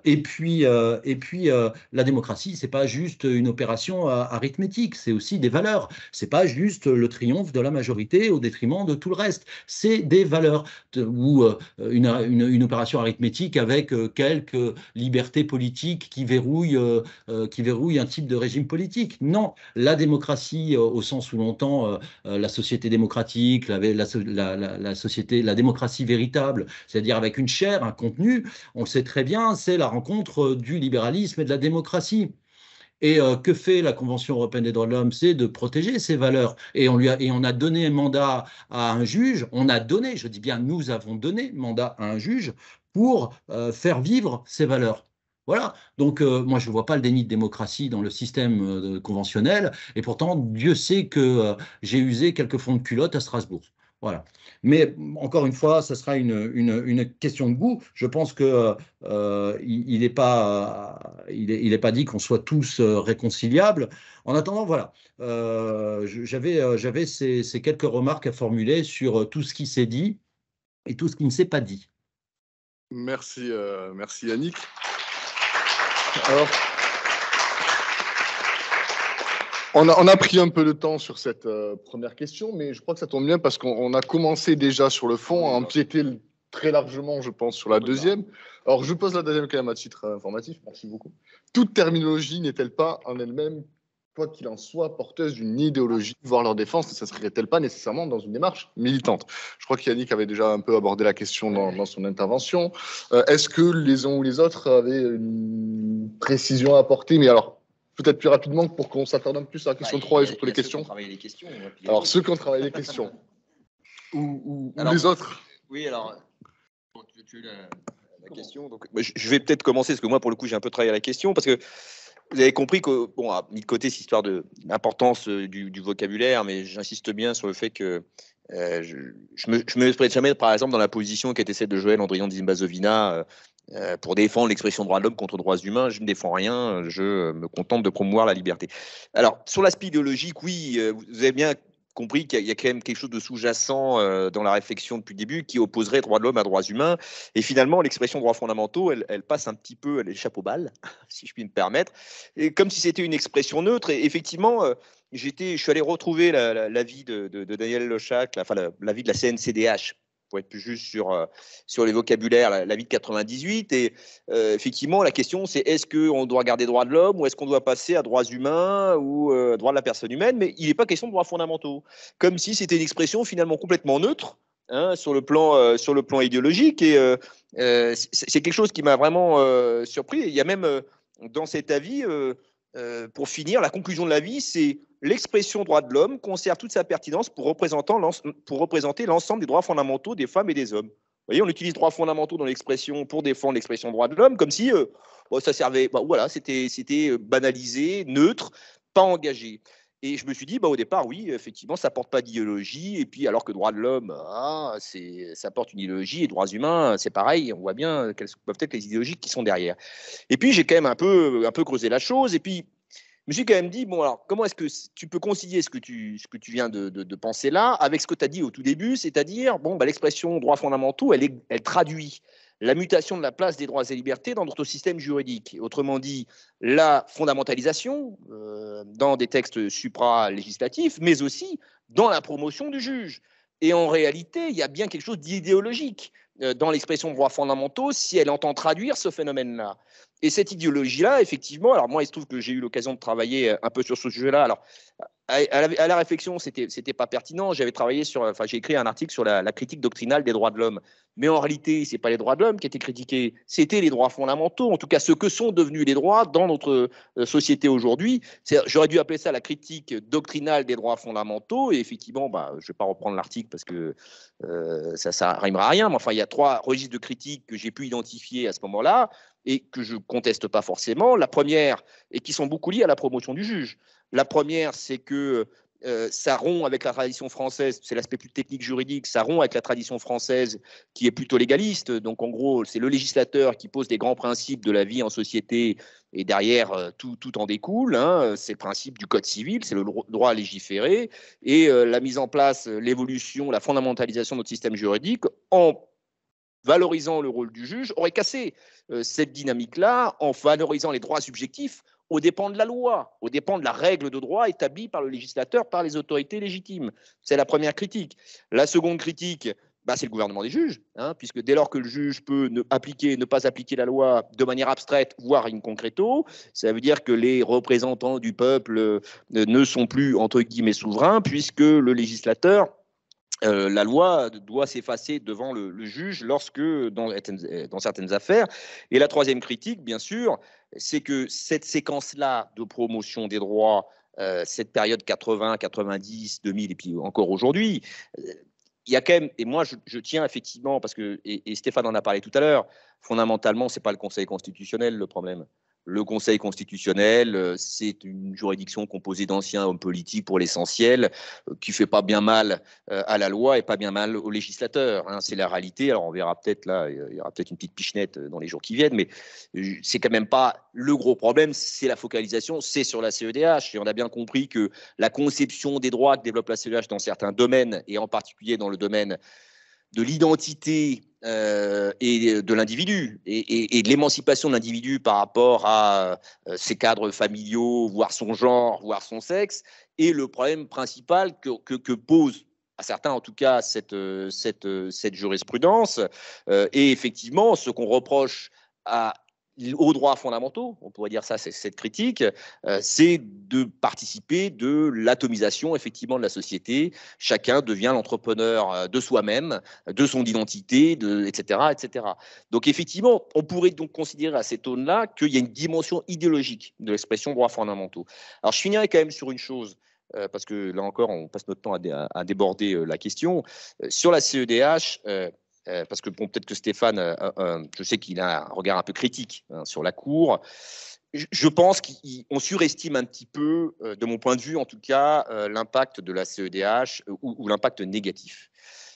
et puis, et puis la démocratie, c'est pas juste une opération arithmétique, c'est aussi des valeurs. C'est pas juste le triomphe de la majorité au détriment de tout le reste. C'est des valeurs ou euh, une, opération arithmétique avec euh, quelques libertés politiques qui verrouillent, euh, qui un type de régime politique. Non, la démocratie, au sens où longtemps la société démocratique, la, société, la démocratie véritable, c'est-à-dire avec une chair, un contenu, on sait très bien, c'est la rencontre du libéralisme et de la démocratie. Et euh, que fait la Convention européenne des droits de l'homme C'est de protéger ces valeurs. Et on, lui a, et on a donné un mandat à un juge, on a donné, je dis bien nous avons donné mandat à un juge pour euh, faire vivre ces valeurs. Voilà. Donc, euh, moi, je ne vois pas le déni de démocratie dans le système conventionnel. Et pourtant, Dieu sait que j'ai usé quelques fonds de culotte à Strasbourg. Voilà. Mais encore une fois, ce sera une, une, question de goût. Je pense qu'il euh, il n'est pas, il pas dit qu'on soit tous euh, réconciliables. En attendant, voilà, euh, j'avais, j'avais ces, quelques remarques à formuler sur tout ce qui s'est dit et tout ce qui ne s'est pas dit. Merci, merci Yannick. Alors. On a, pris un peu de temps sur cette euh, première question, mais je crois que ça tombe bien parce qu'on a commencé déjà sur le fond à empiéter très largement, je pense, sur la deuxième. Alors, je pose la deuxième question à titre euh, informatif. Merci beaucoup. Toute terminologie n'est-elle pas en elle-même, quoi qu'il en soit, porteuse d'une idéologie, voire leur défense Ne serait elle pas nécessairement dans une démarche militante Je crois qu'Yannick avait déjà un peu abordé la question dans, son intervention. Euh, est-ce que les uns ou les autres avaient une précision à apporter Mais alors, peut-être plus rapidement pour qu'on s'attarde un peu plus à la question bah, trois 3 et surtout les questions. les questions. Alors, ceux qui ont travaillé les questions. *laughs* Ou, les autres. Oui, alors, tu, la, la question. Donc, bah, je vais peut-être commencer, parce que moi, pour le coup, j'ai un peu travaillé la question, parce que vous avez compris que, bon, a ah, mis de côté cette histoire de l'importance euh, du, vocabulaire, mais j'insiste bien sur le fait que euh, je ne me, je jamais, par exemple, dans la position qui était celle de Joël Andrian Zimbazovina, euh, euh, pour défendre l'expression droit de l'homme contre droits humains, je ne défends rien, je me contente de promouvoir la liberté. Alors, sur l'aspect idéologique, oui, euh, vous avez bien compris qu'il y a quand même quelque chose de sous-jacent euh, dans la réflexion depuis le début qui opposerait droit de l'homme à droits humains. Et finalement, l'expression droits fondamentaux, elle, passe un petit peu, elle échappe au bal, *laughs* si je puis me permettre, et comme si c'était une expression neutre. Et effectivement, je suis allé retrouver l'avis la, vie de, Daniel Lochac, la, enfin l'avis de la CNCDH pour être plus juste sur, euh, sur les vocabulaires, la, vie de 98. Et euh, effectivement, la question, c'est est-ce qu'on doit garder droit de l'homme ou est-ce qu'on doit passer à droits humains ou droit euh, droits de la personne humaine Mais il n'est pas question de droits fondamentaux. Comme si c'était une expression finalement complètement neutre hein, sur, le plan, sur le plan idéologique. Et c'est quelque chose qui m'a vraiment surpris. Il y a même dans cet avis. Euh, pour finir, la conclusion de la vie, c'est l'expression droit de l'homme conserve toute sa pertinence pour, pour représenter l'ensemble des droits fondamentaux des femmes et des hommes. Vous voyez, on utilise droits fondamentaux dans l'expression pour défendre l'expression droit de l'homme, comme si euh, ça servait, bah, voilà, c'était euh, banalisé, neutre, pas engagé. Et je me suis dit, bah, au départ, oui, effectivement, ça porte pas d'idéologie. Et puis, alors que droit de l'homme, hein, c'est, ça porte une idéologie. Et droits humains, c'est pareil. On voit bien quelles peuvent être les idéologies qui sont derrière. Et puis, j'ai quand même un peu, un peu creusé la chose. Et puis, je me suis quand même dit, bon, alors, comment est-ce que tu peux concilier ce que tu, ce que tu viens de, penser là avec ce que tu as dit au tout début, c'est-à-dire, bon, bah, l'expression droits fondamentaux, elle, elle traduit la mutation de la place des droits et libertés dans notre système juridique. Autrement dit, la fondamentalisation euh, dans des textes supralégislatifs, mais aussi dans la promotion du juge. Et en réalité, il y a bien quelque chose d'idéologique euh, dans l'expression de droits fondamentaux si elle entend traduire ce phénomène-là. Et cette idéologie-là, effectivement, alors moi, il se trouve que j'ai eu l'occasion de travailler euh, un peu sur ce sujet-là. Alors, à, la, réflexion, c'était pas pertinent. J'avais travaillé sur, enfin, j'ai écrit un article sur la, critique doctrinale des droits de l'homme. Mais en réalité, c'est pas les droits de l'homme qui étaient critiqués, c'était les droits fondamentaux, en tout cas ce que sont devenus les droits dans notre euh, société aujourd'hui. J'aurais dû appeler ça la critique doctrinale des droits fondamentaux. Et effectivement, bah, je vais pas reprendre l'article parce que euh, ça ça rimerait à rien. Mais enfin, il y a trois registres de critiques que j'ai pu identifier à ce moment-là et que je conteste pas forcément. La première, et qui sont beaucoup liées à la promotion du juge. La première, c'est que euh, ça rompt avec la tradition française, c'est l'aspect plus technique juridique, ça rompt avec la tradition française qui est plutôt légaliste. Donc en gros, c'est le législateur qui pose des grands principes de la vie en société et derrière, euh, tout, tout, en découle. Ces hein. C'est le du Code civil, c'est le droit à légiférer et euh, la mise en place, l'évolution, la fondamentalisation de notre système juridique en valorisant le rôle du juge, aurait cassé euh, cette dynamique-là en valorisant les droits subjectifs aux dépens de la loi, aux dépens de la règle de droit établie par le législateur, par les autorités légitimes. C'est la première critique. La seconde critique, bah, c'est le gouvernement des juges, hein, puisque dès lors que le juge peut ne, appliquer, ne pas appliquer la loi de manière abstraite, voire in concreto, ça veut dire que les représentants du peuple euh, ne sont plus, entre guillemets, souverains, puisque le législateur euh, la loi doit s'effacer devant le, juge lorsque, dans, euh, dans, certaines affaires. Et la troisième critique, bien sûr, c'est que cette séquence-là de promotion des droits, euh, cette période 80, 90, 2000 et puis encore aujourd'hui, il y a quand même, et moi je, tiens effectivement, parce que, et, et, Stéphane en a parlé tout à l'heure, fondamentalement, ce n'est pas le Conseil constitutionnel le problème le Conseil constitutionnel, euh, c'est une juridiction composée d'anciens hommes politiques pour l'essentiel, euh, qui fait pas bien mal euh, à la loi et pas bien mal aux législateurs. Hein. C'est la réalité. Alors on verra peut-être là, il y aura peut-être une petite pichenette dans les jours qui viennent, mais c'est quand même pas le gros problème. C'est la focalisation, c'est sur la CEDH. Et on a bien compris que la conception des droits que développe la CEDH dans certains domaines, et en particulier dans le domaine de l'identité euh, et de l'individu et, de l'émancipation de l'individu par rapport à euh, ses cadres familiaux, voire son genre, voire son sexe, est le problème principal que, pose à certains en tout cas cette, euh, cette, cette jurisprudence. et effectivement, ce qu'on reproche à aux droits fondamentaux, on pourrait dire ça, c'est cette critique, euh, c'est de participer de l'atomisation effectivement de la société. Chacun devient l'entrepreneur euh, de soi-même, de son identité, de, etc., etc. Donc effectivement, on pourrait donc considérer à cette aune-là qu'il y a une dimension idéologique de l'expression droits fondamentaux. Alors je finirai quand même sur une chose euh, parce que là encore, on passe notre temps à, déborder la question. Sur la CEDH, euh, parce que bon, peut-être que Stéphane, euh, euh, je sais qu'il a un regard un peu critique hein, sur la Cour. Je, pense qu'on surestime un petit peu, de mon point de vue en tout cas, l'impact de la CEDH ou, l'impact négatif.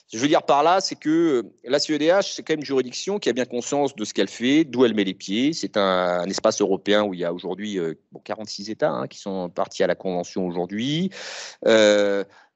Ce que je veux dire par là, c'est que la CEDH, c'est quand même une juridiction qui a bien conscience de ce qu'elle fait, d'où elle met les pieds. C'est un, espace européen où il y a aujourd'hui 46 États hein, qui sont partis à la Convention aujourd'hui.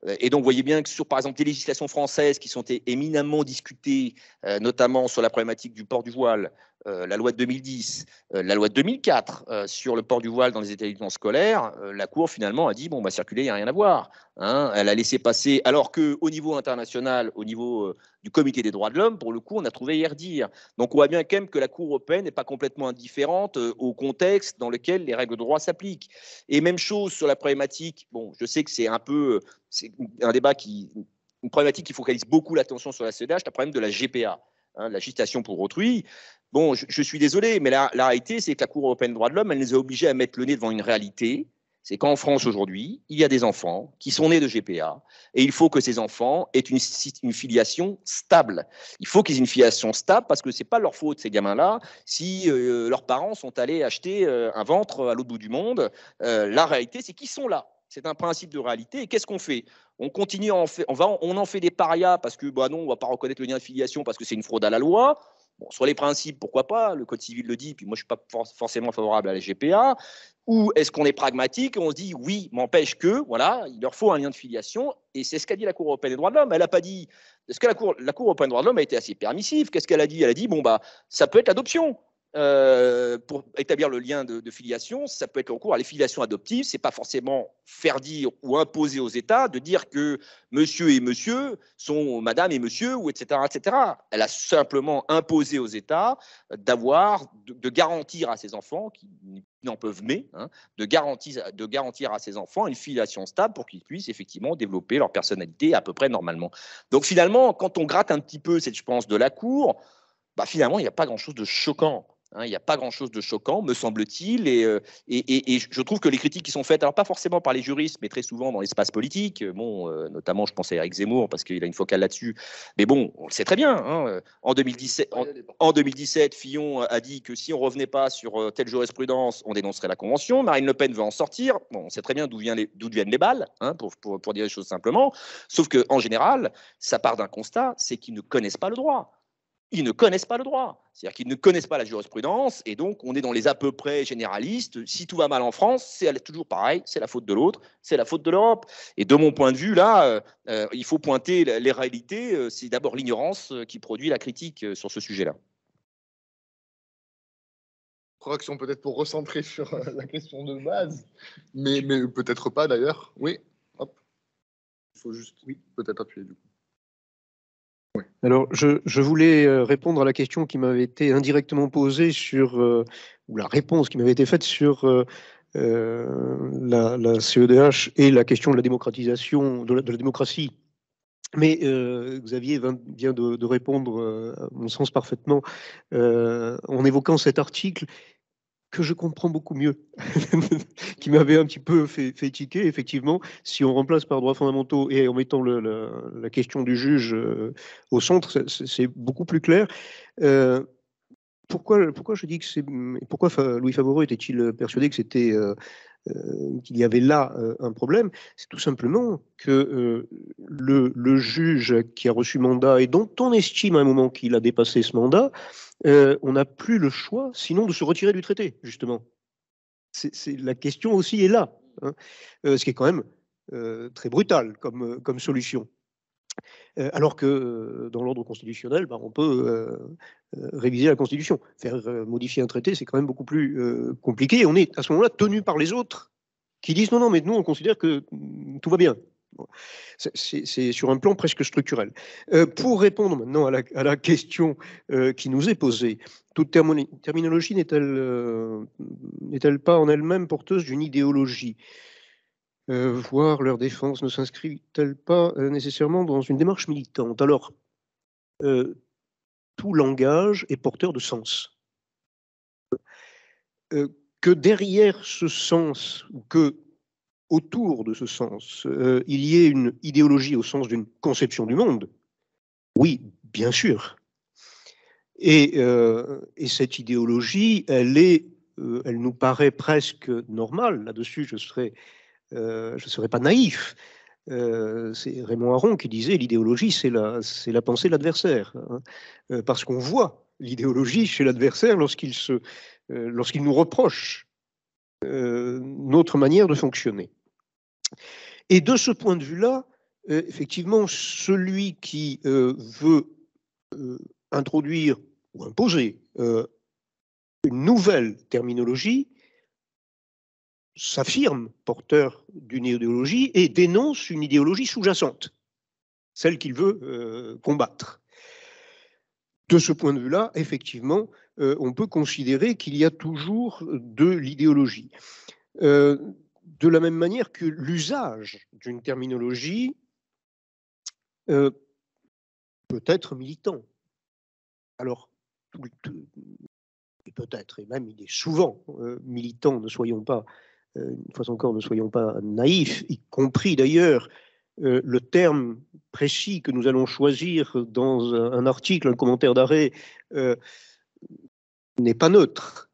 Euh, et donc, vous voyez bien que sur, par exemple, des législations françaises qui sont éminemment discutées, euh, notamment sur la problématique du port du voile, euh, la loi de 2010, euh, la loi de 2004 euh, sur le port du voile dans les établissements scolaires, la Cour finalement a dit bon, on bah, va circuler, il n'y a rien à voir. Hein. Elle a laissé passer, alors qu'au niveau international, au niveau du Comité des droits de l'homme, pour le coup, on a trouvé hier dire. Donc on voit bien quand même que la Cour européenne n'est pas complètement indifférente au contexte dans lequel les règles de droit s'appliquent. Et même chose sur la problématique. Bon, je sais que c'est un peu, c'est un débat qui, une problématique qui focalise beaucoup l'attention sur la e CEDH, le problème de la GPA. Hein, l'agitation pour autrui. Bon, je, suis désolé, mais la, réalité, c'est que la Cour européenne des droits de l'homme, elle les a obligés à mettre le nez devant une réalité. C'est qu'en France aujourd'hui, il y a des enfants qui sont nés de GPA et il faut que ces enfants aient une, filiation stable. Il faut qu'ils aient une filiation stable parce que ce n'est pas leur faute, ces gamins-là, si euh, leurs parents sont allés acheter euh, un ventre à l'autre bout du monde. Euh, la réalité, c'est qu'ils sont là. C'est un principe de réalité. Et qu'est-ce qu'on fait On continue, à en fait, on, on en fait des parias parce que, bah non, on ne va pas reconnaître le lien de filiation parce que c'est une fraude à la loi. Bon, sur les principes, pourquoi pas Le Code civil le dit, puis moi, je ne suis pas forcément favorable à la GPA. Ou est-ce qu'on est pragmatique On se dit, oui, m'empêche que, voilà, il leur faut un lien de filiation. Et c'est ce qu'a dit la Cour européenne des droits de l'homme. Elle n'a pas dit. Est-ce que la Cour, la Cour européenne des droits de l'homme a été assez permissive Qu'est-ce qu'elle a dit Elle a dit, bon, bah, ça peut être l'adoption. Euh, pour établir le lien de, filiation, ça peut être en cours. à les filiations adoptives. C'est pas forcément faire dire ou imposer aux États de dire que monsieur et monsieur sont madame et monsieur, ou etc. etc. Elle a simplement imposé aux États d'avoir, de, garantir à ses enfants, qui n'en peuvent mais, hein, de, garantir, de garantir à ses enfants une filiation stable pour qu'ils puissent effectivement développer leur personnalité à peu près normalement. Donc finalement, quand on gratte un petit peu cette, je pense, de la Cour, bah finalement, il n'y a pas grand-chose de choquant Hein, il n'y a pas grand-chose de choquant, me semble-t-il, et, euh, je trouve que les critiques qui sont faites, alors pas forcément par les juristes, mais très souvent dans l'espace politique, euh, bon, euh, notamment je pense à Eric Zemmour, parce qu'il a une focale là-dessus, mais bon, on le sait très bien, hein, en, 2017, en, 2017, Fillon a dit que si on revenait pas sur telle jurisprudence, on dénoncerait la Convention, Marine Le Pen veut en sortir, on sait très bien d'où viennent les balles, hein, pour, pour, dire les choses simplement, sauf qu'en général, ça part d'un constat, c'est qu'ils ne connaissent pas le droit ils ne connaissent pas le droit. C'est-à-dire qu'ils ne connaissent pas la jurisprudence, et donc on est dans les à peu près généralistes. Si tout va mal en France, c'est toujours pareil, c'est la faute de l'autre, c'est la faute de l'Europe. Et de mon point de vue, là, euh, euh, il faut pointer les réalités. Euh, c'est d'abord l'ignorance qui produit la critique sur ce sujet-là. Proaction peut-être pour recentrer sur la question de base, mais, mais peut-être pas d'ailleurs. Oui, hop. Il faut juste, oui, peut-être appuyer du coup. Alors, je, voulais euh, répondre à la question qui m'avait été indirectement posée sur, euh, ou la réponse qui m'avait été faite sur euh, la, CEDH et la question de la démocratisation, de la, démocratie. Mais Xavier vient de, de répondre, à mon sens, parfaitement en évoquant cet article que je comprends beaucoup mieux, *laughs* qui m'avait un petit peu fait, fait, Effectivement, si on remplace par droits fondamentaux et en mettant la, question du juge euh, au centre, c'est beaucoup plus clair. Euh, pourquoi, pourquoi je dis que c'est. Pourquoi Louis Favreau était-il persuadé que c'était euh, euh, qu'il y avait là euh, un problème, c'est tout simplement que euh, le, juge qui a reçu mandat et dont on estime à un moment qu'il a dépassé ce mandat, on n'a plus le choix sinon de se retirer du traité, justement. la question aussi est là, hein. ce qui est quand même très brutal comme solution alors que dans l'ordre constitutionnel, ben, on peut réviser la Constitution. Faire modifier un traité, c'est quand même beaucoup plus compliqué. on est à ce moment-là tenu par les autres qui disent non, non, mais nous, on considère que mmh, tout va bien. C'est sur un plan presque structurel. pour répondre maintenant à la, question qui nous est posée, toute terminologie n'est-elle pas en elle-même porteuse d'une idéologie euh, voir leur défense ne s'inscrit-elle pas euh, nécessairement dans une démarche militante Alors, euh, tout langage est porteur de sens. que derrière ce sens, ou que autour de ce sens, il y ait une idéologie au sens d'une conception du monde, oui, bien sûr. Et, cette idéologie, elle, elle nous paraît presque normale. Là-dessus, je serais euh, je ne serais pas naïf. Euh, c'est Raymond Aron qui disait l'idéologie, c'est la, pensée de l'adversaire. Hein. Euh, parce qu'on voit l'idéologie chez l'adversaire lorsqu'il nous reproche notre manière de fonctionner. Et de ce point de vue-là, effectivement, celui qui veut introduire ou imposer une nouvelle terminologie s'affirme porteur d'une idéologie et dénonce une idéologie sous-jacente, celle qu'il veut euh, combattre. De ce point de vue-là, effectivement, euh, on peut considérer qu'il y a toujours de l'idéologie. Euh, de la même manière que l'usage d'une terminologie peut être militant. Alors, peut-être, et même il est souvent militant, ne soyons pas euh, une fois encore, ne soyons pas naïfs, y compris d'ailleurs euh, le terme précis que nous allons choisir dans un article, un commentaire d'arrêt, euh, n'est pas neutre.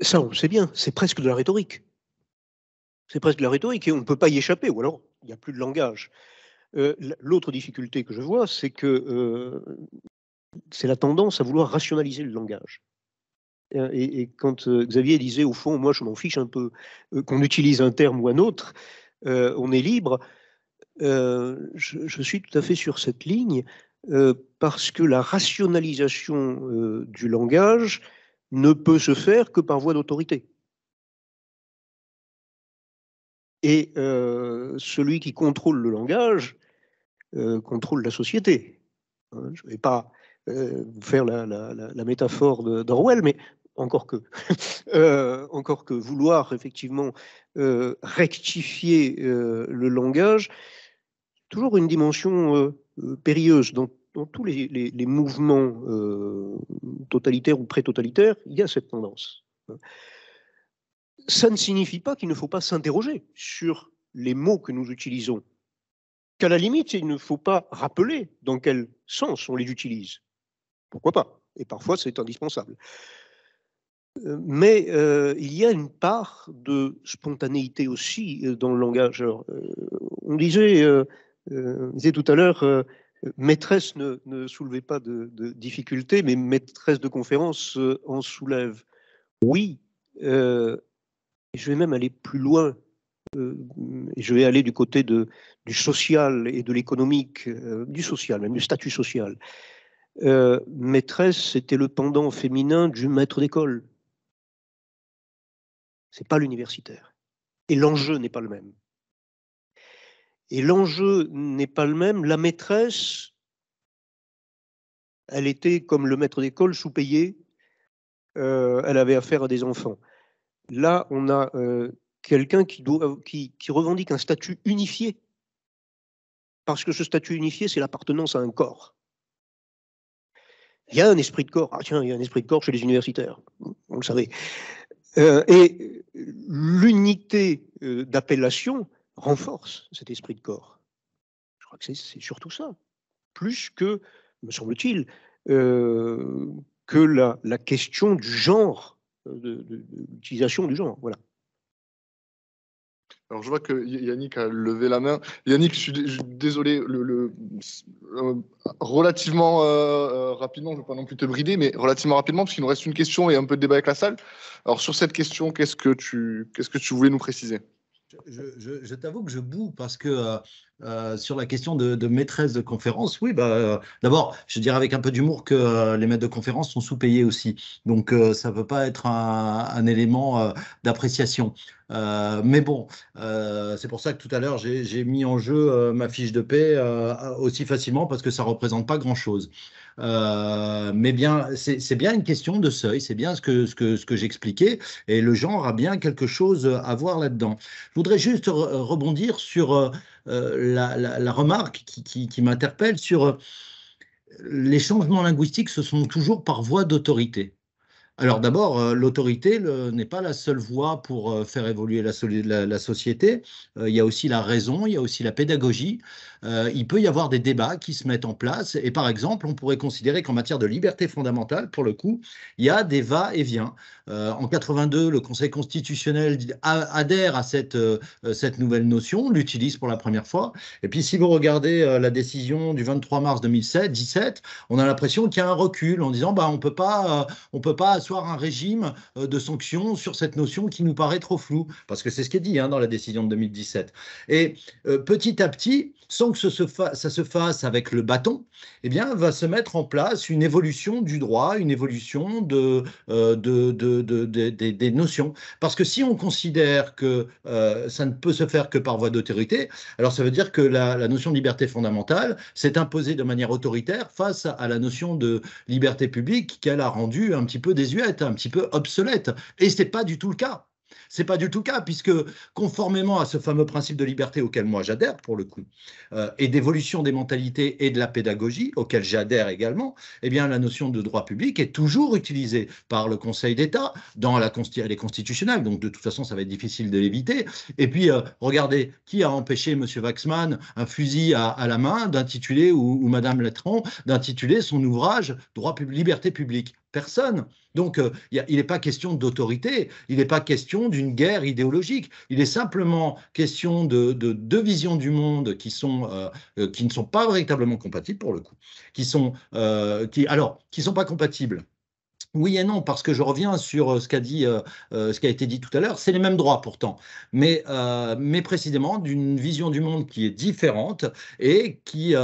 Ça, on le sait bien, c'est presque de la rhétorique. C'est presque de la rhétorique et on ne peut pas y échapper, ou alors il n'y a plus de langage. L'autre difficulté que je vois, c'est que c'est la tendance à vouloir rationaliser le langage. Euh, et, quand euh, Xavier disait, au fond, moi je m'en fiche un peu euh, qu'on utilise un terme ou un autre, on est libre, je, suis tout à fait sur cette ligne, parce que la rationalisation du langage ne peut se faire que par voie d'autorité. Et celui qui contrôle le langage contrôle la société. Hein, je ne vais pas faire la, la métaphore d'Orwell, mais encore que, *laughs* euh, encore que vouloir effectivement euh, rectifier euh, le langage, toujours une dimension périlleuse. Dans, tous les, les mouvements totalitaires ou pré-totalitaires, il y a cette tendance. Hein. Ça ne signifie pas qu'il ne faut pas s'interroger sur les mots que nous utilisons, qu'à la limite, il ne faut pas rappeler dans quel sens on les utilise. Pourquoi pas Et parfois, c'est indispensable. Euh, mais euh, il y a une part de spontanéité aussi euh, dans le langage. on disait, tout à l'heure, maîtresse ne, ne, soulevait pas de, difficultés, mais maîtresse de conférence en soulève. Oui, je vais même aller plus loin. je vais aller du côté du social et de l'économique, du social, même du statut social. maîtresse, c'était le pendant féminin du maître d'école n'est pas l'universitaire. Et l'enjeu n'est pas le même. Et l'enjeu n'est pas le même. La maîtresse, elle était comme le maître d'école sous payé euh, elle avait affaire à des enfants. Là, on a euh, quelqu'un qui, qui, revendique un statut unifié. Parce que ce statut unifié, c'est l'appartenance à un corps. Il y a un esprit de corps. Ah tiens, il y a un esprit de corps chez les universitaires. On le savait. Euh, et l'unité euh, d'appellation renforce cet esprit de corps. Je crois que c'est surtout ça, plus que, me semble-t-il, euh, que la, question du genre, de, de l'utilisation du genre. Voilà. Alors je vois que Yannick a levé la main. Yannick, je suis, désolé, le, euh, relativement euh, euh, rapidement, je ne veux pas non plus te brider, mais relativement rapidement, parce qu'il nous reste une question et un peu de débat avec la salle. Alors sur cette question, qu'est-ce que tu, qu'est-ce que tu voulais nous préciser je, t'avoue que je boue parce que euh, euh, sur la question de, maîtresse de conférence, oui, bah, euh, d'abord, je dirais avec un peu d'humour que les maîtres de conférence sont sous-payés aussi. Donc, ça ne peut pas être un, un élément d'appréciation. mais bon, c'est pour ça que tout à l'heure, j'ai mis en jeu ma fiche de paix aussi facilement parce que ça ne représente pas grand-chose. Euh, mais bien, c'est bien une question de seuil, c'est bien ce que, ce que, ce que j'expliquais, et le genre a bien quelque chose à voir là-dedans. Je voudrais juste rebondir sur euh, euh, la, remarque qui, qui, qui m'interpelle sur les changements linguistiques, ce sont toujours par voie d'autorité. Alors d'abord, euh, l'autorité n'est pas la seule voie pour euh, faire évoluer la, société. Euh, il y a aussi la raison, il y a aussi la pédagogie. il peut y avoir des débats qui se mettent en place. Et par exemple, on pourrait considérer qu'en matière de liberté fondamentale, pour le coup, il y a des va-et-vient. en 82, le Conseil constitutionnel adhère à cette, nouvelle notion, l'utilise pour la première fois. Et puis si vous regardez la décision du 23 mars 2017, on a l'impression qu'il y a un recul en disant bah, on ne peut pas... on peut pas un régime euh, de sanctions sur cette notion qui nous paraît trop floue, parce que c'est ce qui est dit hein, dans la décision de 2017. Et euh, petit à petit, sans que ça se fasse avec le bâton, eh bien, va se mettre en place une évolution du droit, une évolution euh, des notions. Parce que si on considère que euh, ça ne peut se faire que par voie d'autorité, alors ça veut dire que la, la notion de liberté fondamentale s'est imposée de manière autoritaire face à la notion de liberté publique qu'elle a rendue un petit peu désuète, un petit peu obsolète. Et ce n'est pas du tout le cas n'est pas du tout le cas, puisque conformément à ce fameux principe de liberté auquel moi j'adhère pour le coup, euh, et d'évolution des mentalités et de la pédagogie auquel j'adhère également, eh bien la notion de droit public est toujours utilisée par le Conseil d'État dans la les constitutionnelle, donc de toute façon ça va être difficile de l'éviter. Et puis euh, regardez, qui a empêché M. Waxman, un fusil à, la main, d'intituler ou, Madame d'intituler son ouvrage Droit, Liberté publique personne. Donc, euh, il n'est pas question d'autorité, il n'est pas question d'une guerre idéologique, il est simplement question de, deux visions du monde euh, euh, qui, ne sont pas véritablement compatibles pour le coup, qui sont, alors, qui ne sont pas compatibles oui et non, parce que je reviens sur euh, euh, euh, ce qui a été dit tout à l'heure, c'est les mêmes droits pourtant, mais, précisément d'une vision du monde qui est différente et qui,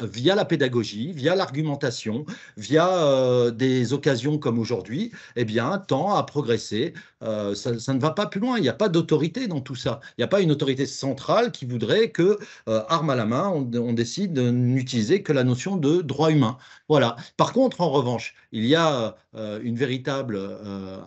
via la pédagogie, via l'argumentation, via des occasions comme aujourd'hui, eh bien, tend à progresser. Ça, ne va pas plus loin. Il n'y a pas d'autorité dans tout ça. Il n'y a pas une autorité centrale qui voudrait que, arme à la main, on, décide de n'utiliser que la notion de droit humain. Voilà. Par contre, en revanche, il y a euh, une véritable, euh,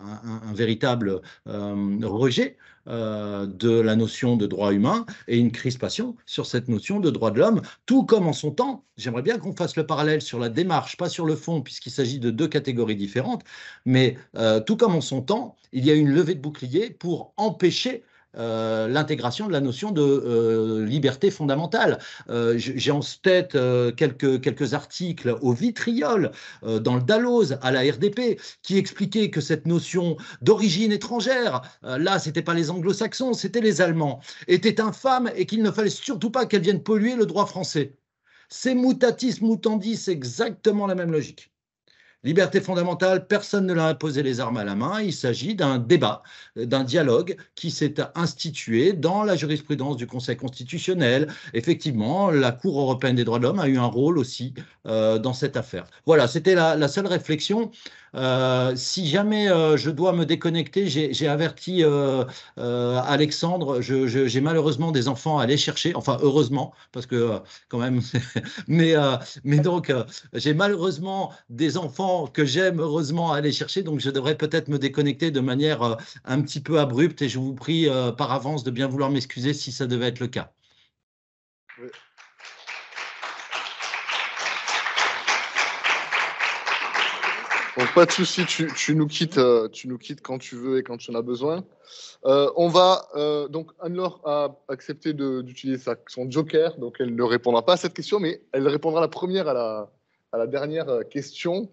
un, véritable euh, rejet de la notion de droit humain et une crispation sur cette notion de droit de l'homme, tout comme en son temps, j'aimerais bien qu'on fasse le parallèle sur la démarche, pas sur le fond, puisqu'il s'agit de deux catégories différentes, mais tout comme en son temps, il y a une levée de bouclier pour empêcher euh, l'intégration de la notion de euh, liberté fondamentale. Euh, j'ai en tête quelques, articles au vitriol, dans le Dalloz, à la RDP, qui expliquaient que cette notion d'origine étrangère, là, c'était pas les anglo-saxons, c'était les Allemands, était infâme et qu'il ne fallait surtout pas qu'elle vienne polluer le droit français. C'est mutatis mutandis, c'est exactement la même logique. Liberté fondamentale, personne ne l'a imposé les armes à la main. Il s'agit d'un débat, d'un dialogue qui s'est institué dans la jurisprudence du Conseil constitutionnel. Effectivement, la Cour européenne des droits de l'homme a eu un rôle aussi euh, dans cette affaire. Voilà, c'était la, seule réflexion. Euh, si jamais euh, je dois me déconnecter, j'ai averti euh, Alexandre, j'ai malheureusement des enfants à aller chercher, enfin heureusement, parce que quand même, *laughs* mais, donc j'ai malheureusement des enfants que j'aime heureusement à aller chercher, donc je devrais peut-être me déconnecter de manière un petit peu abrupte et je vous prie par avance de bien vouloir m'excuser si ça devait être le cas. Donc pas de souci, tu, nous quittes, euh, tu nous quittes quand tu veux et quand tu en as besoin. Euh, on va euh, donc Anne-Laure a accepté d'utiliser son joker, donc elle ne répondra pas à cette question, mais elle répondra la première à la, à la dernière question,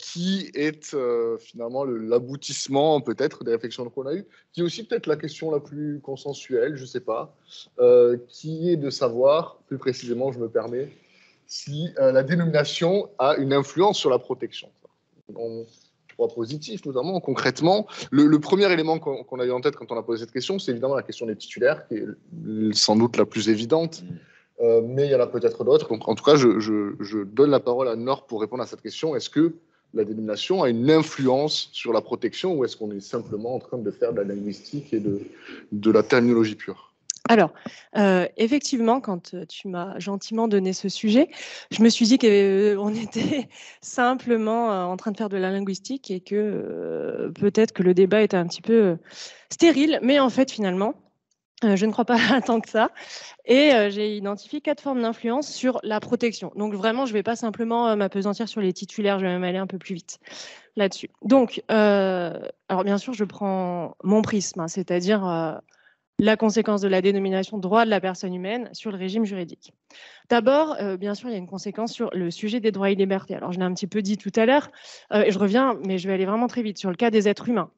qui est finalement l'aboutissement peut-être des réflexions qu'on a eues, qui est aussi peut-être la question la plus consensuelle, je ne sais pas, qui est de savoir, plus précisément, je me permets si euh, la dénomination a une influence sur la protection. On, point positif, notamment concrètement. Le, premier élément qu'on avait a eu en tête quand on a posé cette question, c'est évidemment la question des titulaires, qui est sans doute la plus évidente. Mm. Euh, mais il y en a peut-être d'autres. en tout cas, je, donne la parole à Nord pour répondre à cette question. Est-ce que la dénomination a une influence sur la protection ou est-ce qu'on est simplement en train de faire de la linguistique et de, de la terminologie pure alors, euh, effectivement, quand euh, tu m'as gentiment donné ce sujet, je me suis dit qu'on euh, *laughs* était simplement en train de faire de la linguistique et que peut-être que le débat était un petit peu stérile, mais en fait, finalement, je ne crois pas *laughs* tant que ça. Et j'ai identifié quatre formes d'influence sur la protection. Donc vraiment, je ne vais pas simplement m'appesantir m'apesantir sur les titulaires, je vais même aller un peu plus vite là-dessus. Donc, alors bien sûr, je prends mon prisme, hein, c'est-à-dire la conséquence de la dénomination droit de la personne humaine sur le régime juridique. D'abord, euh, bien sûr, il y a une conséquence sur le sujet des droits et libertés. Alors, je l'ai un petit peu dit tout à l'heure, euh, je reviens, mais je vais aller vraiment très vite sur le cas des êtres humains.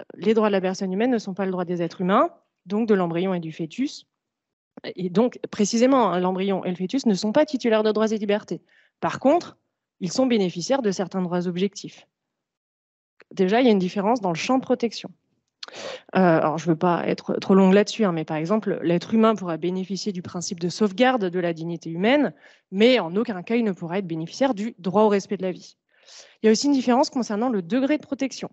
Euh, les droits de la personne humaine ne sont pas le droit des êtres humains, donc de l'embryon et du fœtus. Et donc, précisément, hein, l'embryon et le fœtus ne sont pas titulaires de droits et libertés. Par contre, ils sont bénéficiaires de certains droits objectifs. Déjà, il y a une différence dans le champ de protection. Euh, alors, je ne veux pas être trop longue là-dessus, hein, mais par exemple, l'être humain pourra bénéficier du principe de sauvegarde de la dignité humaine, mais en aucun cas il ne pourra être bénéficiaire du droit au respect de la vie. Il y a aussi une différence concernant le degré de protection.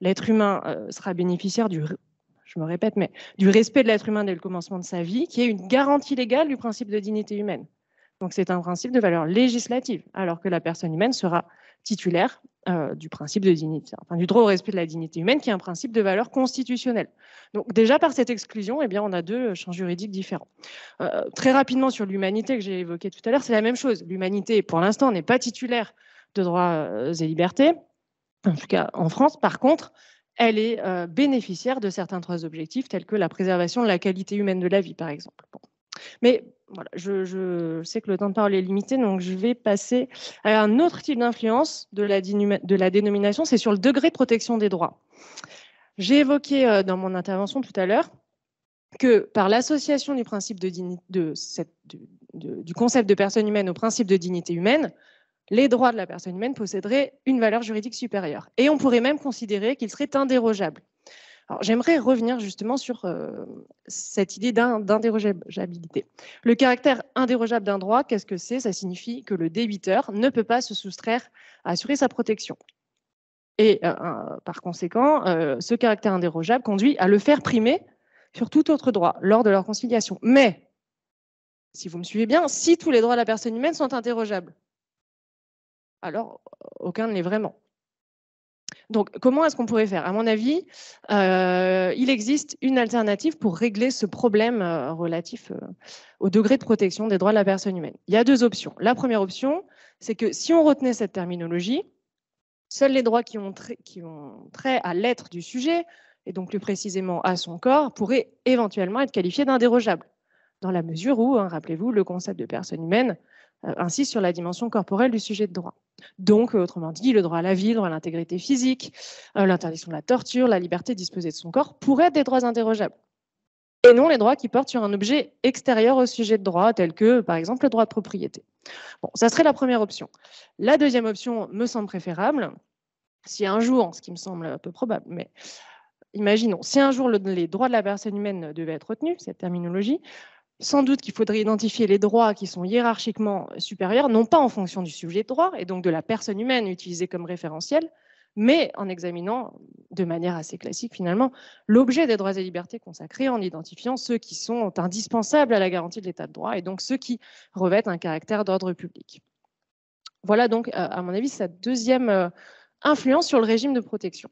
L'être humain euh, sera bénéficiaire du, je me répète, mais du respect de l'être humain dès le commencement de sa vie, qui est une garantie légale du principe de dignité humaine. Donc, c'est un principe de valeur législative, alors que la personne humaine sera titulaire euh, du principe de dignité, enfin du droit au respect de la dignité humaine, qui est un principe de valeur constitutionnelle. Donc déjà par cette exclusion, eh bien on a deux euh, champs juridiques différents. Euh, très rapidement sur l'humanité que j'ai évoquée tout à l'heure, c'est la même chose. L'humanité, pour l'instant, n'est pas titulaire de droits et libertés, en tout cas en France. Par contre, elle est bénéficiaire de certains droits objectifs tels que la préservation de la qualité humaine de la vie, par exemple. Mais voilà, je, sais que le temps de parole est limité, donc je vais passer à un autre type d'influence de la, dénomination, c'est sur le degré de protection des droits. J'ai évoqué euh, dans mon intervention tout à l'heure que par l'association du principe de, du concept de personne humaine au principe de dignité humaine, les droits de la personne humaine posséderaient une valeur juridique supérieure. Et on pourrait même considérer qu'ils seraient indérogeables j'aimerais revenir justement sur euh, cette idée d'indérogeabilité. Le caractère indérogeable d'un droit, qu'est-ce que c'est Ça signifie que le débiteur ne peut pas se soustraire à assurer sa protection. Et euh, par conséquent, euh, ce caractère indérogeable conduit à le faire primer sur tout autre droit lors de leur conciliation. Mais, si vous me suivez bien, si tous les droits de la personne humaine sont interrogeables, alors aucun ne l'est vraiment. Donc, comment est-ce qu'on pourrait faire À mon avis, euh, il existe une alternative pour régler ce problème euh, relatif euh, au degré de protection des droits de la personne humaine. Il y a deux options. La première option, c'est que si on retenait cette terminologie, seuls les droits qui ont, qui ont trait à l'être du sujet, et donc plus précisément à son corps, pourraient éventuellement être qualifiés d'indérogeables, dans la mesure où, hein, rappelez-vous, le concept de personne humaine insiste sur la dimension corporelle du sujet de droit. Donc, euh, autrement dit, le droit à la vie, le droit à l'intégrité physique, euh, l'interdiction de la torture, la liberté de disposer de son corps pourraient être des droits interrogeables. Et non les droits qui portent sur un objet extérieur au sujet de droit, tel que, par exemple, le droit de propriété. Bon, ça serait la première option. La deuxième option me semble préférable, si un jour, ce qui me semble un peu probable, mais imaginons, si un jour les droits de la personne humaine devaient être retenus, cette terminologie, sans doute qu'il faudrait identifier les droits qui sont hiérarchiquement supérieurs, non pas en fonction du sujet de droit et donc de la personne humaine utilisée comme référentiel, mais en examinant de manière assez classique finalement l'objet des droits et libertés consacrés en identifiant ceux qui sont indispensables à la garantie de l'état de droit et donc ceux qui revêtent un caractère d'ordre public. Voilà donc, euh, à mon avis, sa deuxième euh, influence sur le régime de protection.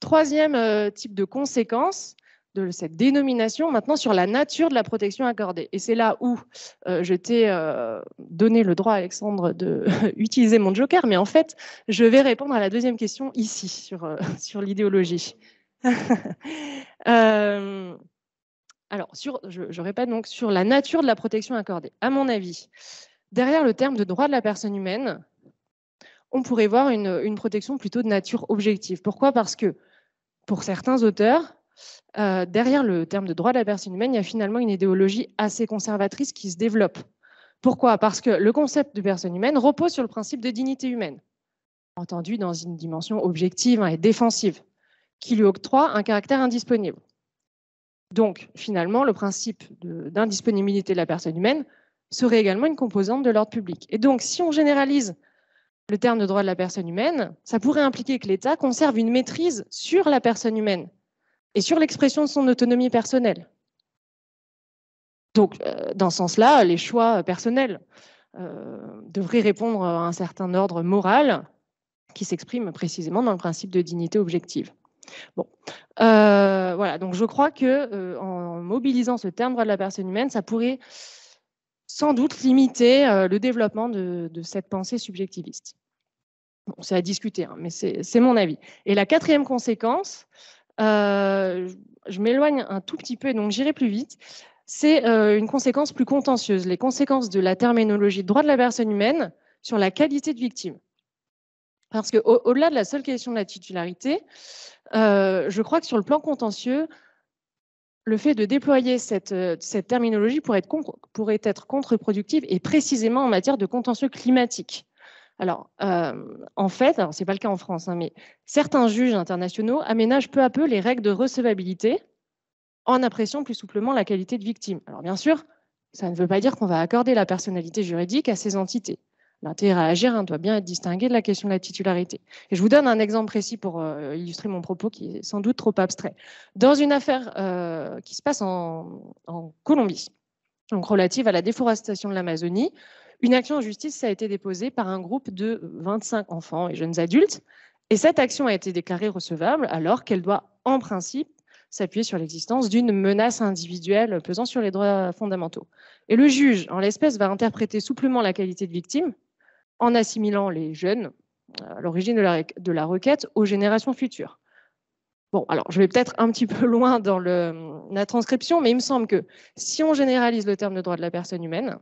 Troisième euh, type de conséquence, de cette dénomination maintenant sur la nature de la protection accordée. Et c'est là où euh, je t'ai euh, donné le droit, Alexandre, de *laughs* utiliser mon joker, mais en fait, je vais répondre à la deuxième question ici, sur, euh, *laughs* sur l'idéologie. *laughs* alors, sur, je, répète donc, sur la nature de la protection accordée. À mon avis, derrière le terme de droit de la personne humaine, on pourrait voir une protection plutôt de nature objective. Pourquoi Parce que pour certains auteurs, euh, derrière le terme de droit de la personne humaine, il y a finalement une idéologie assez conservatrice qui se développe. Pourquoi Parce que le concept de personne humaine repose sur le principe de dignité humaine, entendu dans une dimension objective hein, et défensive, qui lui octroie un caractère indisponible. Donc, finalement, le principe d'indisponibilité de la personne humaine serait également une composante de l'ordre public. Et donc, si on généralise le terme de droit de la personne humaine, ça pourrait impliquer que l'État conserve une maîtrise sur la personne humaine et sur l'expression de son autonomie personnelle. Donc, euh, dans ce sens-là, les choix euh, personnels euh, devraient répondre à un certain ordre moral qui s'exprime précisément dans le principe de dignité objective. Bon, voilà, donc je crois que en mobilisant ce terme droit de la personne humaine, ça pourrait sans doute limiter le développement de, cette pensée subjectiviste. Bon, c'est à discuter, hein, mais c'est mon avis. Et la quatrième conséquence, euh, je m'éloigne un tout petit peu et donc j'irai plus vite, c'est euh, une conséquence plus contentieuse, les conséquences de la terminologie droit de la personne humaine sur la qualité de victime. Parce que delà de la seule question de la titularité, euh, je crois que sur le plan contentieux, le fait de déployer cette, terminologie pourrait être, contre productif et précisément en matière de contentieux climatique. Alors, euh, en fait, alors c'est pas le cas en France, hein, mais certains juges internationaux aménagent peu à peu les règles de recevabilité en appréciant plus souplement la qualité de victime. Alors bien sûr, ça ne veut pas dire qu'on va accorder la personnalité juridique à ces entités. L'intérêt à agir hein, doit bien être distingué de la question de la titularité. Et je vous donne un exemple précis pour euh, illustrer mon propos qui est sans doute trop abstrait. Dans une affaire euh, qui se passe en, en Colombie, donc relative à la déforestation de l'Amazonie, une action en justice, a été déposée par un groupe de 25 enfants et jeunes adultes. Et cette action a été déclarée recevable alors qu'elle doit, en principe, s'appuyer sur l'existence d'une menace individuelle pesant sur les droits fondamentaux. Et le juge, en l'espèce, va interpréter souplement la qualité de victime en assimilant les jeunes, euh, à l'origine de la requête, aux générations futures. Bon, alors je vais peut-être un petit peu loin dans la transcription, mais il me semble que si on généralise le terme de droit de la personne humaine,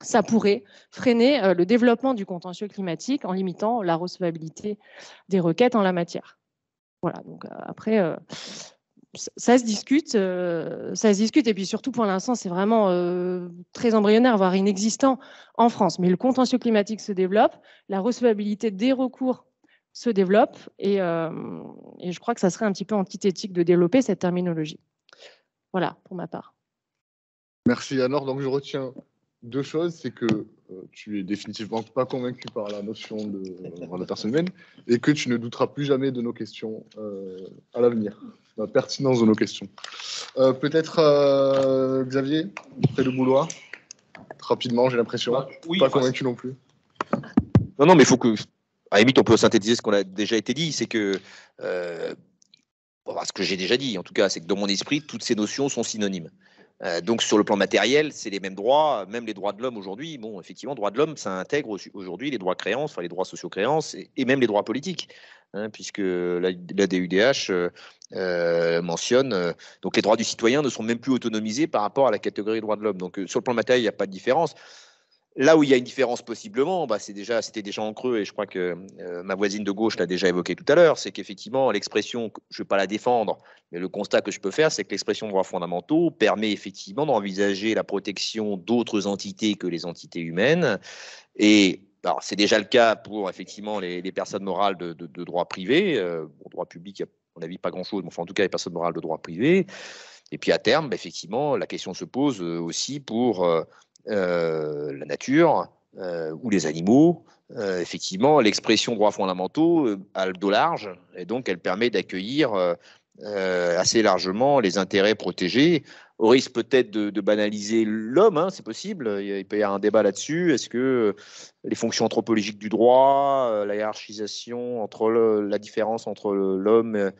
ça pourrait freiner euh, le développement du contentieux climatique en limitant la recevabilité des requêtes en la matière. Voilà, donc euh, après, euh, ça se discute, ça se discute, et puis surtout pour l'instant, c'est vraiment très embryonnaire, voire inexistant en France. Mais le contentieux climatique se développe, la recevabilité des recours se développe, et, et je crois que ça serait un petit peu antithétique de développer cette terminologie. Voilà, pour ma part. Merci. Alors, donc je retiens deux choses, c'est que euh, tu es définitivement pas convaincu par la notion de euh, la personne humaine et que tu ne douteras plus jamais de nos questions euh, à l'avenir, de la pertinence de nos questions. Peut-être Xavier, près le boulot, rapidement, j'ai l'impression. Bah, oui, pas convaincu non plus. Non, non, mais il faut que. À la limite, on peut synthétiser ce qu'on a déjà été dit, c'est que. Bah, ce que j'ai déjà dit, en tout cas, c'est que dans mon esprit, toutes ces notions sont synonymes. Euh, donc sur le plan matériel, c'est les mêmes droits, même les droits de l'homme aujourd'hui. Bon, effectivement, droits de l'homme, ça intègre aujourd'hui les droits créances, enfin les droits sociaux créances et, même les droits politiques, hein, puisque la, DUDH euh, euh, mentionne donc les droits du citoyen ne sont même plus autonomisés par rapport à la catégorie droits de l'homme. Donc sur le plan matériel, il n'y a pas de différence. Là où il y a une différence possiblement, bah, c'est déjà, c'était déjà en creux, et je crois que euh, ma voisine de gauche l'a déjà évoqué tout à l'heure, c'est qu'effectivement, l'expression, je ne vais pas la défendre, mais le constat que je peux faire, c'est que l'expression de droits fondamentaux permet effectivement d'envisager la protection d'autres entités que les entités humaines. Et c'est déjà le cas pour effectivement les, personnes morales de, de, de droit privé. Euh, droit public, on mon avis, pas grand-chose, mais en tout cas, les personnes morales de droit privé. Et puis à terme, bah, effectivement, la question se pose euh, aussi pour euh, euh, la nature euh, ou les animaux. Euh, effectivement, l'expression droits fondamentaux a le dos large et donc elle permet d'accueillir assez largement les intérêts protégés, au risque peut-être de, banaliser l'homme, hein, c'est possible, il peut y avoir un débat là-dessus, est-ce que les fonctions anthropologiques du droit, la hiérarchisation, entre la différence entre l'homme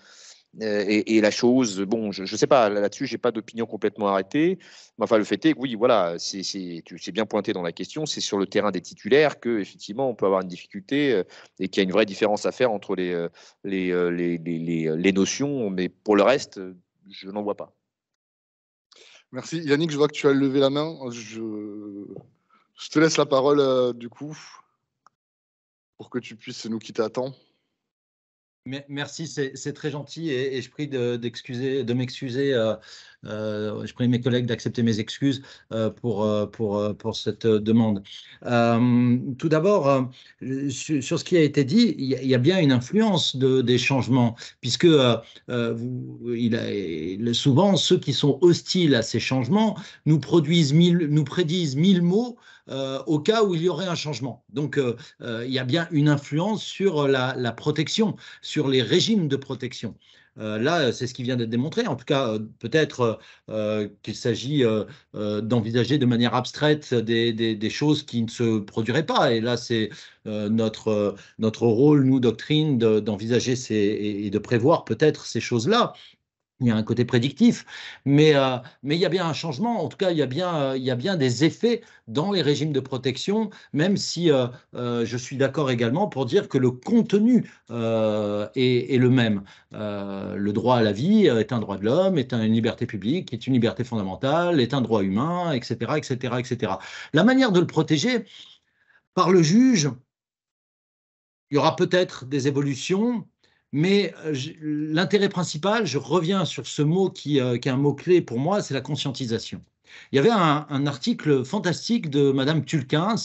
euh, et, la chose, bon, je ne sais pas, là-dessus, j'ai pas d'opinion complètement arrêtée. Mais enfin, le fait est que oui, voilà, c'est bien pointé dans la question. C'est sur le terrain des titulaires qu'effectivement, on peut avoir une difficulté euh, et qu'il y a une vraie différence à faire entre les, euh, les, notions. Mais pour le reste, je n'en vois pas. Merci. Yannick, je vois que tu as levé la main. Je, te laisse la parole du coup pour que tu puisses nous quitter à temps. Merci, c'est très gentil et, je prie d'excuser, de, m'excuser. Euh, euh, je prie mes collègues d'accepter mes excuses euh, pour, cette demande. tout d'abord, sur, ce qui a été dit, il y, a bien une influence des changements, puisque souvent ceux qui sont hostiles à ces changements nous, produisent nous prédisent mille mots euh, au cas où il y aurait un changement. Donc euh, euh, il y a bien une influence sur la, protection, sur les régimes de protection. là, c'est ce qui vient d'être démontré. En tout cas, peut-être qu'il s'agit d'envisager de manière abstraite des, choses qui ne se produiraient pas. Et là, c'est notre, notre rôle, nous, doctrine, d'envisager et de prévoir peut-être ces choses-là il y a un côté prédictif, mais, euh, mais il y a bien un changement, en tout cas, il y, a bien, euh, il y a bien des effets dans les régimes de protection, même si euh, je suis d'accord également pour dire que le contenu est, est, le même. le droit à la vie est un droit de l'homme, est une liberté publique, est une liberté fondamentale, est un droit humain, etc., etc., etc. La manière de le protéger par le juge, il y aura peut-être des évolutions, mais euh, l'intérêt principal, je reviens sur ce mot qui, euh, est un mot clé pour moi, c'est la conscientisation. Il y avait un, article fantastique de Madame Tulkins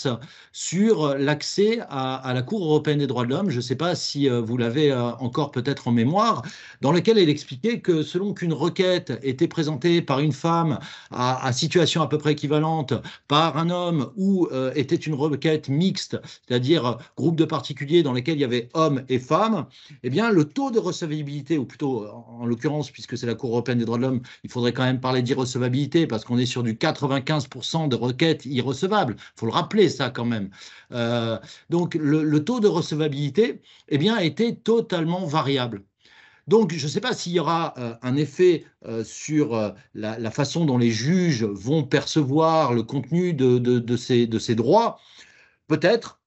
sur l'accès à, la Cour européenne des droits de l'homme, je ne sais pas si euh, vous l'avez euh, encore peut-être en mémoire, dans lequel elle expliquait que selon qu'une requête était présentée par une femme à, situation à peu près équivalente par un homme ou euh, était une requête mixte, c'est-à-dire groupe de particuliers dans lesquels il y avait hommes et femmes, eh bien le taux de recevabilité, ou plutôt en, l'occurrence puisque c'est la Cour européenne des droits de l'homme, il faudrait quand même parler d'irrecevabilité parce qu'on est sur du 95% de requêtes irrecevables. Il faut le rappeler, ça, quand même. Euh, donc, le, taux de recevabilité eh bien, était totalement variable. Donc, je ne sais pas s'il y aura euh, un effet euh, sur la, façon dont les juges vont percevoir le contenu de, ces, de ces, droits. Peut-être,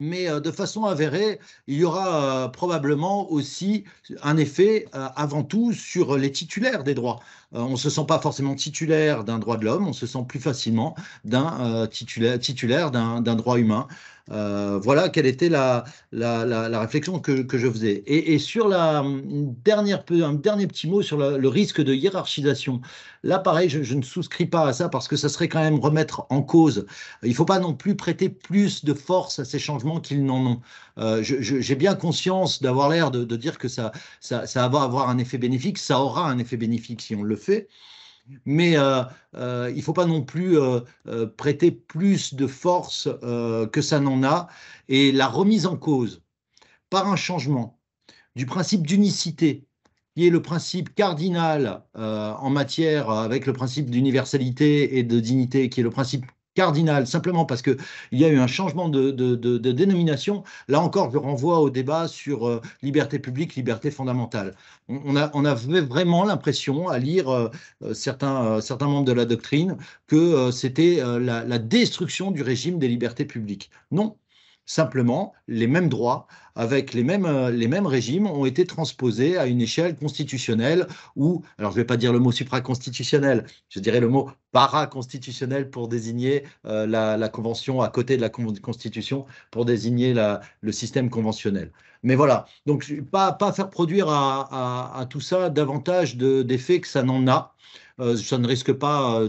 mais euh, de façon avérée, il y aura euh, probablement aussi un effet euh, avant tout sur les titulaires des droits. on ne se sent pas forcément titulaire d'un droit de l'homme, on se sent plus facilement d'un titulaire d'un droit humain. Euh, voilà quelle était la, réflexion que, je faisais. Et, sur la un dernier petit mot sur le risque de hiérarchisation. Là, pareil, je, ne souscris pas à ça parce que ça serait quand même remettre en cause. Il ne faut pas non plus prêter plus de force à ces changements qu'ils n'en ont. Euh, j'ai bien conscience d'avoir l'air de, dire que ça va avoir un effet bénéfique. Ça aura un effet bénéfique si on le fait mais euh, euh, il ne faut pas non plus euh, prêter plus de force que ça n'en a. Et la remise en cause par un changement du principe d'unicité, qui est le principe cardinal en matière avec le principe d'universalité et de dignité, qui est le principe cardinal, simplement parce qu'il y a eu un changement de, dénomination. Là encore, je renvoie au débat sur euh, liberté publique, liberté fondamentale. On, a, avait vraiment l'impression, à lire euh, euh, certains, membres de la doctrine, que c'était la, destruction du régime des libertés publiques. Non, Simplement, les mêmes droits, avec les mêmes, euh, les mêmes régimes, ont été transposés à une échelle constitutionnelle ou, alors je ne vais pas dire le mot supraconstitutionnel, je dirais le mot paraconstitutionnel pour désigner euh, la, convention à côté de la constitution, pour désigner la, le système conventionnel. Mais voilà, donc pas, pas faire produire à, tout ça davantage d'effets que ça n'en a. Euh, ça ne risque pas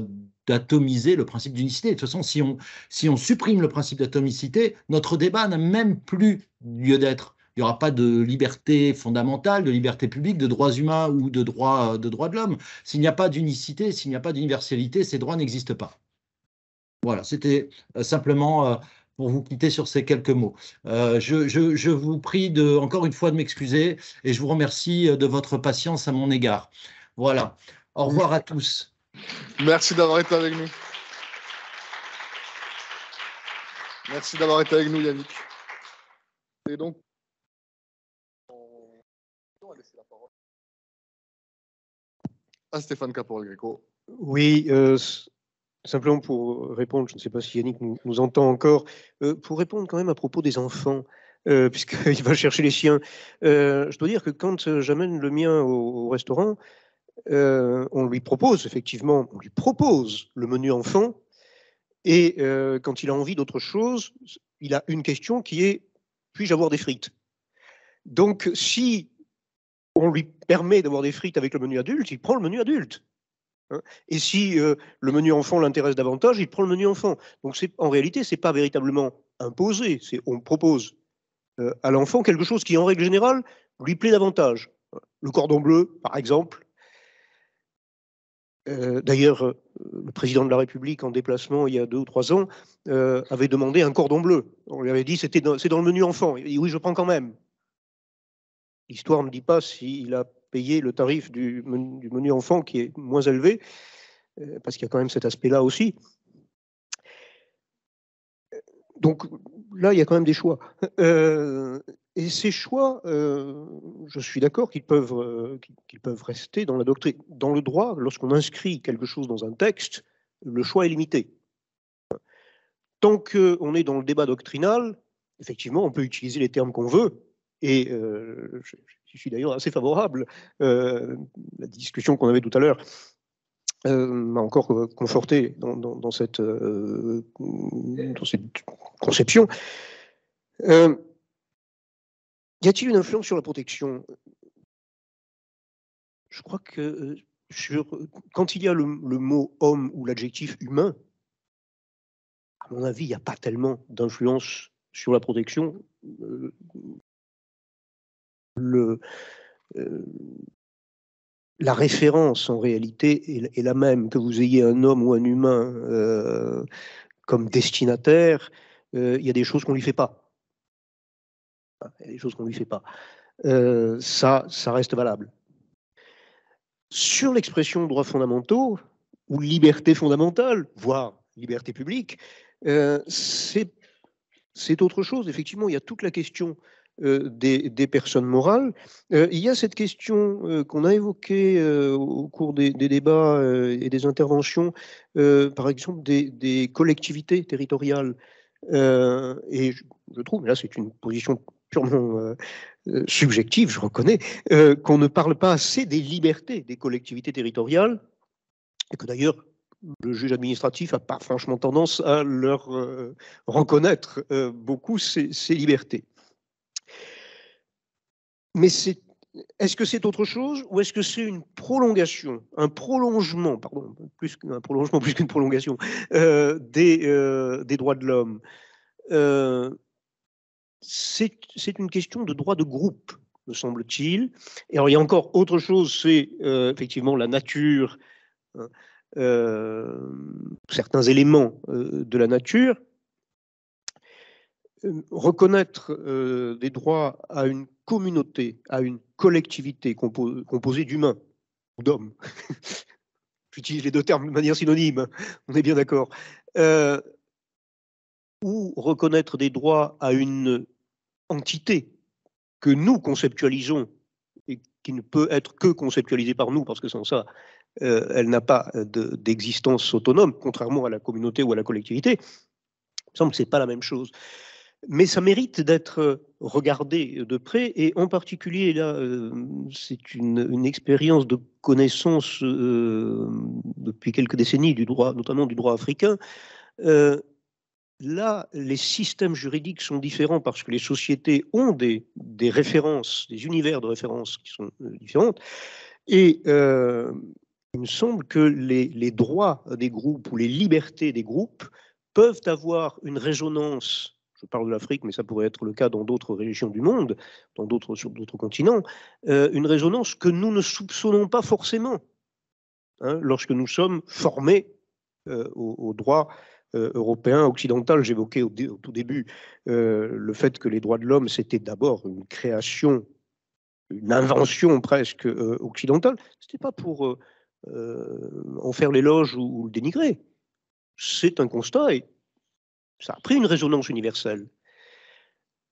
d'atomiser le principe d'unicité. De toute façon, si on, si on supprime le principe d'atomicité, notre débat n'a même plus lieu d'être. Il n'y aura pas de liberté fondamentale, de liberté publique, de droits humains ou de droits de, droits de l'homme. S'il n'y a pas d'unicité, s'il n'y a pas d'universalité, ces droits n'existent pas. Voilà, c'était euh, simplement euh, pour vous quitter sur ces quelques mots. Euh, je, je, vous prie de, encore une fois de m'excuser et je vous remercie de votre patience à mon égard. Voilà, au revoir à tous. Merci d'avoir été avec nous. Merci d'avoir été avec nous, Yannick. Et donc, on va laisser la parole à Stéphane caporal Oui, euh, simplement pour répondre, je ne sais pas si Yannick nous, entend encore, euh, pour répondre quand même à propos des enfants. Euh, *laughs* puisqu'il va chercher les siens. je dois dire que quand j'amène le mien au restaurant, euh, on lui propose, effectivement, on lui propose le menu enfant, et euh, quand il a envie d'autre chose, il a une question qui est puis-je avoir des frites Donc, si on lui permet d'avoir des frites avec le menu adulte, il prend le menu adulte. Hein. et si euh, le menu enfant l'intéresse davantage, il prend le menu enfant. Donc, en réalité, c'est pas véritablement imposé. C'est on propose à l'enfant quelque chose qui, en règle générale, lui plaît davantage. Le cordon bleu, par exemple, euh, d'ailleurs, euh, le président de la République, en déplacement il y a deux ou trois ans, euh, avait demandé un cordon bleu. On lui avait dit c'est dans, le menu enfant. Il dit oui, je prends quand même. L'histoire ne dit pas s'il a payé le tarif du menu, du menu enfant qui est moins élevé, parce qu'il y a quand même cet aspect-là aussi. Donc, là, il y a quand même des choix. Euh, et ces choix, euh, je suis d'accord qu'ils peuvent, euh, peuvent rester dans la doctrine. Dans le droit, lorsqu'on inscrit quelque chose dans un texte, le choix est limité. Tant qu'on est dans le débat doctrinal, effectivement, on peut utiliser les termes qu'on veut. Et je, suis d'ailleurs assez favorable à la discussion qu'on avait tout à l'heure euh, m'a encore euh, conforté euh, dans, cette, conception. y a-t-il une influence sur la protection Je crois que sur, quand il y a le, mot homme ou l'adjectif humain, à mon avis, il n'y a pas tellement d'influence sur la protection. le, la référence en réalité est, la même, que vous ayez un homme ou un humain euh, comme destinataire, euh, il y a des choses qu'on ne lui fait pas. Il y a des choses qu'on ne lui fait pas. Euh, ça, ça reste valable. Sur l'expression droits fondamentaux, ou liberté fondamentale, voire liberté publique, c'est autre chose. Effectivement, il y a toute la question euh, des, personnes morales. Euh, il y a cette question euh, qu'on a évoquée au cours des, débats et des interventions, par exemple des, collectivités territoriales. et je, trouve, là c'est une position purement subjective, je reconnais, qu'on ne parle pas assez des libertés des collectivités territoriales, et que d'ailleurs le juge administratif n'a pas franchement tendance à leur reconnaître beaucoup ces libertés mais est-ce que c'est autre chose ou est-ce que c'est une prolongation, un prolongement, pardon, plus qu'un prolongement, *laughs* plus qu'une prolongation, euh, euh, des, droits de l'homme euh, C'est une question de droit de groupe, me semble-t-il. Et alors, il y a encore autre chose, c'est effectivement la nature, hein, certains éléments de la nature. Reconnaître des droits à une communauté, à une collectivité composée d'humains ou d'hommes. *laughs* J'utilise les deux termes de manière synonyme, hein. on est bien d'accord. Euh, ou reconnaître des droits à une entité que nous conceptualisons et qui ne peut être que conceptualisée par nous, parce que sans ça, euh, elle n'a pas d'existence autonome, contrairement à la communauté ou à la collectivité. Il me semble que ce n'est pas la même chose mais ça mérite d'être regardé de près, et en particulier, là, euh, c'est une, expérience de connaissance euh, depuis quelques décennies, du droit, notamment du droit africain. Euh, là, les systèmes juridiques sont différents parce que les sociétés ont des, références, des univers de références qui sont différentes, et il me semble que les, les droits des groupes ou les libertés des groupes peuvent avoir une résonance je parle de l'Afrique, mais ça pourrait être le cas dans d'autres régions du monde, dans d'autres, sur d'autres continents, euh, une résonance que nous ne soupçonnons pas forcément hein, lorsque nous sommes formés euh, au, droit euh, européen, occidental. J'évoquais au, tout début euh, le fait que les droits de l'homme, c'était d'abord une création, une invention presque occidentale. Ce n'était pas pour en faire l'éloge ou, ou le dénigrer. C'est un constat et ça a pris une résonance universelle.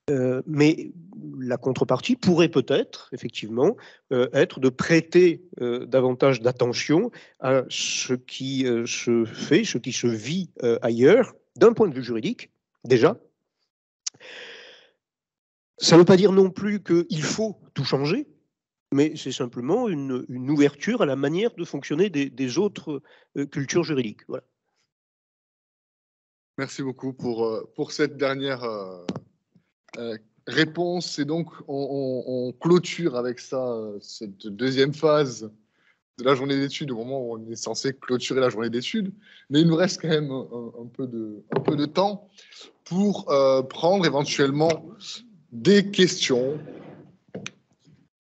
Euh, mais la contrepartie pourrait peut-être, effectivement, euh, être de prêter euh, davantage d'attention à ce qui se fait, ce qui se vit ailleurs, d'un point de vue juridique, déjà. Ça ne veut pas dire non plus qu'il faut tout changer, mais c'est simplement une, ouverture à la manière de fonctionner des, des autres cultures juridiques. Voilà. Merci beaucoup pour, euh, pour cette dernière euh, euh, réponse. Et donc, on, clôture avec ça cette deuxième phase de la journée d'études, au moment où on est censé clôturer la journée d'études. Mais il nous reste quand même un, peu, de, peu de temps pour prendre éventuellement des questions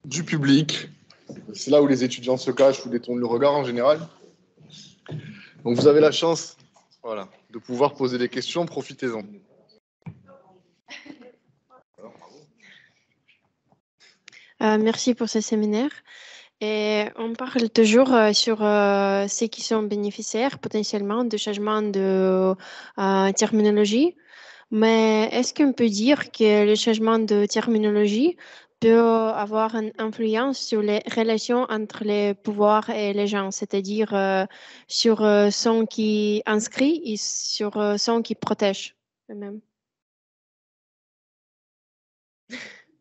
du public. C'est là où les étudiants se cachent ou détournent le regard en général. Donc, vous avez la chance. Voilà de pouvoir poser des questions. Profitez-en. Euh, merci pour ce séminaire. Et on parle toujours euh, sur euh, ceux qui sont bénéficiaires potentiellement de changements de terminologie. Mais est-ce qu'on peut dire que le changement de terminologie peut avoir une influence sur les relations entre les pouvoirs et les gens, c'est-à-dire euh, sur ceux qui inscrit et sur ceux son qui protège *laughs*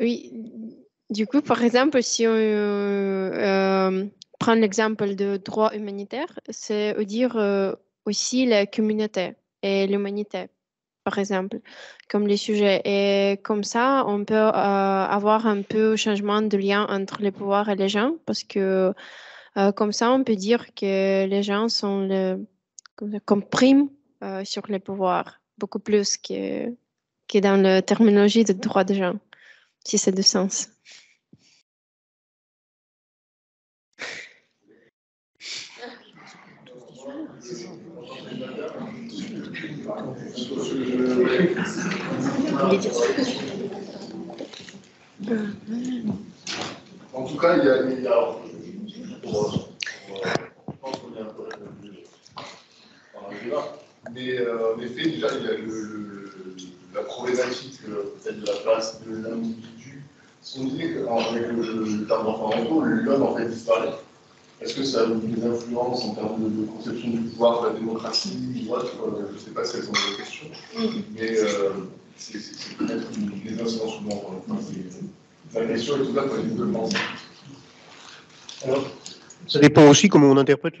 Oui, du coup, par exemple, si on euh, euh, prend l'exemple de droit humanitaire, c'est dire aussi la communauté l'humanité, par exemple, comme les sujets. Et comme ça, on peut euh, avoir un peu changement de lien entre les pouvoirs et les gens, parce que euh, comme ça, on peut dire que les gens sont le, primes euh, sur les pouvoirs, beaucoup plus que, que dans la terminologie de droit des gens, si c'est de sens. En tout cas, il y a. Il y a... Mais euh, en effet, déjà, il y a le, la problématique euh, peut-être de la place de l'individu. Si on disait qu'avec le terme d'enfant l'homme en fait disparaît. Est-ce que ça a des influences en termes de, conception du pouvoir, de la démocratie, du droit Je ne sais pas si elles sont des questions, mm. mais euh, c'est peut-être des influences souvent enfin, La question est ça pour Alors, ça dépend aussi comment on interprète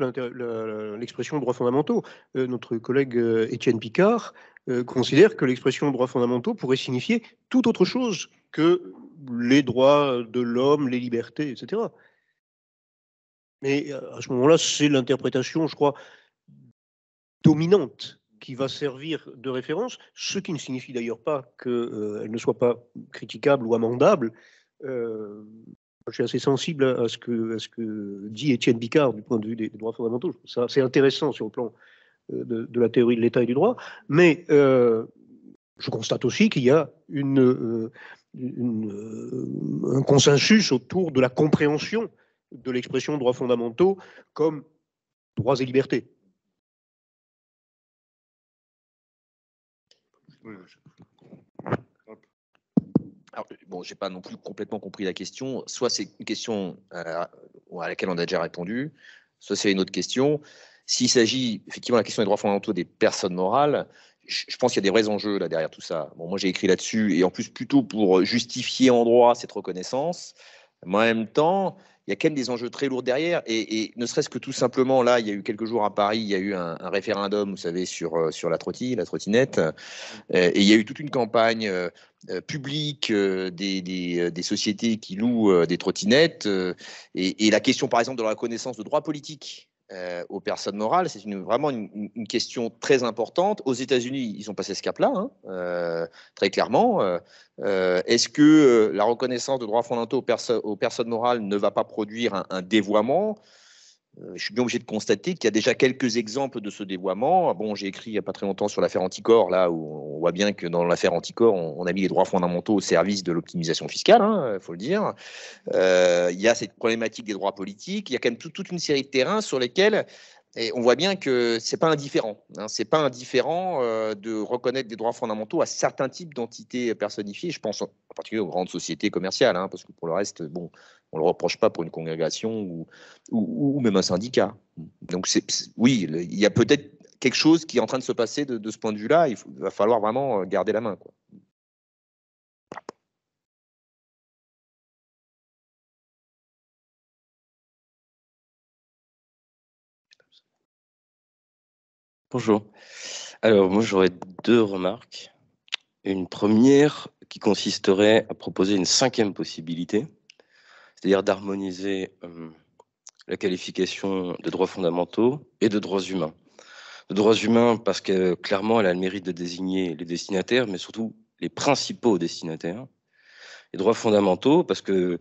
l'expression droits fondamentaux. Euh, notre collègue euh, Étienne Picard considère que l'expression droits fondamentaux pourrait signifier tout autre chose que les droits de l'homme, les libertés, etc. Mais euh, à ce moment-là, c'est l'interprétation, je crois, dominante qui va servir de référence, ce qui ne signifie d'ailleurs pas qu'elle euh, ne soit pas critiquable ou amendable. Euh, je suis assez sensible à ce, que, dit Étienne Bicard du point de vue des, droits fondamentaux. C'est intéressant sur le plan de, la théorie de l'État et du droit, mais je constate aussi qu'il y a un consensus autour de la compréhension de l'expression droits fondamentaux comme droits et libertés. Alors, bon, j'ai pas non plus complètement compris la question. Soit c'est une question euh, à, laquelle on a déjà répondu, soit c'est une autre question. S'il s'agit effectivement de la question des droits fondamentaux des personnes morales, je pense qu'il y a des vrais enjeux là derrière tout ça. Bon, moi j'ai écrit là-dessus et en plus plutôt pour justifier en droit cette reconnaissance, mais en même temps, il y a quand même des enjeux très lourds derrière. Et, ne serait-ce que tout simplement, là, il y a eu quelques jours à Paris, il y a eu un, référendum, vous savez, sur, euh, sur la trottinette. Euh, et il y a eu toute une campagne euh, publique des, sociétés qui louent des trottinettes. Et, la question, par exemple, de la reconnaissance de droit politique euh, aux personnes morales, c'est vraiment une, question très importante. Aux États-Unis, ils ont passé ce cap-là, hein, euh, très clairement. Euh, est-ce que la reconnaissance de droits fondamentaux aux, personnes morales ne va pas produire un dévoiement euh, je suis bien obligé de constater qu'il y a déjà quelques exemples de ce dévoiement. Ah bon, j'ai écrit il n'y a pas très longtemps sur l'affaire Anticor, là où on voit bien que dans l'affaire Anticor, on, a mis les droits fondamentaux au service de l'optimisation fiscale, il hein, faut le dire. Euh, il y a cette problématique des droits politiques. Il y a quand même toute une série de terrains sur lesquels et on voit bien que c'est pas indifférent. Hein. c'est pas indifférent euh, de reconnaître des droits fondamentaux à certains types d'entités personnifiées. Je pense en particulier aux grandes sociétés commerciales, hein, parce que pour le reste, bon, on le reproche pas pour une congrégation ou, ou, même un syndicat. Donc oui, il y a peut-être quelque chose qui est en train de se passer de, ce point de vue-là. Il va falloir vraiment euh, garder la main, quoi. Bonjour. Alors, moi, j'aurais deux remarques. Une première qui consisterait à proposer une cinquième possibilité, c'est-à-dire d'harmoniser euh, la qualification de droits fondamentaux et de droits humains. De droits humains parce que clairement, elle a le mérite de désigner les destinataires, mais surtout les principaux destinataires. Les droits fondamentaux parce que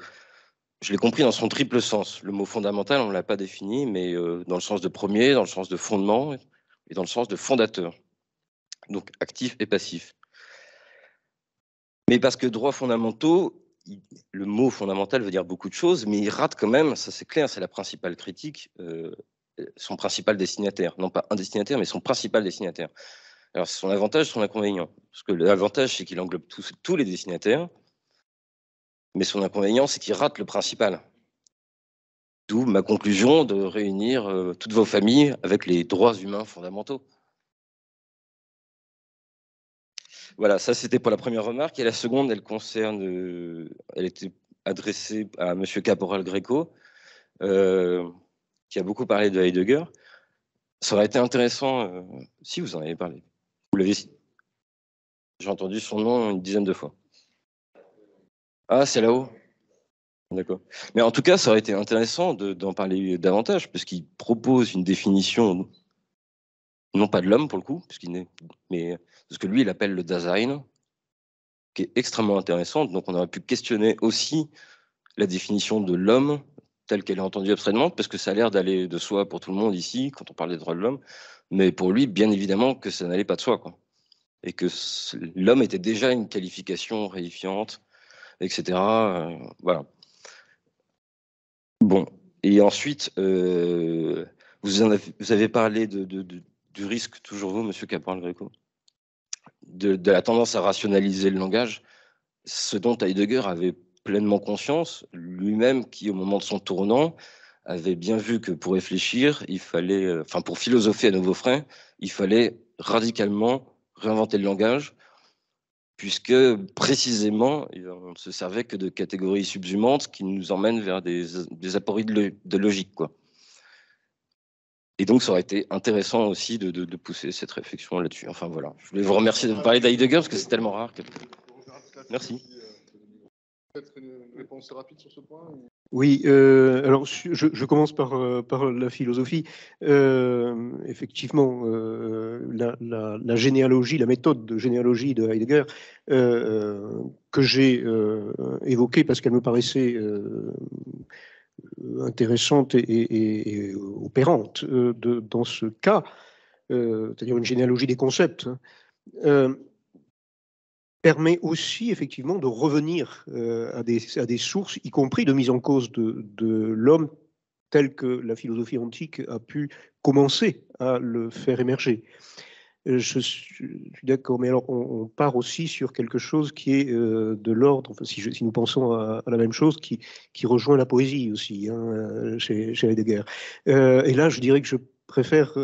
je l'ai compris dans son triple sens. Le mot fondamental, on ne l'a pas défini, mais euh, dans le sens de premier, dans le sens de fondement, et dans le sens de fondateur, donc actif et passif. Mais parce que droits fondamentaux, le mot fondamental veut dire beaucoup de choses, mais il rate quand même, ça c'est clair, c'est la principale critique, euh, son principal destinataire, non pas un destinataire, mais son principal destinataire. Alors c'est son avantage, son inconvénient, parce que l'avantage c'est qu'il englobe tous, tous les destinataires, mais son inconvénient c'est qu'il rate le principal. D'où ma conclusion de réunir euh, toutes vos familles avec les droits humains fondamentaux. Voilà, ça c'était pour la première remarque. Et la seconde, elle concerne, euh, elle était adressée à M. Caporal Greco, euh, qui a beaucoup parlé de Heidegger. Ça aurait été intéressant, si vous en avez parlé, vous l'avez J'ai entendu son nom une dizaine de fois. Ah, c'est là-haut. D'accord. Mais en tout cas, ça aurait été intéressant d'en parler davantage, puisqu'il propose une définition, non pas de l'homme pour le coup, puisqu'il mais de ce que lui, il appelle le design, qui est extrêmement intéressante. Donc on aurait pu questionner aussi la définition de l'homme telle qu'elle est entendue abstraitement, parce que ça a l'air d'aller de soi pour tout le monde ici, quand on parle des droits de l'homme, mais pour lui, bien évidemment que ça n'allait pas de soi, quoi. Et que l'homme était déjà une qualification réifiante, etc. Euh, voilà. Bon, et ensuite, euh, vous, avez, parlé du risque, toujours vous, Monsieur Caporal greco de, la tendance à rationaliser le langage, ce dont Heidegger avait pleinement conscience, lui-même qui, au moment de son tournant, avait bien vu que pour réfléchir, il fallait, euh, enfin pour philosopher à nouveau frais, il fallait radicalement réinventer le langage puisque précisément, euh, on ne se servait que de catégories subsumantes qui nous emmènent vers des, des apories de, logique. Quoi. Et donc, ça aurait été intéressant aussi de, pousser cette réflexion là-dessus. Enfin, voilà. Je voulais vous remercier de vous parler d'Heidegger, parce que c'est tellement rare. Merci. Euh, rapide sur ce point oui, euh, alors je, commence par, euh, par la philosophie. Euh, effectivement, la, généalogie, la méthode de généalogie de Heidegger que j'ai évoquée parce qu'elle me paraissait intéressante et, opérante dans ce cas, c'est-à-dire une généalogie des concepts. Hein, permet aussi effectivement de revenir euh, à, des, à, des, sources, y compris de mise en cause de, l'homme tel que la philosophie antique a pu commencer à le faire émerger. Euh, je suis d'accord, mais alors on, part aussi sur quelque chose qui est euh, de l'ordre, si, nous pensons à, la même chose, qui, rejoint la poésie aussi hein, chez, chez Heidegger. et là, je dirais que je préfère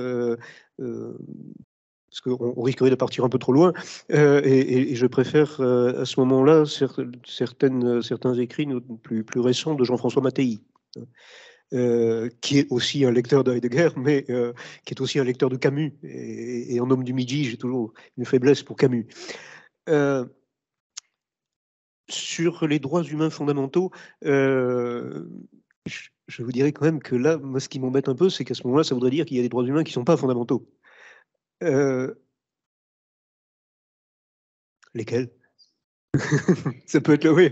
parce qu'on risquerait de partir un peu trop loin. Euh, et, je préfère euh, à ce moment-là certains écrits plus, récents de Jean-François Mattei. Hein, euh, qui est aussi un lecteur de Heidegger, mais qui est aussi un lecteur de Camus. Et, en homme du Midi, j'ai toujours une faiblesse pour Camus. sur les droits humains fondamentaux, je vous dirais quand même que là, moi, ce qui m'embête un peu, c'est qu'à ce moment-là, ça voudrait dire qu'il y a des droits humains qui ne sont pas fondamentaux. Euh, Lesquels *laughs* Ça peut être le oui.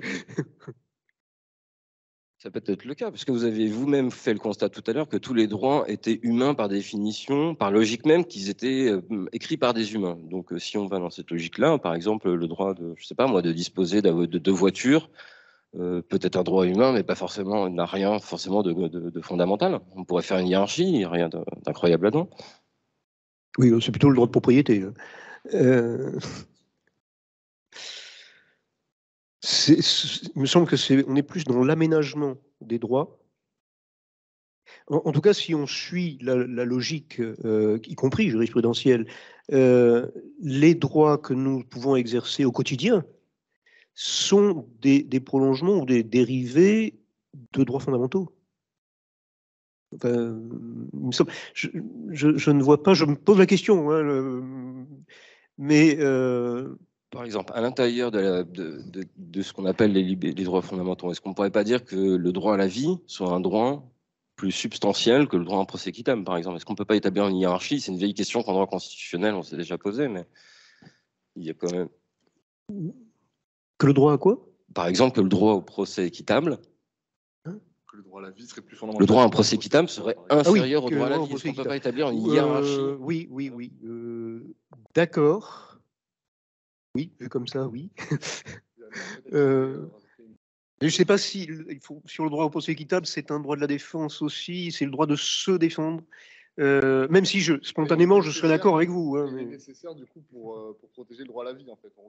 Ça peut être le cas, que vous avez vous-même fait le constat tout à l'heure que tous les droits étaient humains par définition, par logique même qu'ils étaient euh, écrits par des humains. Donc, euh, si on va dans cette logique-là, par exemple, le droit de, je sais pas moi, de disposer de deux voitures, peut-être un droit humain, mais pas forcément, n'a rien forcément de, fondamental. On pourrait faire une hiérarchie, rien d'incroyable là-dedans. Oui, c'est plutôt le droit de propriété. Hein. Euh, il me semble que c'est, on est plus dans l'aménagement des droits. En, tout cas, si on suit la, logique, euh, y compris jurisprudentielle, euh, les droits que nous pouvons exercer au quotidien sont des prolongements ou des dérivés de droits fondamentaux je, ne vois pas, je me pose la question, hein, mais. Euh, par exemple, à l'intérieur de, ce qu'on appelle les, les, droits fondamentaux, est-ce qu'on ne pourrait pas dire que le droit à la vie soit un droit plus substantiel que le droit à un procès équitable, par exemple Est-ce qu'on ne peut pas établir une hiérarchie C'est une vieille question qu'en droit constitutionnel, on s'est déjà posée, mais il y a quand même. Que le droit à quoi Par exemple, que le droit au procès équitable le droit à la vie serait plus fondamental. Le droit à un procès équitable serait ah inférieur au droit à la vie. Est-ce qu'on ne peut pas établir une hiérarchie euh, Oui, oui, oui. Euh, d'accord. Oui, vu comme ça, oui. *laughs* Euh, je ne sais pas si sur le droit au procès équitable, c'est un droit de la défense aussi, c'est le droit de se défendre. même si je, spontanément, je serais d'accord avec vous. Hein, mais... nécessaire du coup pour, pour, protéger le droit à la vie, en fait. en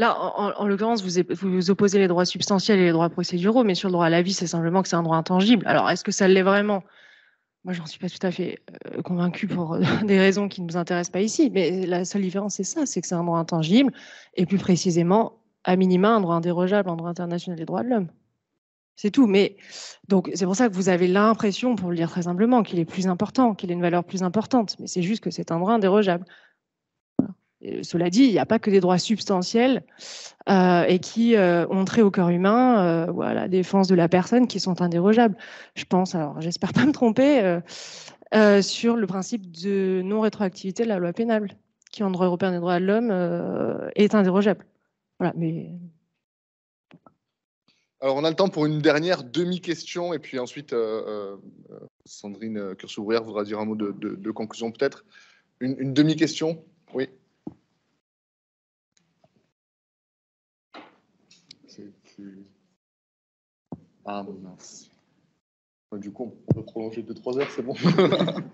Là, en, l'occurrence, vous, vous opposez les droits substantiels et les droits procéduraux, mais sur le droit à la vie, c'est simplement que c'est un droit intangible. Alors, est-ce que ça l'est vraiment Moi, je n'en suis pas tout à fait euh, convaincue pour euh, *laughs* des raisons qui ne nous intéressent pas ici, mais la seule différence, c'est ça, c'est que c'est un droit intangible, et plus précisément, à minima, un droit indérogeable en droit international des droits de l'homme. C'est tout. Mais donc c'est pour ça que vous avez l'impression, pour le dire très simplement, qu'il est plus important, qu'il a une valeur plus importante. Mais c'est juste que c'est un droit indérogeable. Euh, cela dit, il n'y a pas que des droits substantiels euh, et qui euh, ont trait au corps humain la défense de la personne qui sont indérogeables. Je pense, alors j'espère pas me tromper, sur le principe de non-rétroactivité de la loi pénale, qui en droit européen des droits de l'homme est indérogeable. Voilà, mais. Alors, on a le temps pour une dernière demi-question, et puis ensuite, Sandrine Cursouvrière voudra dire un mot de, conclusion, peut-être. Une, une demi-question Oui. Ah mince. Du coup, on peut prolonger de 3 heures, c'est bon. *laughs*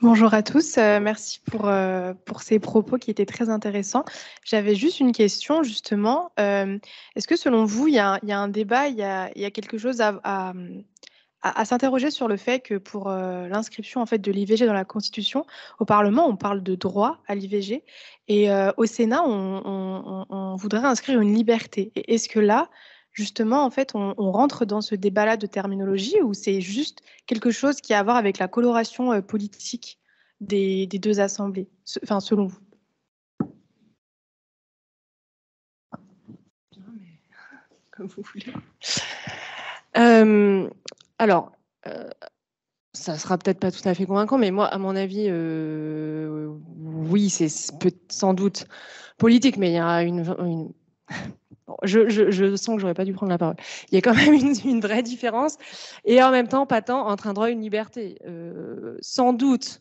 Bonjour à tous, euh, merci pour, euh, pour ces propos qui étaient très intéressants. J'avais juste une question, justement. Euh, est-ce que selon vous, il y a, un débat, il y a, quelque chose à, s'interroger sur le fait que pour l'inscription en fait, de l'IVG dans la Constitution, au Parlement, on parle de droit à l'IVG et au Sénat, on, on, voudrait inscrire une liberté. Est-ce que là, justement, en fait, on, rentre dans ce débat-là de terminologie où c'est juste quelque chose qui a à voir avec la coloration euh, politique des, deux assemblées, enfin, selon vous *laughs* Comme vous voulez. Euh, alors, ça euh, ça sera peut-être pas tout à fait convaincant, mais moi, à mon avis, oui, c'est sans doute politique, mais il y a une je, sens que j'aurais pas dû prendre la parole. Il y a quand même une, vraie différence et en même temps pas tant entre un droit et une liberté. Euh, sans doute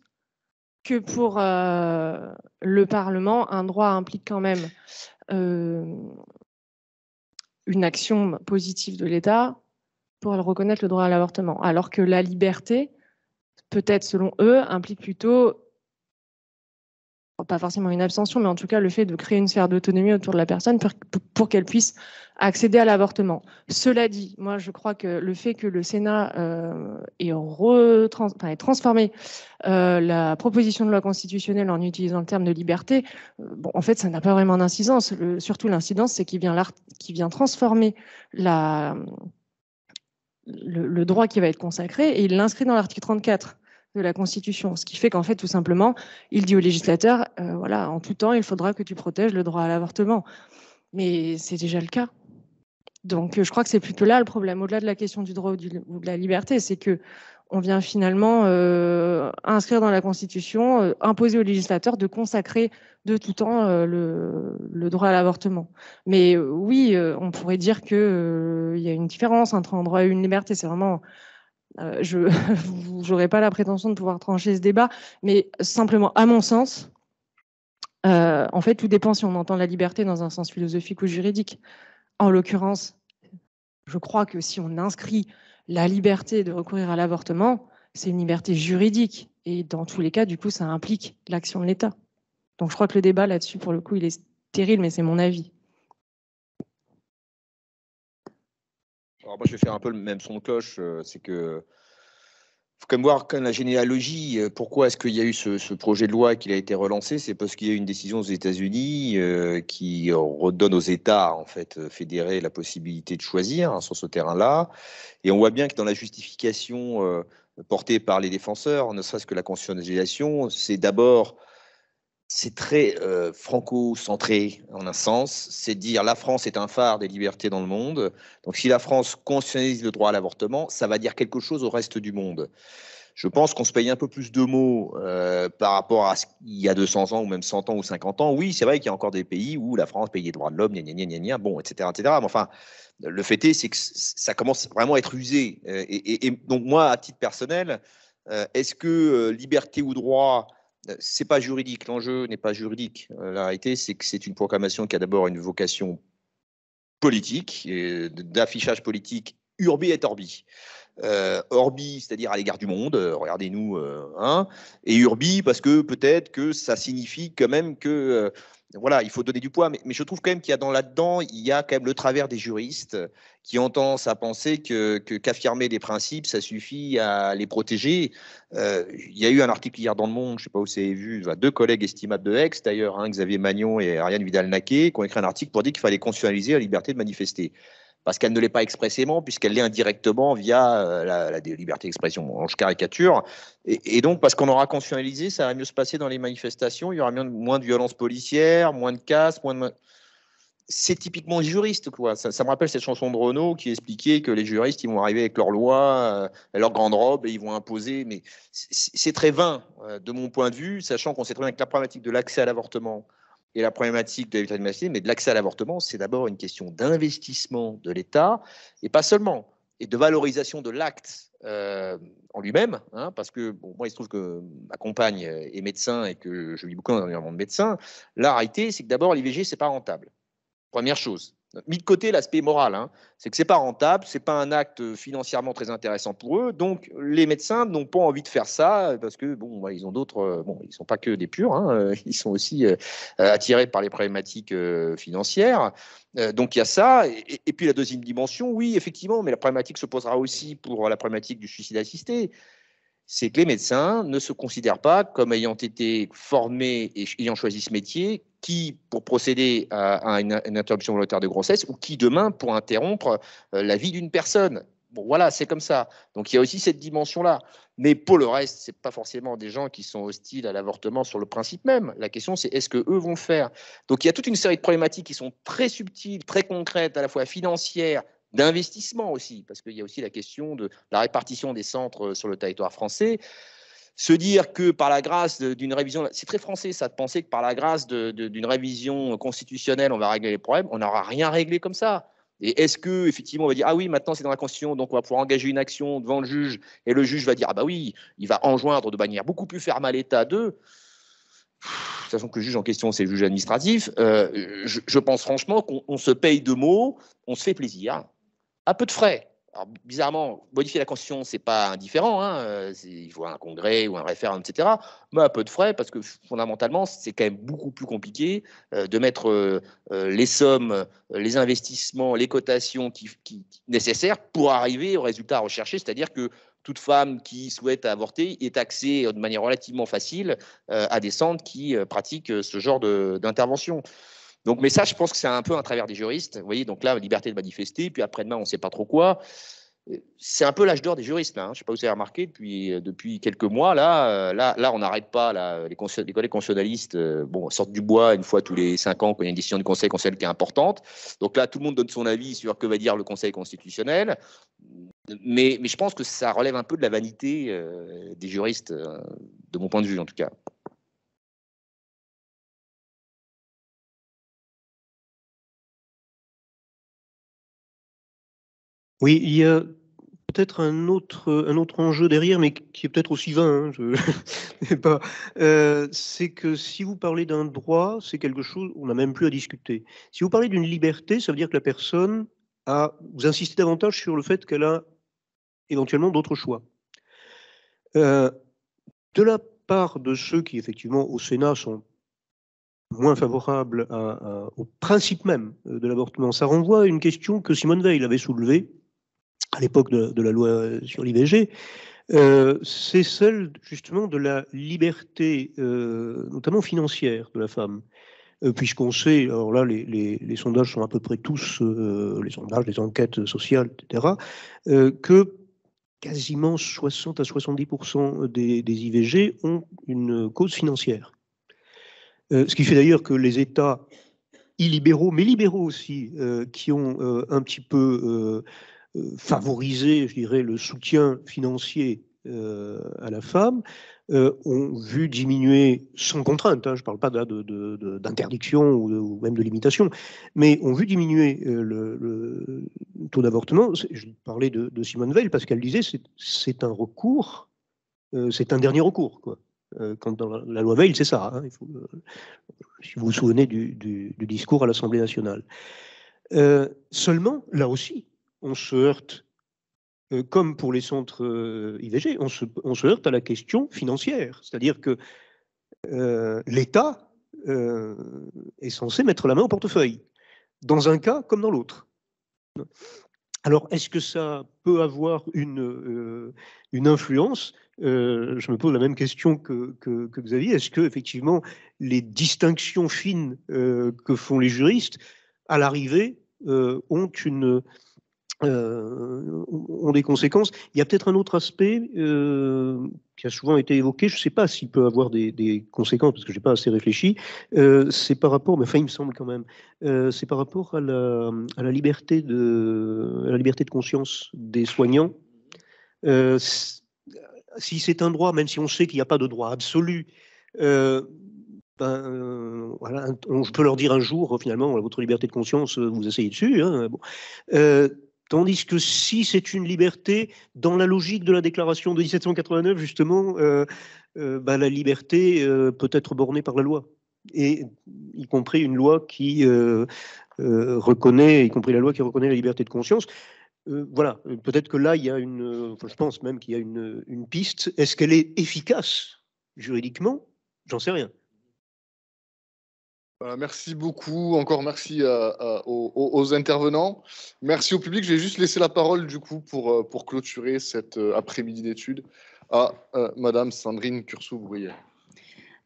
que pour euh, le Parlement, un droit implique quand même euh, une action positive de l'État pour reconnaître le droit à l'avortement, alors que la liberté, peut-être selon eux, implique plutôt pas forcément une abstention, mais en tout cas le fait de créer une sphère d'autonomie autour de la personne pour, qu'elle puisse accéder à l'avortement. Cela dit, moi je crois que le fait que le Sénat euh, ait, enfin, transformé euh, la proposition de loi constitutionnelle en utilisant le terme de liberté, euh, bon, en fait ça n'a pas vraiment d'incidence. Surtout l'incidence, c'est qu'il vient, qu vient transformer la, le droit qui va être consacré et il l'inscrit dans l'article 34 de la Constitution. Ce qui fait qu'en fait, tout simplement, il dit au législateur, euh, voilà, en tout temps, il faudra que tu protèges le droit à l'avortement. Mais c'est déjà le cas. Donc, euh, je crois que c'est plutôt là le problème, au-delà de la question du droit ou, de la liberté, c'est que on vient finalement euh, inscrire dans la Constitution, imposer au législateur de consacrer de tout temps le, droit à l'avortement. Mais oui, on pourrait dire qu'il il y a une différence entre un droit et une liberté. C'est vraiment euh, je n'aurai *laughs* pas la prétention de pouvoir trancher ce débat, mais simplement, à mon sens, euh, en fait, tout dépend si on entend la liberté dans un sens philosophique ou juridique. En l'occurrence, je crois que si on inscrit la liberté de recourir à l'avortement, c'est une liberté juridique. Et dans tous les cas, du coup, ça implique l'action de l'État. Donc je crois que le débat là-dessus, pour le coup, il est stérile, mais c'est mon avis. Alors moi, je vais faire un peu le même son de cloche. Euh, c'est que faut quand même voir quand la généalogie, euh, pourquoi est-ce qu'il y a eu ce, projet de loi qui qu'il a été relancé C'est parce qu'il y a eu une décision aux États-Unis euh, qui redonne aux États, en fait, fédérés, la possibilité de choisir hein, sur ce terrain-là. Et on voit bien que dans la justification portée par les défenseurs, ne serait-ce que la constitutionnalisation, c'est d'abord c'est très euh, franco-centré en un sens, c'est dire la France est un phare des libertés dans le monde. Donc si la France conscientise le droit à l'avortement, ça va dire quelque chose au reste du monde. Je pense qu'on se paye un peu plus de mots euh, par rapport à ce qu'il y a 200 ans ou même 100 ans ou 50 ans. Oui, c'est vrai qu'il y a encore des pays où la France paye les droits de l'homme, ni bon, etc., etc. Mais enfin, le fait est, c'est que ça commence vraiment à être usé. Euh, et donc moi, à titre personnel, est-ce que liberté ou droit euh, c'est pas juridique. L'enjeu n'est pas juridique. Euh, la réalité, c'est que c'est une proclamation qui a d'abord une vocation politique, d'affichage politique urbi et orbi. Euh, orbi, c'est-à-dire à, l'égard du monde, regardez-nous, hein, et urbi parce que peut-être que ça signifie quand même que voilà, il faut donner du poids, mais, je trouve quand même qu'il y a dans là-dedans, il y a quand même le travers des juristes euh, qui ont tendance à penser que qu'affirmer des principes, ça suffit à les protéger. Euh, il y a eu un article hier dans le Monde, je ne sais pas où c'est vu, deux collègues estimables de Hex d'ailleurs, hein, Xavier Magnon et Ariane Vidal-Naquet, qui ont écrit un article pour dire qu'il fallait constitutionnaliser la liberté de manifester parce qu'elle ne l'est pas expressément, puisqu'elle l'est indirectement via euh, la, liberté d'expression, je caricature, et, donc parce qu'on aura conscientisé, ça va mieux se passer dans les manifestations, il y aura moins de violences policières, moins de casse, moins de c'est typiquement juriste, quoi. Ça, me rappelle cette chanson de Renaud qui expliquait que les juristes, ils vont arriver avec leur loi, euh, leur grande robe, et ils vont imposer. Mais c'est très vain, euh, de mon point de vue, sachant qu'on sait très bien que la problématique de l'accès à l'avortement, et la problématique de la mais de l'accès à l'avortement, c'est d'abord une question d'investissement de l'État, et pas seulement, et de valorisation de l'acte euh, en lui-même, hein, parce que bon, moi, il se trouve que ma compagne est médecin et que je vis beaucoup dans environnement de médecin. La réalité, c'est que d'abord, l'IVG, c'est pas rentable. Première chose mis de côté l'aspect moral, hein, c'est que c'est pas rentable, c'est pas un acte financièrement très intéressant pour eux. Donc les médecins n'ont pas envie de faire ça parce que bon, bah, ils ont d'autres, euh, bon, ils sont pas que des purs, hein, euh, ils sont aussi euh, attirés par les problématiques financières. donc il y a ça. Et, et, puis la deuxième dimension, oui, effectivement, mais la problématique se posera aussi pour la problématique du suicide assisté. C'est que les médecins ne se considèrent pas comme ayant été formés et ayant choisi ce métier qui, pour procéder à, une, interruption volontaire de grossesse, ou qui demain pour interrompre euh, la vie d'une personne. Bon, voilà, c'est comme ça. Donc il y a aussi cette dimension-là. Mais pour le reste, c'est pas forcément des gens qui sont hostiles à l'avortement sur le principe même. La question, c'est est-ce que eux vont faire. Donc il y a toute une série de problématiques qui sont très subtiles, très concrètes, à la fois financières, d'investissement aussi, parce qu'il y a aussi la question de la répartition des centres euh, sur le territoire français se dire que par la grâce d'une révision, c'est très français ça, de penser que par la grâce d'une révision constitutionnelle, on va régler les problèmes, on n'aura rien réglé comme ça. Et est-ce que effectivement on va dire ah oui maintenant c'est dans la constitution donc on va pouvoir engager une action devant le juge et le juge va dire ah bah oui il va enjoindre de manière beaucoup plus ferme à l'État de sachant que le juge en question c'est le juge administratif euh, je, je pense franchement qu'on se paye de mots on se fait plaisir à peu de frais alors, bizarrement, modifier la Constitution, n'est pas indifférent. Hein, euh, il faut un congrès ou un référendum, etc. Mais un peu de frais, parce que fondamentalement, c'est quand même beaucoup plus compliqué euh, de mettre euh, les sommes, les investissements, les cotations qui, nécessaires pour arriver au résultat recherché. C'est-à-dire que toute femme qui souhaite avorter est accès de manière relativement facile à des centres qui pratiquent ce genre d'intervention. Donc, mais ça, je pense que c'est un peu un travers des juristes. Vous voyez, donc là, liberté de manifester, puis après-demain, on ne sait pas trop quoi. C'est un peu l'âge d'or des juristes. Hein. Je ne sais pas si vous avez remarqué, euh, depuis, quelques mois, là, euh, là, là on n'arrête pas. les, collègues constitutionnalistes euh, bon, sortent du bois une fois tous les cinq ans quand il y a une décision du Conseil constitutionnel qui est importante. Donc là, tout le monde donne son avis sur ce que va dire le Conseil constitutionnel. Mais, je pense que ça relève un peu de la vanité des juristes, de mon point de vue en tout cas. Oui, il y a peut-être un autre, un autre enjeu derrière, mais qui est peut-être aussi vain, hein, *laughs* euh, c'est que si vous parlez d'un droit, c'est quelque chose, on n'a même plus à discuter. Si vous parlez d'une liberté, ça veut dire que la personne a, vous insistez davantage sur le fait qu'elle a éventuellement d'autres choix. Euh, de la part de ceux qui, effectivement, au Sénat sont moins favorables au principe même euh, de l'avortement, ça renvoie à une question que Simone Veil avait soulevée à l'époque de, la loi sur l'IVG, euh, c'est celle justement de la liberté, euh, notamment financière, de la femme. Euh, puisqu'on sait, alors là, les, sondages sont à peu près tous, les sondages, les enquêtes sociales, etc., que quasiment 60 à 70 des, des, IVG ont une cause financière. ce qui fait d'ailleurs que les États illibéraux, mais libéraux aussi, qui ont un petit peu euh, favoriser, je dirais, le soutien financier euh, à la femme, euh, ont vu diminuer sans contrainte, hein, je ne parle pas d'interdiction ou, même de limitation, mais ont vu diminuer le, taux d'avortement. Je parlais de, Simone Veil parce qu'elle disait c'est un recours, c'est un dernier recours. Quoi. quand dans la, loi Veil, c'est ça. Hein, si vous vous souvenez du, du discours à l'Assemblée nationale. seulement, là aussi, on se heurte, euh, comme pour les centres euh, IVG, on se, heurte à la question financière. C'est-à-dire que euh, l'État est censé mettre la main au portefeuille, dans un cas comme dans l'autre. Alors, est-ce que ça peut avoir une, influence Je me pose la même question que, que, que Xavier. Est-ce que, effectivement, les distinctions fines que font les juristes, à l'arrivée, ont une euh, ont des conséquences. Il y a peut-être un autre aspect euh, qui a souvent été évoqué, je ne sais pas s'il peut avoir des, conséquences, parce que je n'ai pas assez réfléchi, euh, c'est par rapport, mais enfin il me semble quand même, c'est par rapport à la, liberté de, la liberté de conscience des soignants. si c'est un droit, même si on sait qu'il n'y a pas de droit absolu, ben, je peux leur dire un jour, finalement, votre liberté de conscience, vous essayez dessus. Hein, Tandis que si c'est une liberté, dans la logique de la déclaration de 1789, justement, euh, euh, bah, la liberté euh, peut être bornée par la loi, et y compris une loi qui reconnaît, y compris la loi qui reconnaît la liberté de conscience. voilà, peut-être que là, il y a une, je pense même qu'il y a une piste. Est-ce qu'elle est efficace juridiquement J'en sais rien. Euh, merci beaucoup. Encore merci euh, euh, aux, intervenants. Merci au public. Je vais juste laisser la parole du coup pour, clôturer cet après-midi d'études à Madame Sandrine cursou bouillet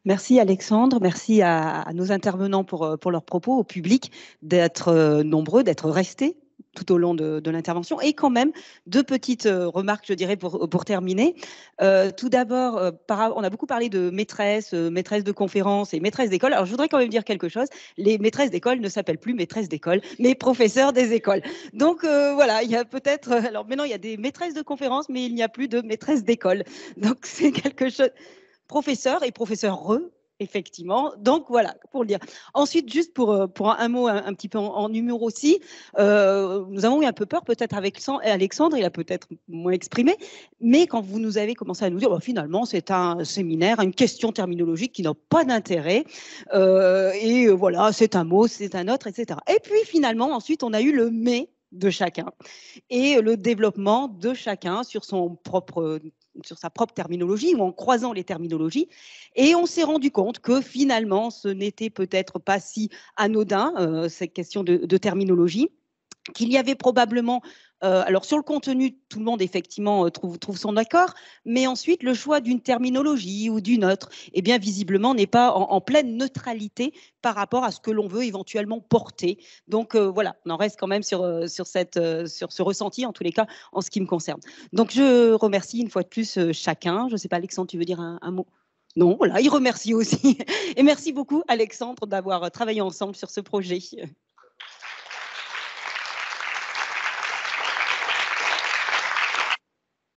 Merci Alexandre, merci à, nos intervenants pour, pour, leurs propos, au public d'être nombreux, d'être restés tout au long de, l'intervention. Et quand même, deux petites euh, remarques, je dirais, pour, terminer. Euh, tout d'abord, euh, on a beaucoup parlé de maîtresses, maîtresse maîtresses de conférence et maîtresses d'école. Alors, je voudrais quand même dire quelque chose. Les maîtresses d'école ne s'appellent plus maîtresses d'école, mais professeurs des écoles. Donc, voilà, il y a peut-être... Alors, maintenant, il y a des maîtresses de conférences, mais il n'y a plus de maîtresses d'école. Donc, *laughs* c'est quelque chose... Professeur et professeur re, effectivement. Donc voilà, pour le dire. Ensuite, juste pour, euh, pour un, mot un, petit peu en, numéro humour aussi, euh, nous avons eu un peu peur peut-être avec Alexandre, il a peut-être moins exprimé, mais quand vous nous avez commencé à nous dire, oh, finalement, c'est un séminaire, une question terminologique qui n'a pas d'intérêt, euh, et voilà, c'est un mot, c'est un autre, etc. Et puis finalement, ensuite, on a eu le mais de chacun et le développement de chacun sur son propre sur sa propre terminologie ou en croisant les terminologies. Et on s'est rendu compte que finalement, ce n'était peut-être pas si anodin, euh, cette question de terminologie qu'il y avait probablement euh, alors sur le contenu, tout le monde effectivement euh, trouve, trouve son accord, mais ensuite le choix d'une terminologie ou d'une autre, eh bien visiblement n'est pas en, pleine neutralité par rapport à ce que l'on veut éventuellement porter. Donc euh, voilà, on en reste quand même sur, sur, ce ressenti, en tous les cas en ce qui me concerne. Donc je remercie une fois de plus chacun. Je ne sais pas, Alexandre, tu veux dire un, un mot non, voilà, il remercie aussi. *laughs* Et merci beaucoup, Alexandre, d'avoir travaillé ensemble sur ce projet.